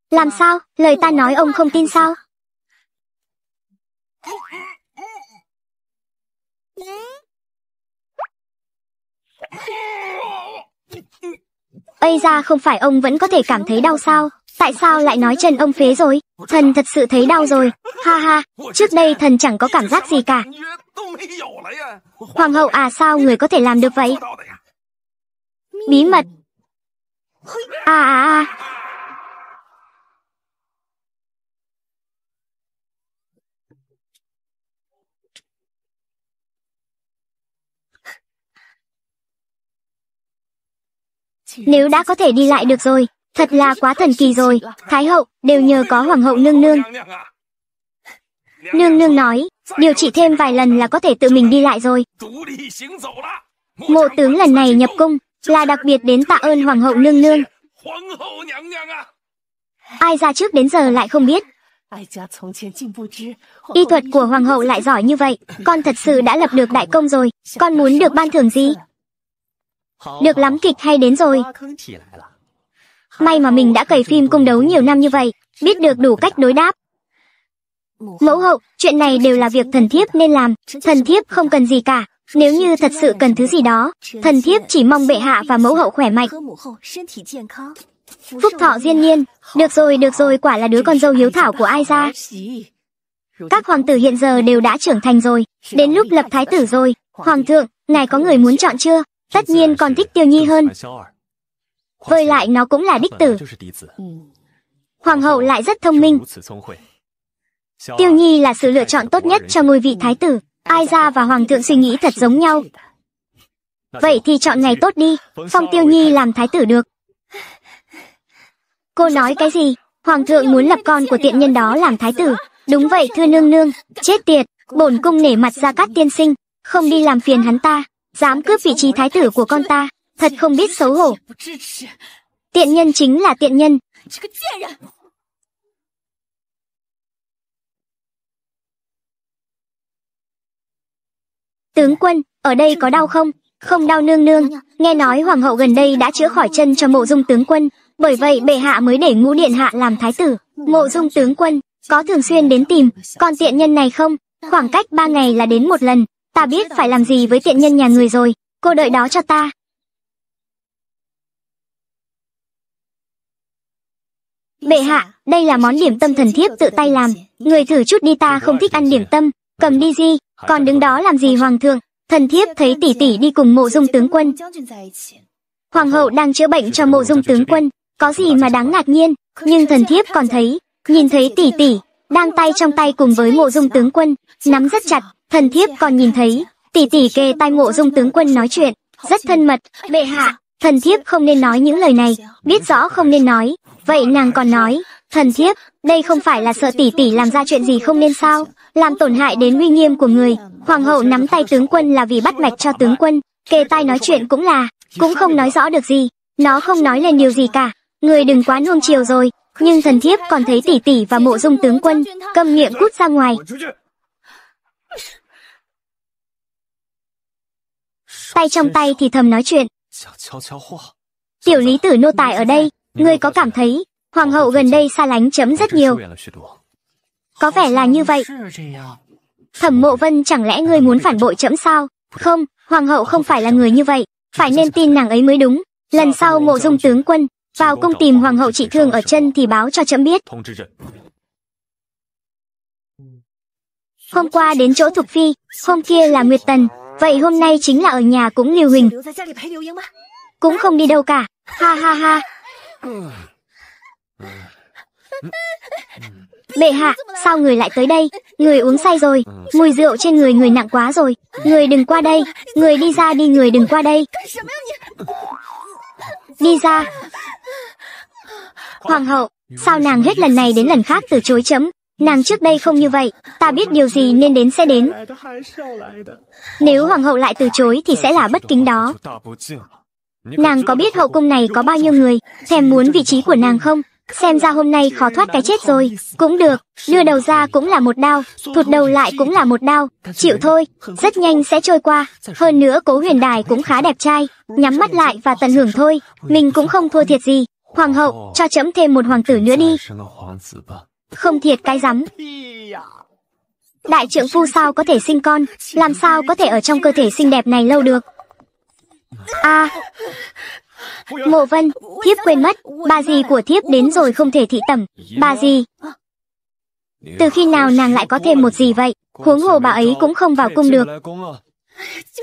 Làm sao, lời ta nói ông không tin sao? Ây ra không phải ông vẫn có thể cảm thấy đau sao? Tại sao lại nói chân ông phế rồi? Thần thật sự thấy đau rồi. Ha ha, trước đây thần chẳng có cảm giác gì cả. Hoàng hậu à sao người có thể làm được vậy? Bí mật. À à à. nếu đã có thể đi lại được rồi, thật là quá thần kỳ rồi, Thái hậu, đều nhờ có Hoàng hậu nương nương. Nương nương nói, điều trị thêm vài lần là có thể tự mình đi lại rồi. Mộ tướng lần này nhập cung, là đặc biệt đến tạ ơn Hoàng hậu nương nương. Ai ra trước đến giờ lại không biết. Y thuật của Hoàng hậu lại giỏi như vậy, con thật sự đã lập được đại công rồi, con muốn được ban thưởng gì? Được lắm kịch hay đến rồi. May mà mình đã cày phim cung đấu nhiều năm như vậy, biết được đủ cách đối đáp. Mẫu hậu, chuyện này đều là việc thần thiếp nên làm, thần thiếp không cần gì cả. Nếu như thật sự cần thứ gì đó, thần thiếp chỉ mong bệ hạ và mẫu hậu khỏe mạnh. Phúc thọ diên nhiên, được rồi được rồi quả là đứa con dâu hiếu thảo của ai ra. Các hoàng tử hiện giờ đều đã trưởng thành rồi, đến lúc lập thái tử rồi. Hoàng thượng, ngài có người muốn chọn chưa? Tất nhiên còn thích Tiêu Nhi hơn. Với lại nó cũng là đích tử. Hoàng hậu lại rất thông minh. Tiêu Nhi là sự lựa chọn tốt nhất cho ngôi vị thái tử. Ai ra và hoàng thượng suy nghĩ thật giống nhau. Vậy thì chọn ngày tốt đi, phong Tiêu Nhi làm thái tử được. Cô nói cái gì? Hoàng thượng muốn lập con của tiện nhân đó làm thái tử. Đúng vậy thưa nương nương, chết tiệt, bổn cung nể mặt ra cát tiên sinh, không đi làm phiền hắn ta dám cướp vị trí thái tử của con ta, thật không biết xấu hổ. Tiện nhân chính là tiện nhân. Tướng quân, ở đây có đau không? Không đau nương nương, nghe nói hoàng hậu gần đây đã chữa khỏi chân cho mộ dung tướng quân, bởi vậy bệ hạ mới để ngũ điện hạ làm thái tử. Mộ dung tướng quân, có thường xuyên đến tìm, còn tiện nhân này không? Khoảng cách ba ngày là đến một lần, Ta biết phải làm gì với tiện nhân nhà người rồi, cô đợi đó cho ta. Bệ hạ, đây là món điểm tâm thần thiếp tự tay làm, người thử chút đi ta không thích ăn điểm tâm, cầm đi gì, còn đứng đó làm gì hoàng thượng, thần thiếp thấy tỷ tỷ đi cùng mộ dung tướng quân. Hoàng hậu đang chữa bệnh cho mộ dung tướng quân, có gì mà đáng ngạc nhiên, nhưng thần thiếp còn thấy, nhìn thấy tỷ tỷ, đang tay trong tay cùng với mộ dung tướng quân, nắm rất chặt, thần thiếp còn nhìn thấy, tỷ tỷ kề tai ngộ dung tướng quân nói chuyện, rất thân mật, bệ hạ, thần thiếp không nên nói những lời này, biết rõ không nên nói, vậy nàng còn nói, thần thiếp, đây không phải là sợ tỷ tỷ làm ra chuyện gì không nên sao, làm tổn hại đến uy nghiêm của người, hoàng hậu nắm tay tướng quân là vì bắt mạch cho tướng quân, kề tai nói chuyện cũng là, cũng không nói rõ được gì, nó không nói lên điều gì cả, người đừng quá nuông chiều rồi, nhưng thần thiếp còn thấy tỷ tỷ và mộ dung tướng quân, câm miệng cút ra ngoài. tay trong tay thì thầm nói chuyện. Tiểu lý tử nô tài ở đây, ngươi có cảm thấy, hoàng hậu gần đây xa lánh chấm rất nhiều. Có vẻ là như vậy. Thẩm mộ vân chẳng lẽ ngươi muốn phản bội chấm sao? Không, hoàng hậu không phải là người như vậy, phải nên tin nàng ấy mới đúng. Lần sau mộ dung tướng quân, vào cung tìm hoàng hậu trị thương ở chân thì báo cho chấm biết. Hôm qua đến chỗ Thục Phi, hôm kia là Nguyệt Tần, Vậy hôm nay chính là ở nhà cũng liều huỳnh Cũng không đi đâu cả. Ha ha ha. Bệ hạ, sao người lại tới đây? Người uống say rồi, mùi rượu trên người người nặng quá rồi. Người đừng qua đây, người đi ra đi người đừng qua đây. Đi ra. Hoàng hậu, sao nàng hết lần này đến lần khác từ chối chấm? Nàng trước đây không như vậy, ta biết điều gì nên đến sẽ đến. Nếu hoàng hậu lại từ chối thì sẽ là bất kính đó. Nàng có biết hậu cung này có bao nhiêu người, thèm muốn vị trí của nàng không? Xem ra hôm nay khó thoát cái chết rồi, cũng được, đưa đầu ra cũng là một đau, thụt đầu lại cũng là một đau, chịu thôi, rất nhanh sẽ trôi qua, hơn nữa cố huyền đài cũng khá đẹp trai, nhắm mắt lại và tận hưởng thôi, mình cũng không thua thiệt gì. Hoàng hậu, cho chấm thêm một hoàng tử nữa đi. Không thiệt cái rắm. Đại trưởng phu sao có thể sinh con, làm sao có thể ở trong cơ thể xinh đẹp này lâu được. a à, Mộ Vân, thiếp quên mất, bà dì của thiếp đến rồi không thể thị tẩm, bà dì. Từ khi nào nàng lại có thêm một gì vậy, huống hồ bà ấy cũng không vào cung được.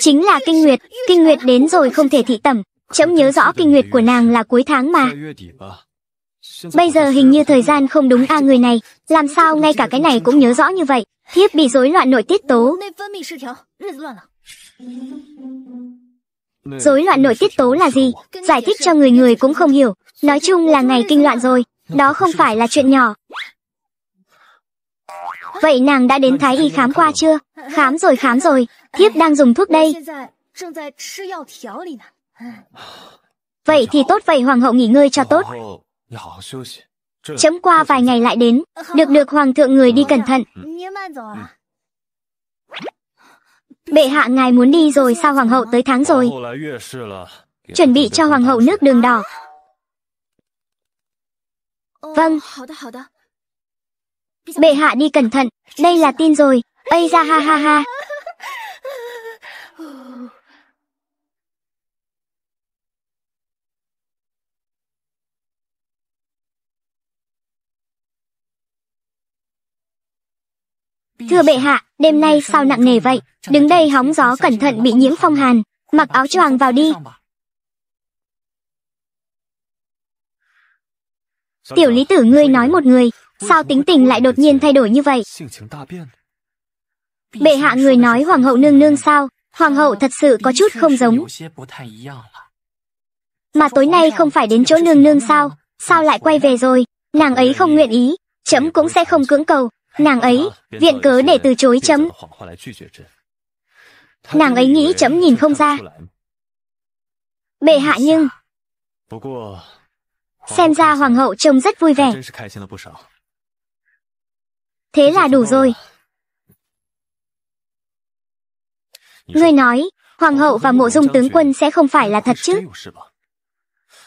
Chính là kinh nguyệt, kinh nguyệt đến rồi không thể thị tẩm, chấm nhớ rõ kinh nguyệt của nàng là cuối tháng mà. Bây giờ hình như thời gian không đúng a à người này, làm sao ngay cả cái này cũng nhớ rõ như vậy. Thiếp bị rối loạn nội tiết tố. Rối loạn nội tiết tố là gì? Giải thích cho người người cũng không hiểu. Nói chung là ngày kinh loạn rồi, đó không phải là chuyện nhỏ. Vậy nàng đã đến Thái Y khám qua chưa? Khám rồi khám rồi, thiếp đang dùng thuốc đây. Vậy thì tốt vậy hoàng hậu nghỉ ngơi cho tốt. Chấm qua vài ngày lại đến. Ờ, được được hoàng thượng người đi ờ, cẩn thận. Ừ. Bệ hạ ngài muốn đi rồi sao hoàng hậu tới tháng rồi? Chuẩn bị cho hoàng hậu nước đường đỏ. Vâng. Bệ hạ đi cẩn thận. Đây là tin rồi. Ây ra ha ha ha. Thưa bệ hạ, đêm nay sao nặng nề vậy? Đứng đây hóng gió cẩn thận bị nhiễm phong hàn. Mặc áo choàng vào đi. Tiểu lý tử ngươi nói một người, sao tính tình lại đột nhiên thay đổi như vậy? Bệ hạ người nói hoàng hậu nương nương sao? Hoàng hậu thật sự có chút không giống. À? Mà tối nay không phải đến chỗ nương nương sao? À? Sao lại quay về rồi? Nàng ấy không nguyện ý, chấm cũng sẽ không cưỡng cầu, nàng ấy ờ, viện cớ để từ chối chấm nàng ấy nghĩ chấm nhìn không ra bệ hạ nhưng xem ra hoàng hậu trông rất vui vẻ thế là đủ rồi ngươi nói hoàng hậu và mộ dung tướng quân sẽ không phải là thật chứ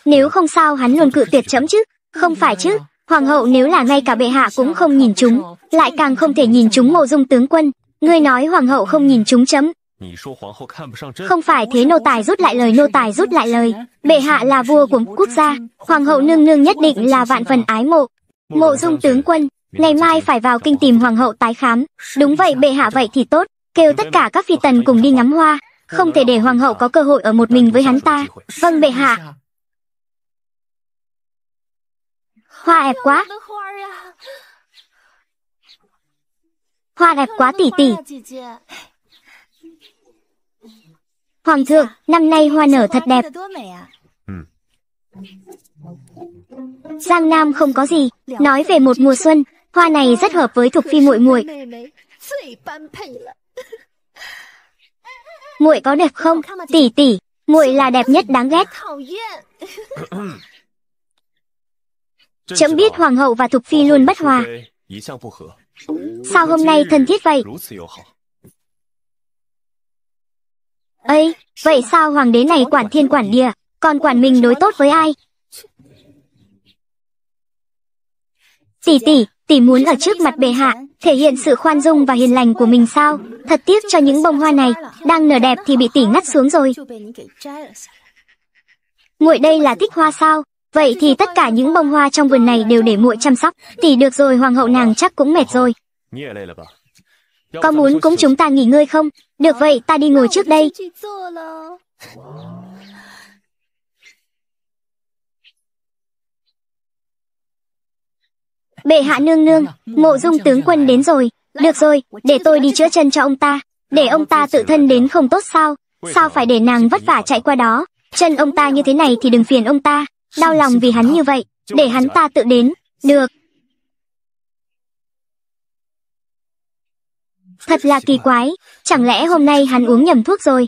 nếu ờ, không sao hắn luôn cự tuyệt chấm chứ không phải chứ Hoàng hậu nếu là ngay cả bệ hạ cũng không nhìn chúng, lại càng không thể nhìn chúng mộ dung tướng quân. Ngươi nói hoàng hậu không nhìn chúng chấm. Không phải thế nô tài rút lại lời nô tài rút lại lời. Bệ hạ là vua của quốc gia, hoàng hậu nương nương nhất định là vạn phần ái mộ. Mộ dung tướng quân, ngày mai phải vào kinh tìm hoàng hậu tái khám. Đúng vậy bệ hạ vậy thì tốt, kêu tất cả các phi tần cùng đi ngắm hoa. Không thể để hoàng hậu có cơ hội ở một mình với hắn ta. Vâng bệ hạ. Hoa đẹp quá. Hoa đẹp quá tỷ tỷ. Hoàng thượng, dạ. năm nay hoa nở thật đẹp. Ừ. Giang Nam không có gì, nói về một mùa xuân, hoa này rất hợp với thuộc Phi muội muội. Muội có đẹp không? Tỷ tỷ, muội là đẹp nhất đáng ghét. Chấm biết hoàng hậu và Thục Phi luôn bất hòa. Sao hôm nay thân thiết vậy? ấy vậy sao hoàng đế này quản thiên quản địa, còn quản mình đối tốt với ai? Tỷ tỷ, tỷ muốn ở trước mặt bệ hạ, thể hiện sự khoan dung và hiền lành của mình sao? Thật tiếc cho những bông hoa này, đang nở đẹp thì bị tỷ ngắt xuống rồi. Ngụy đây là thích hoa sao? Vậy thì tất cả những bông hoa trong vườn này đều để muội chăm sóc. Thì được rồi hoàng hậu nàng chắc cũng mệt rồi. Có muốn cũng chúng ta nghỉ ngơi không? Được vậy ta đi ngồi trước đây. Bệ hạ nương nương, mộ dung tướng quân đến rồi. Được rồi, để tôi đi chữa chân cho ông ta. Để ông ta tự thân đến không tốt sao? Sao phải để nàng vất vả chạy qua đó? Chân ông ta như thế này thì đừng phiền ông ta đau lòng vì hắn như vậy, để hắn ta tự đến, được. Thật là kỳ quái, chẳng lẽ hôm nay hắn uống nhầm thuốc rồi?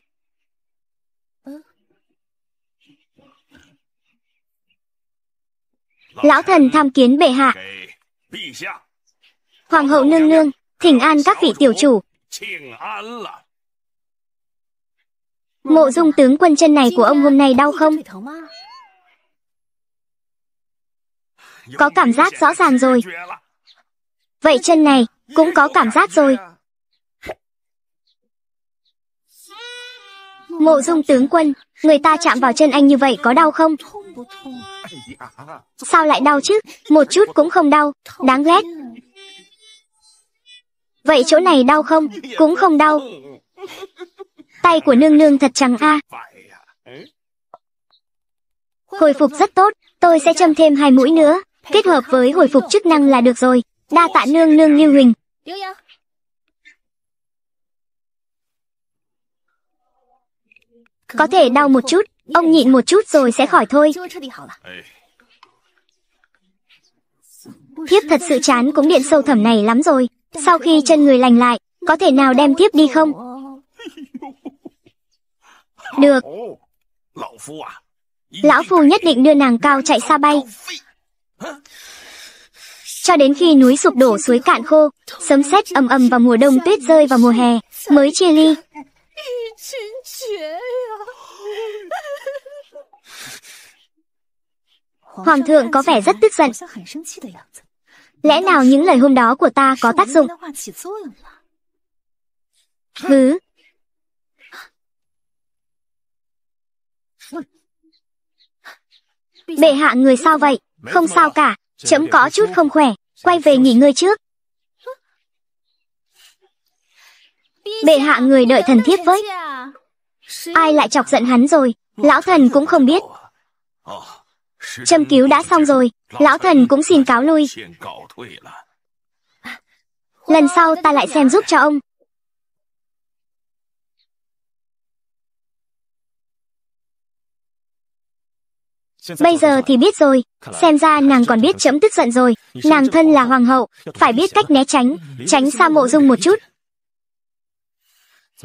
Lão thần tham kiến bệ hạ. Hoàng hậu nương nương, thỉnh an các vị tiểu chủ. Mộ dung tướng quân chân này của ông hôm nay đau không? có cảm giác rõ ràng rồi. Vậy chân này cũng có cảm giác rồi. Mộ dung tướng quân, người ta chạm vào chân anh như vậy có đau không? Sao lại đau chứ? Một chút cũng không đau, đáng ghét. Vậy chỗ này đau không? Cũng không đau. Tay của nương nương thật trắng a. À. Hồi phục rất tốt, tôi sẽ châm thêm hai mũi nữa kết hợp với hồi phục chức năng là được rồi. Đa tạ nương nương Lưu Huỳnh. Có thể đau một chút, ông nhịn một chút rồi sẽ khỏi thôi. À? Thiếp thật sự chán cũng điện sâu thẩm này lắm rồi. Sau khi chân người lành lại, có thể nào đem thiếp đi không? Được. Lão phu à? nhất định đưa nàng cao chạy xa bay. Cho đến khi núi sụp đổ suối cạn khô, sấm sét ầm ầm vào mùa đông tuyết rơi vào mùa hè, mới chia ly. Hoàng thượng có vẻ rất tức giận. Lẽ nào những lời hôm đó của ta có tác dụng? Hứ. Bệ hạ người sao vậy? Không sao cả, chấm có chút không khỏe, quay về nghỉ ngơi trước. Bệ hạ người đợi thần thiếp với. Ai lại chọc giận hắn rồi, lão thần cũng không biết. Châm cứu đã xong rồi, lão thần cũng xin cáo lui. Lần sau ta lại xem giúp cho ông. Bây giờ thì biết rồi, xem ra nàng còn biết chấm tức giận rồi, nàng thân là hoàng hậu, phải biết cách né tránh, tránh xa mộ dung một chút.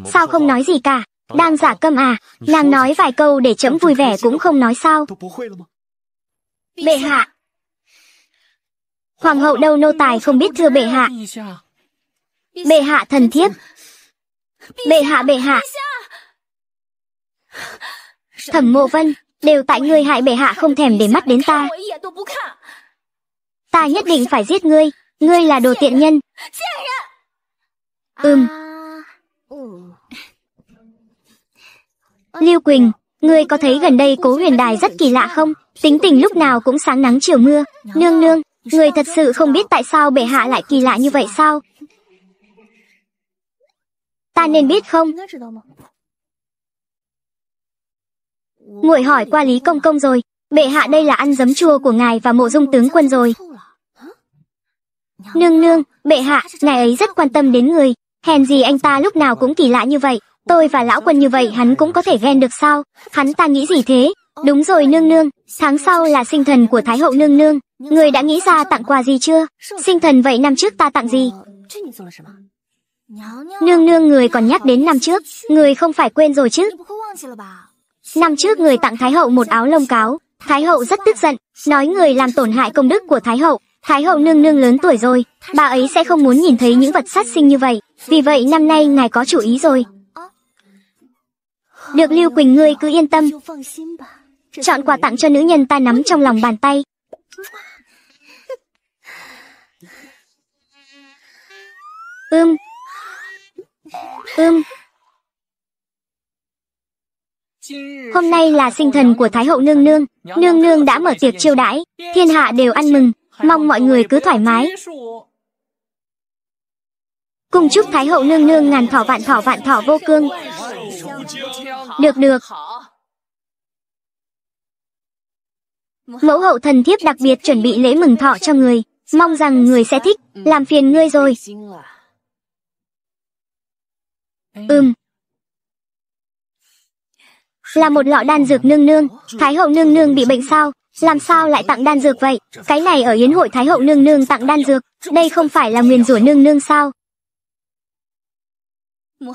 Sao không nói gì cả, đang giả câm à, nàng nói vài câu để chấm vui vẻ cũng không nói sao. Bệ hạ. Hoàng hậu đâu nô tài không biết thưa bệ hạ. Bệ hạ thần thiếp. Bệ hạ bệ hạ. Thẩm mộ vân, đều tại ngươi hại bệ hạ không thèm để mắt đến ta. Ta nhất định phải giết ngươi, ngươi là đồ tiện nhân. Ừm. Lưu Quỳnh, ngươi có thấy gần đây Cố Huyền Đài rất kỳ lạ không? Tính tình lúc nào cũng sáng nắng chiều mưa, nương nương, người thật sự không biết tại sao bệ hạ lại kỳ lạ như vậy sao? Ta nên biết không? Muội hỏi qua Lý Công Công rồi, bệ hạ đây là ăn giấm chua của ngài và mộ dung tướng quân rồi. Nương nương, bệ hạ, ngài ấy rất quan tâm đến người, hèn gì anh ta lúc nào cũng kỳ lạ như vậy, tôi và lão quân như vậy hắn cũng có thể ghen được sao, hắn ta nghĩ gì thế? Đúng rồi nương nương, tháng sau là sinh thần của Thái hậu nương nương, người đã nghĩ ra tặng quà gì chưa? Sinh thần vậy năm trước ta tặng gì? Nương nương người còn nhắc đến năm trước, người không phải quên rồi chứ? Năm trước người tặng Thái hậu một áo lông cáo, Thái hậu rất tức giận, nói người làm tổn hại công đức của Thái hậu. Thái hậu nương nương lớn tuổi rồi, bà ấy sẽ không muốn nhìn thấy những vật sát sinh như vậy. Vì vậy năm nay ngài có chủ ý rồi. Được Lưu Quỳnh ngươi cứ yên tâm. Chọn quà tặng cho nữ nhân ta nắm trong lòng bàn tay. Ưm. Ưm. Hôm nay là sinh thần của Thái hậu nương nương, nương nương đã mở tiệc chiêu đãi, thiên hạ đều ăn mừng, mong mọi người cứ thoải mái. Cùng chúc Thái hậu nương nương ngàn thỏ vạn thỏ vạn thỏ vô cương. Được được. Mẫu hậu thần thiếp đặc biệt chuẩn bị lễ mừng thọ cho người, mong rằng người sẽ thích, làm phiền ngươi rồi. Ừm, là một lọ đan dược nương nương thái hậu nương nương bị bệnh sao làm sao lại tặng đan dược vậy cái này ở yến hội thái hậu nương nương tặng đan dược đây không phải là nguyền rủa nương nương sao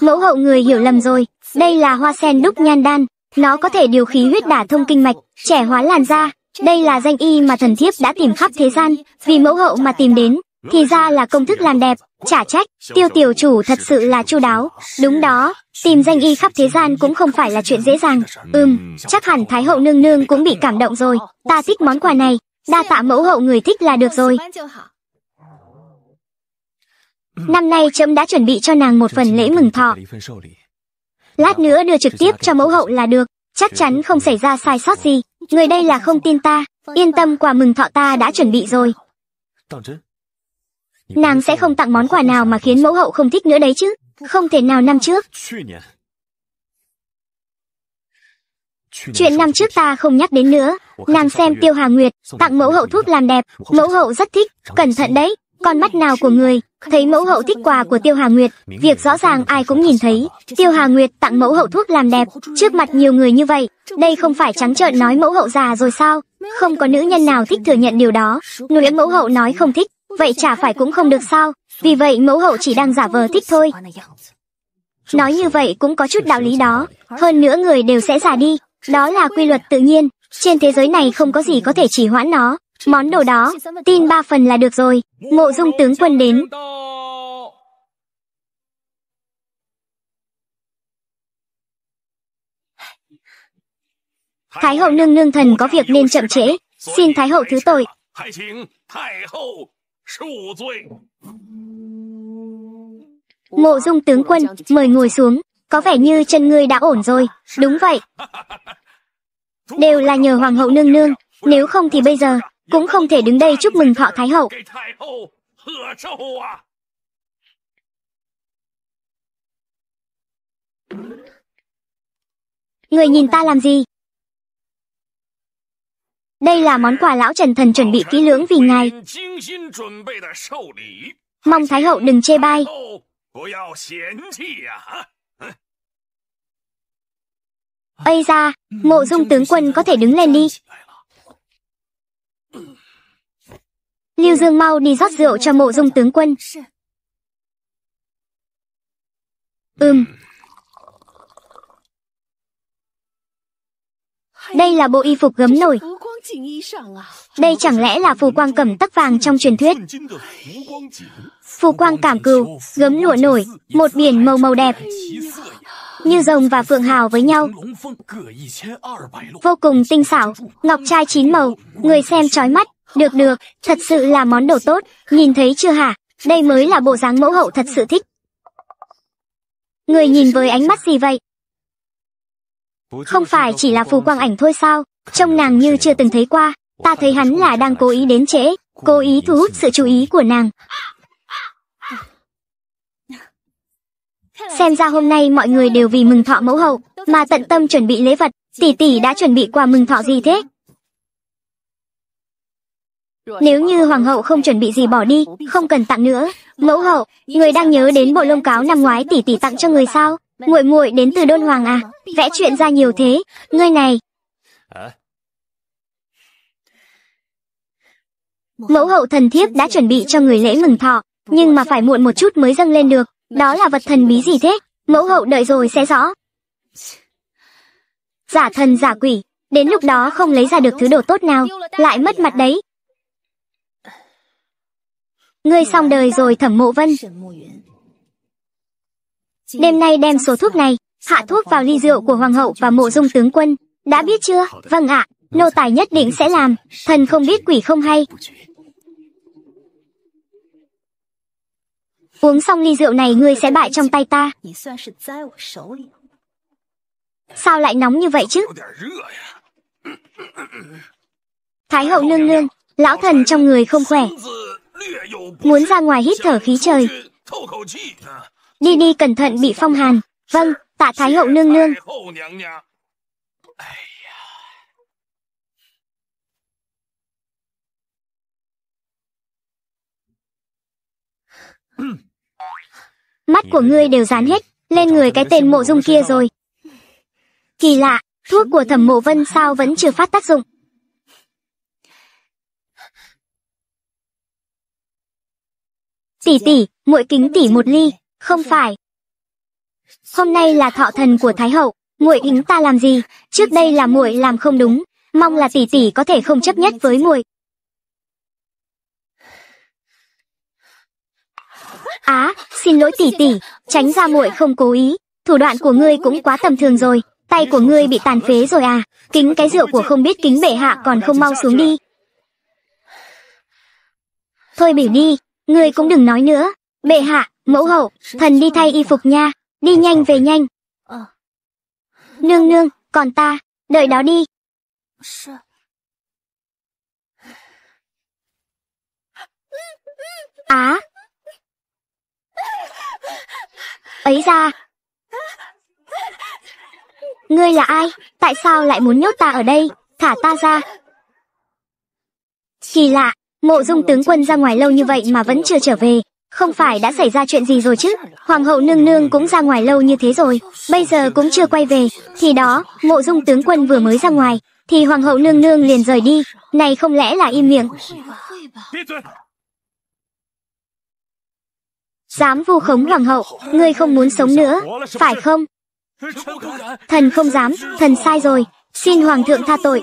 mẫu hậu người hiểu lầm rồi đây là hoa sen đúc nhan đan nó có thể điều khí huyết đả thông kinh mạch trẻ hóa làn da đây là danh y mà thần thiếp đã tìm khắp thế gian vì mẫu hậu mà tìm đến thì ra là công thức làm đẹp chả trách tiêu tiểu chủ thật sự là chu đáo đúng đó Tìm danh y khắp thế gian cũng không phải là chuyện dễ dàng. Ừm, chắc hẳn Thái hậu nương nương cũng bị cảm động rồi. Ta thích món quà này, đa tạ mẫu hậu người thích là được rồi. Năm nay trẫm đã chuẩn bị cho nàng một phần lễ mừng thọ. Lát nữa đưa trực tiếp cho mẫu hậu là được, chắc chắn không xảy ra sai sót gì. Người đây là không tin ta, yên tâm quà mừng thọ ta đã chuẩn bị rồi. Nàng sẽ không tặng món quà nào mà khiến mẫu hậu không thích nữa đấy chứ. Không thể nào năm trước. À. Chuyện năm trước ta không nhắc đến nữa. Nàng xem Tiêu Hà Nguyệt, tặng mẫu hậu thuốc làm đẹp, mẫu hậu rất thích, cẩn thận đấy, con mắt nào của người. Thấy mẫu hậu thích quà của Tiêu Hà Nguyệt, việc rõ ràng ai cũng nhìn thấy. Tiêu Hà Nguyệt tặng mẫu hậu thuốc làm đẹp, trước mặt nhiều người như vậy, đây không phải trắng trợn nói mẫu hậu già rồi sao? Không có nữ nhân nào thích thừa nhận điều đó. Nuôi mẫu hậu nói không thích, Vậy chả phải cũng không được sao, vì vậy mẫu hậu chỉ đang giả vờ thích thôi. Nói như vậy cũng có chút đạo lý đó, hơn nữa người đều sẽ già đi, đó là quy luật tự nhiên, trên thế giới này không có gì có thể chỉ hoãn nó. Món đồ đó, tin ba phần là được rồi, mộ dung tướng quân đến. Thái hậu nương nương thần có việc nên chậm trễ, xin Thái hậu thứ tội. Mộ dung tướng quân, mời ngồi xuống, có vẻ như chân ngươi đã ổn rồi, đúng vậy. Đều là nhờ hoàng hậu nương nương, nếu không thì bây giờ, cũng không thể đứng đây chúc mừng thọ thái hậu. Người nhìn ta làm gì? Đây là món quà lão Trần Thần chuẩn bị kỹ lưỡng vì ngài. Mong Thái Hậu đừng chê bai. Ây ra, mộ dung tướng quân có thể đứng lên đi. Lưu Dương mau đi rót rượu cho mộ dung tướng quân. Ừm. Đây là bộ y phục gấm nổi, đây chẳng lẽ là phù quang cẩm tắc vàng trong truyền thuyết? Phù quang cảm cừu, gấm lụa nổi, một biển màu màu đẹp. Như rồng và phượng hào với nhau. Vô cùng tinh xảo, ngọc trai chín màu, người xem chói mắt. Được được, thật sự là món đồ tốt, nhìn thấy chưa hả? Đây mới là bộ dáng mẫu hậu thật sự thích. Người nhìn với ánh mắt gì vậy? Không phải chỉ là phù quang ảnh thôi sao? trông nàng như chưa từng thấy qua, ta thấy hắn là đang cố ý đến trễ, cố ý thu hút sự chú ý của nàng. Xem ra hôm nay mọi người đều vì mừng thọ mẫu hậu, mà tận tâm chuẩn bị lễ vật, tỷ tỷ đã chuẩn bị quà mừng thọ gì thế? Nếu như hoàng hậu không chuẩn bị gì bỏ đi, không cần tặng nữa. Mẫu hậu, người đang nhớ đến bộ lông cáo năm ngoái tỷ tỷ tặng cho người sao? nguội nguội đến từ đôn hoàng à? Vẽ chuyện ra nhiều thế, ngươi này, Hả? Mẫu hậu thần thiếp đã chuẩn bị cho người lễ mừng thọ, nhưng mà phải muộn một chút mới dâng lên được. Đó là vật thần bí gì thế? Mẫu hậu đợi rồi sẽ rõ. Giả thần giả quỷ, đến lúc đó không lấy ra được thứ đồ tốt nào, lại mất mặt đấy. Ngươi xong đời rồi thẩm mộ vân. Đêm nay đem số thuốc này, hạ thuốc vào ly rượu của hoàng hậu và mộ dung tướng quân, đã biết chưa? Vâng ạ, à, nô tài nhất định sẽ làm, thần không biết quỷ không hay. Uống xong ly rượu này ngươi sẽ bại trong tay ta. Sao lại nóng như vậy chứ? Thái hậu nương nương, lão thần trong người không khỏe. Muốn ra ngoài hít thở khí trời. Đi đi cẩn thận bị phong hàn. Vâng, tạ Thái hậu nương nương. mắt của ngươi đều dán hết lên người cái tên mộ dung kia rồi kỳ lạ thuốc của thẩm mộ vân sao vẫn chưa phát tác dụng tỷ tỷ muội kính tỷ một ly không phải hôm nay là thọ thần của thái hậu muội kính ta làm gì trước đây là muội làm không đúng mong là tỷ tỷ có thể không chấp nhất với muội Á, à, xin lỗi tỷ tỷ, tránh ra muội không cố ý. Thủ đoạn của ngươi cũng quá tầm thường rồi, tay của ngươi bị tàn phế rồi à. Kính cái rượu của không biết kính bệ hạ còn không mau xuống đi. Thôi bỉ đi, ngươi cũng đừng nói nữa. Bệ hạ, mẫu hậu, thần đi thay y phục nha, đi nhanh về nhanh. Nương nương, còn ta, đợi đó đi. Á, à, ấy ra. Ngươi là ai? Tại sao lại muốn nhốt ta ở đây? Thả ta ra. Kỳ lạ, mộ dung tướng quân ra ngoài lâu như vậy mà vẫn chưa trở về. Không phải đã xảy ra chuyện gì rồi chứ? Hoàng hậu nương nương cũng ra ngoài lâu như thế rồi, bây giờ cũng chưa quay về. Thì đó, mộ dung tướng quân vừa mới ra ngoài, thì hoàng hậu nương nương liền rời đi. Này không lẽ là im miệng? Dám vu khống hoàng hậu, ngươi không muốn sống nữa, phải không? Thần không dám, thần sai rồi, xin hoàng thượng tha tội.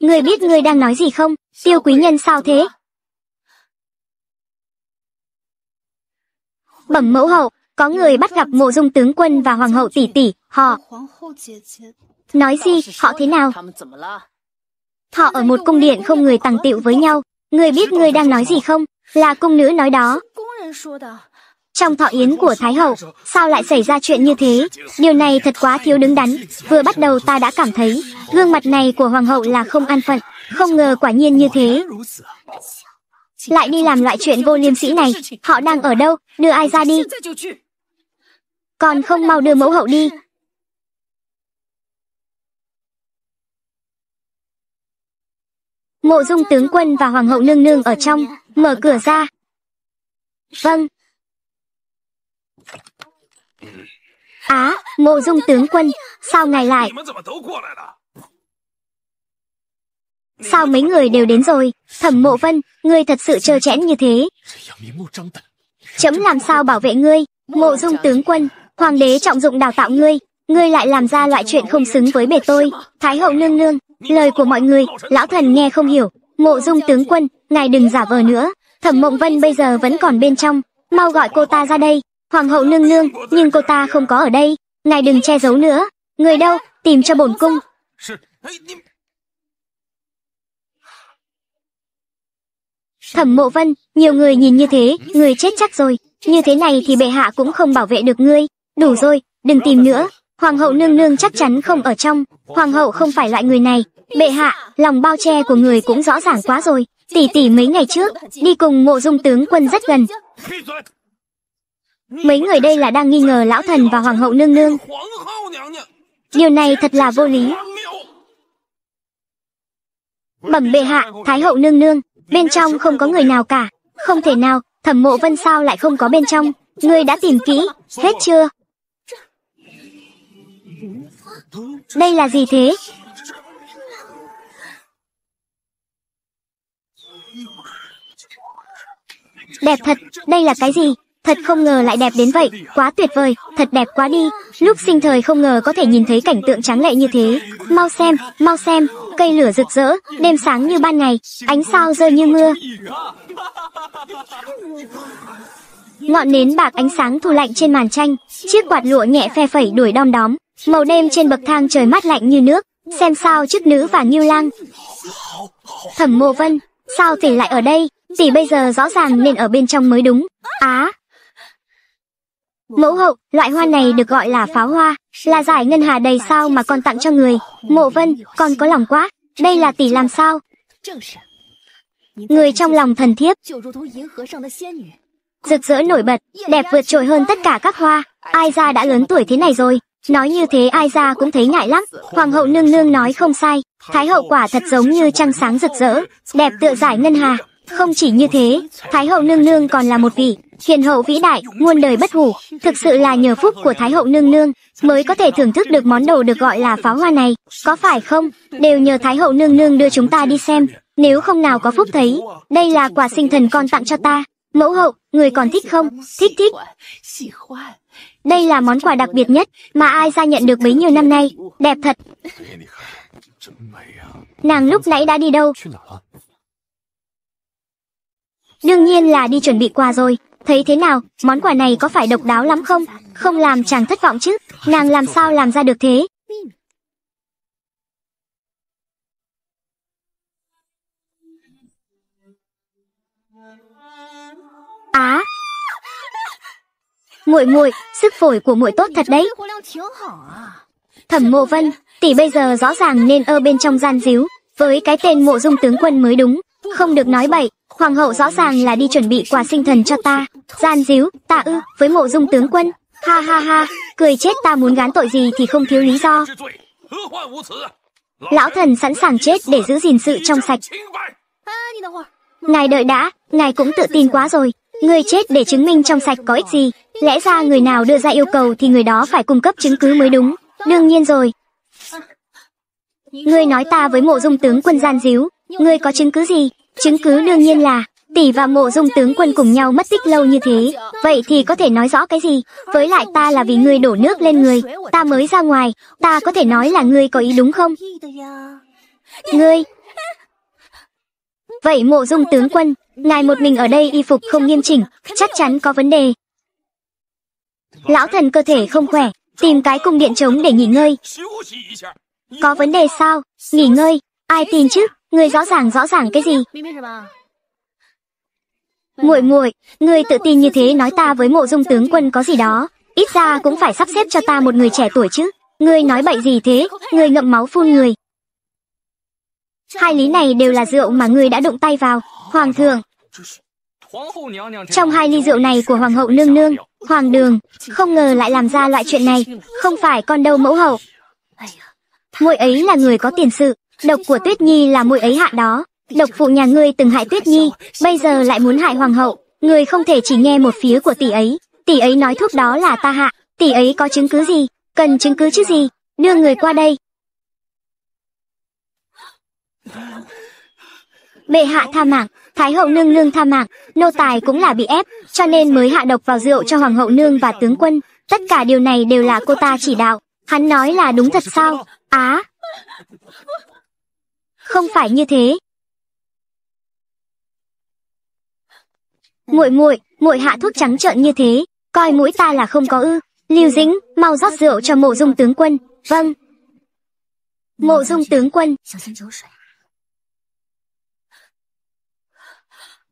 Ngươi biết ngươi đang nói gì không? Tiêu quý nhân sao thế? Bẩm mẫu hậu, có người bắt gặp mộ dung tướng quân và hoàng hậu tỷ tỷ, họ. Nói gì, họ thế nào? Họ ở một cung điện không người tàng tiệu với nhau. người biết người đang nói gì không? Là cung nữ nói đó. Trong thọ yến của Thái Hậu, sao lại xảy ra chuyện như thế? Điều này thật quá thiếu đứng đắn. Vừa bắt đầu ta đã cảm thấy, gương mặt này của Hoàng hậu là không an phận. Không ngờ quả nhiên như thế. Lại đi làm loại chuyện vô liêm sĩ này. Họ đang ở đâu? Đưa ai ra đi? Còn không mau đưa mẫu hậu đi, Mộ dung tướng quân và hoàng hậu nương nương ở trong, mở cửa ra. Vâng. Á, à, mộ dung tướng quân, sao ngài lại? Sao mấy người đều đến rồi? Thẩm mộ vân, ngươi thật sự trơ chẽn như thế. Chấm làm sao bảo vệ ngươi? Mộ dung tướng quân, hoàng đế trọng dụng đào tạo ngươi. Ngươi lại làm ra loại chuyện không xứng với bề tôi. Thái hậu nương nương, Lời của mọi người, lão thần nghe không hiểu. Mộ dung tướng quân, ngài đừng giả vờ nữa. Thẩm Mộng Vân bây giờ vẫn còn bên trong, mau gọi cô ta ra đây. Hoàng hậu nương nương, nhưng cô ta không có ở đây. Ngài đừng che giấu nữa. Người đâu, tìm cho bổn cung. Thẩm Mộ Vân, nhiều người nhìn như thế, người chết chắc rồi. Như thế này thì bệ hạ cũng không bảo vệ được ngươi. Đủ rồi, đừng tìm nữa, Hoàng hậu nương nương chắc chắn không ở trong, hoàng hậu không phải loại người này. Bệ hạ, lòng bao che của người cũng rõ ràng quá rồi. Tỷ tỷ mấy ngày trước, đi cùng mộ dung tướng quân rất gần. Mấy người đây là đang nghi ngờ lão thần và hoàng hậu nương nương. Điều này thật là vô lý. Bẩm bệ hạ, thái hậu nương nương, bên trong không có người nào cả. Không thể nào, thẩm mộ vân sao lại không có bên trong. Ngươi đã tìm kỹ, hết chưa? Đây là gì thế? Đẹp thật, đây là cái gì? Thật không ngờ lại đẹp đến vậy, quá tuyệt vời, thật đẹp quá đi. Lúc sinh thời không ngờ có thể nhìn thấy cảnh tượng tráng lệ như thế. Mau xem, mau xem, cây lửa rực rỡ, đêm sáng như ban ngày, ánh sao rơi như mưa. Ngọn nến bạc ánh sáng thu lạnh trên màn tranh, chiếc quạt lụa nhẹ phe phẩy đuổi đom đóm, Màu đêm trên bậc thang trời mát lạnh như nước, xem sao chức nữ và nghiêu lang. Thẩm mộ vân, sao tỷ lại ở đây, tỷ bây giờ rõ ràng nên ở bên trong mới đúng, á. À. Mẫu hậu, loại hoa này được gọi là pháo hoa, là giải ngân hà đầy sao mà con tặng cho người. Mộ vân, con có lòng quá, đây là tỷ làm sao? Người trong lòng thần thiếp. Rực rỡ nổi bật, đẹp vượt trội hơn tất cả các hoa, ai ra đã lớn tuổi thế này rồi, Nói như thế ai ra cũng thấy ngại lắm, hoàng hậu nương nương nói không sai, thái hậu quả thật giống như trăng sáng rực rỡ, đẹp tựa giải ngân hà. Không chỉ như thế, thái hậu nương nương còn là một vị hiền hậu vĩ đại, muôn đời bất hủ, thực sự là nhờ phúc của thái hậu nương nương mới có thể thưởng thức được món đồ được gọi là pháo hoa này, có phải không? Đều nhờ thái hậu nương nương đưa chúng ta đi xem, nếu không nào có phúc thấy, đây là quả sinh thần con tặng cho ta. Mẫu hậu, người còn thích không? Thích thích. Đây là món quà đặc biệt nhất mà ai ra nhận được bấy nhiêu năm nay. Đẹp thật. Nàng lúc nãy đã đi đâu? Đương nhiên là đi chuẩn bị quà rồi. Thấy thế nào, món quà này có phải độc đáo lắm không? Không làm chàng thất vọng chứ. Nàng làm sao làm ra được thế? Á, à muội muội sức phổi của muội tốt thật đấy thẩm mộ vân tỷ bây giờ rõ ràng nên ở bên trong gian díu với cái tên mộ dung tướng quân mới đúng không được nói bậy hoàng hậu rõ ràng là đi chuẩn bị quà sinh thần cho ta gian díu ta ư với mộ dung tướng quân ha ha ha cười chết ta muốn gán tội gì thì không thiếu lý do lão thần sẵn sàng chết để giữ gìn sự trong sạch ngài đợi đã ngài cũng tự tin quá rồi Người chết để chứng minh trong sạch có ích gì? Lẽ ra người nào đưa ra yêu cầu thì người đó phải cung cấp chứng cứ mới đúng. Đương nhiên rồi. Ngươi nói ta với mộ dung tướng quân gian díu. Ngươi có chứng cứ gì? Chứng cứ đương nhiên là tỷ và mộ dung tướng quân cùng nhau mất tích lâu như thế. Vậy thì có thể nói rõ cái gì? Với lại ta là vì ngươi đổ nước lên người. Ta mới ra ngoài. Ta có thể nói là ngươi có ý đúng không? Ngươi, Vậy mộ dung tướng quân, Ngài một mình ở đây y phục không nghiêm chỉnh, chắc chắn có vấn đề. Lão thần cơ thể không khỏe, tìm cái cung điện trống để nghỉ ngơi. Có vấn đề sao? Nghỉ ngơi, ai tin chứ? Người rõ ràng rõ ràng cái gì? Muội muội, ngươi tự tin như thế nói ta với mộ dung tướng quân có gì đó, ít ra cũng phải sắp xếp cho ta một người trẻ tuổi chứ. Ngươi nói bậy gì thế? Ngươi ngậm máu phun người. Hai lý này đều là rượu mà ngươi đã đụng tay vào, hoàng thượng. Trong hai ly rượu này của hoàng hậu nương nương, hoàng đường, không ngờ lại làm ra loại chuyện này, không phải con đâu mẫu hậu. Muội ấy là người có tiền sự, độc của Tuyết Nhi là muội ấy hạ đó, độc phụ nhà ngươi từng hại Tuyết Nhi, bây giờ lại muốn hại hoàng hậu, ngươi không thể chỉ nghe một phía của tỷ ấy, tỷ ấy nói thuốc đó là ta hạ, tỷ ấy có chứng cứ gì, cần chứng cứ chứ gì, đưa người qua đây bệ hạ tha mạng, thái hậu nương nương tha mạng, nô tài cũng là bị ép, cho nên mới hạ độc vào rượu cho hoàng hậu nương và tướng quân. Tất cả điều này đều là cô ta chỉ đạo. Hắn nói là đúng thật sao? Á! không phải như thế. Muội muội, muội hạ thuốc trắng trợn như thế, coi mũi ta là không có ư? Lưu Dĩnh, mau rót rượu cho Mộ Dung tướng quân. Vâng. Mộ Dung tướng quân.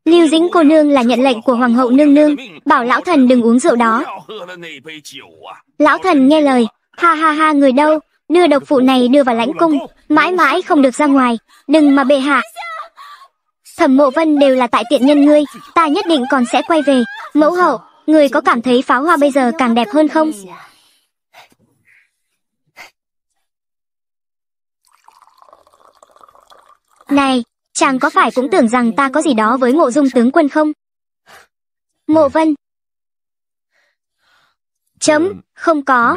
Lưu Dĩnh cô nương là nhận lệnh của hoàng hậu nương nương, bảo lão thần đừng uống rượu đó. Lão thần nghe lời, ha ha ha người đâu, đưa độc phụ này đưa vào lãnh cung, mãi mãi không được ra ngoài, đừng mà bệ hạ. Thẩm Mộ Vân đều là tại tiện nhân ngươi, ta nhất định còn sẽ quay về. Mẫu hậu, người có cảm thấy pháo hoa bây giờ càng đẹp hơn không? Này, Chàng có phải cũng tưởng rằng ta có gì đó với ngộ dung tướng quân không? Ngộ vân. Chấm, không có.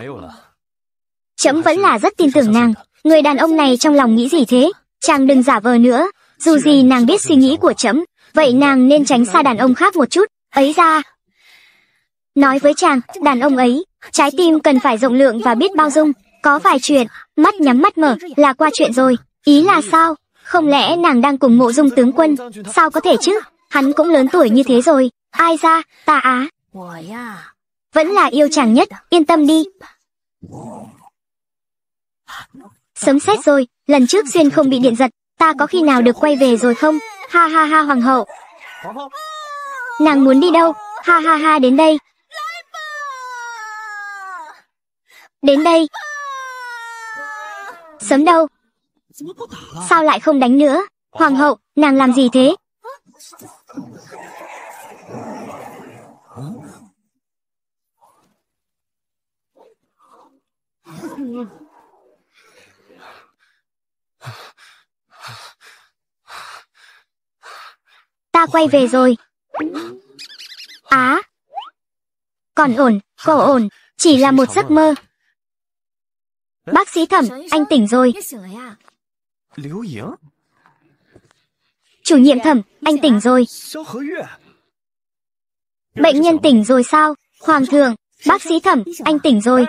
Chấm vẫn là rất tin tưởng nàng. Người đàn ông này trong lòng nghĩ gì thế? Chàng đừng giả vờ nữa. Dù gì nàng biết suy nghĩ của chấm, vậy nàng nên tránh xa đàn ông khác một chút. Ấy ra. Nói với chàng, đàn ông ấy, trái tim cần phải rộng lượng và biết bao dung. Có vài chuyện, mắt nhắm mắt mở là qua chuyện rồi. Ý là sao? Không lẽ nàng đang cùng mộ dung tướng quân? Sao có thể chứ? Hắn cũng lớn tuổi như thế rồi. Ai ra, ta á. Vẫn là yêu chàng nhất, yên tâm đi. Sớm xét rồi, lần trước xuyên không bị điện giật, ta có khi nào được quay về rồi không? Ha ha ha hoàng hậu. Nàng muốn đi đâu? Ha ha ha đến đây. Đến đây. Sớm đâu? Sao lại không đánh nữa? Hoàng hậu, nàng làm gì thế? Ta quay về rồi. Á! À, còn ổn, cô ổn, chỉ là một giấc mơ. Bác sĩ thẩm, anh tỉnh rồi. Chủ nhiệm thẩm, anh tỉnh rồi. Bệnh nhân tỉnh rồi sao? Hoàng thượng, bác sĩ thẩm, anh tỉnh rồi.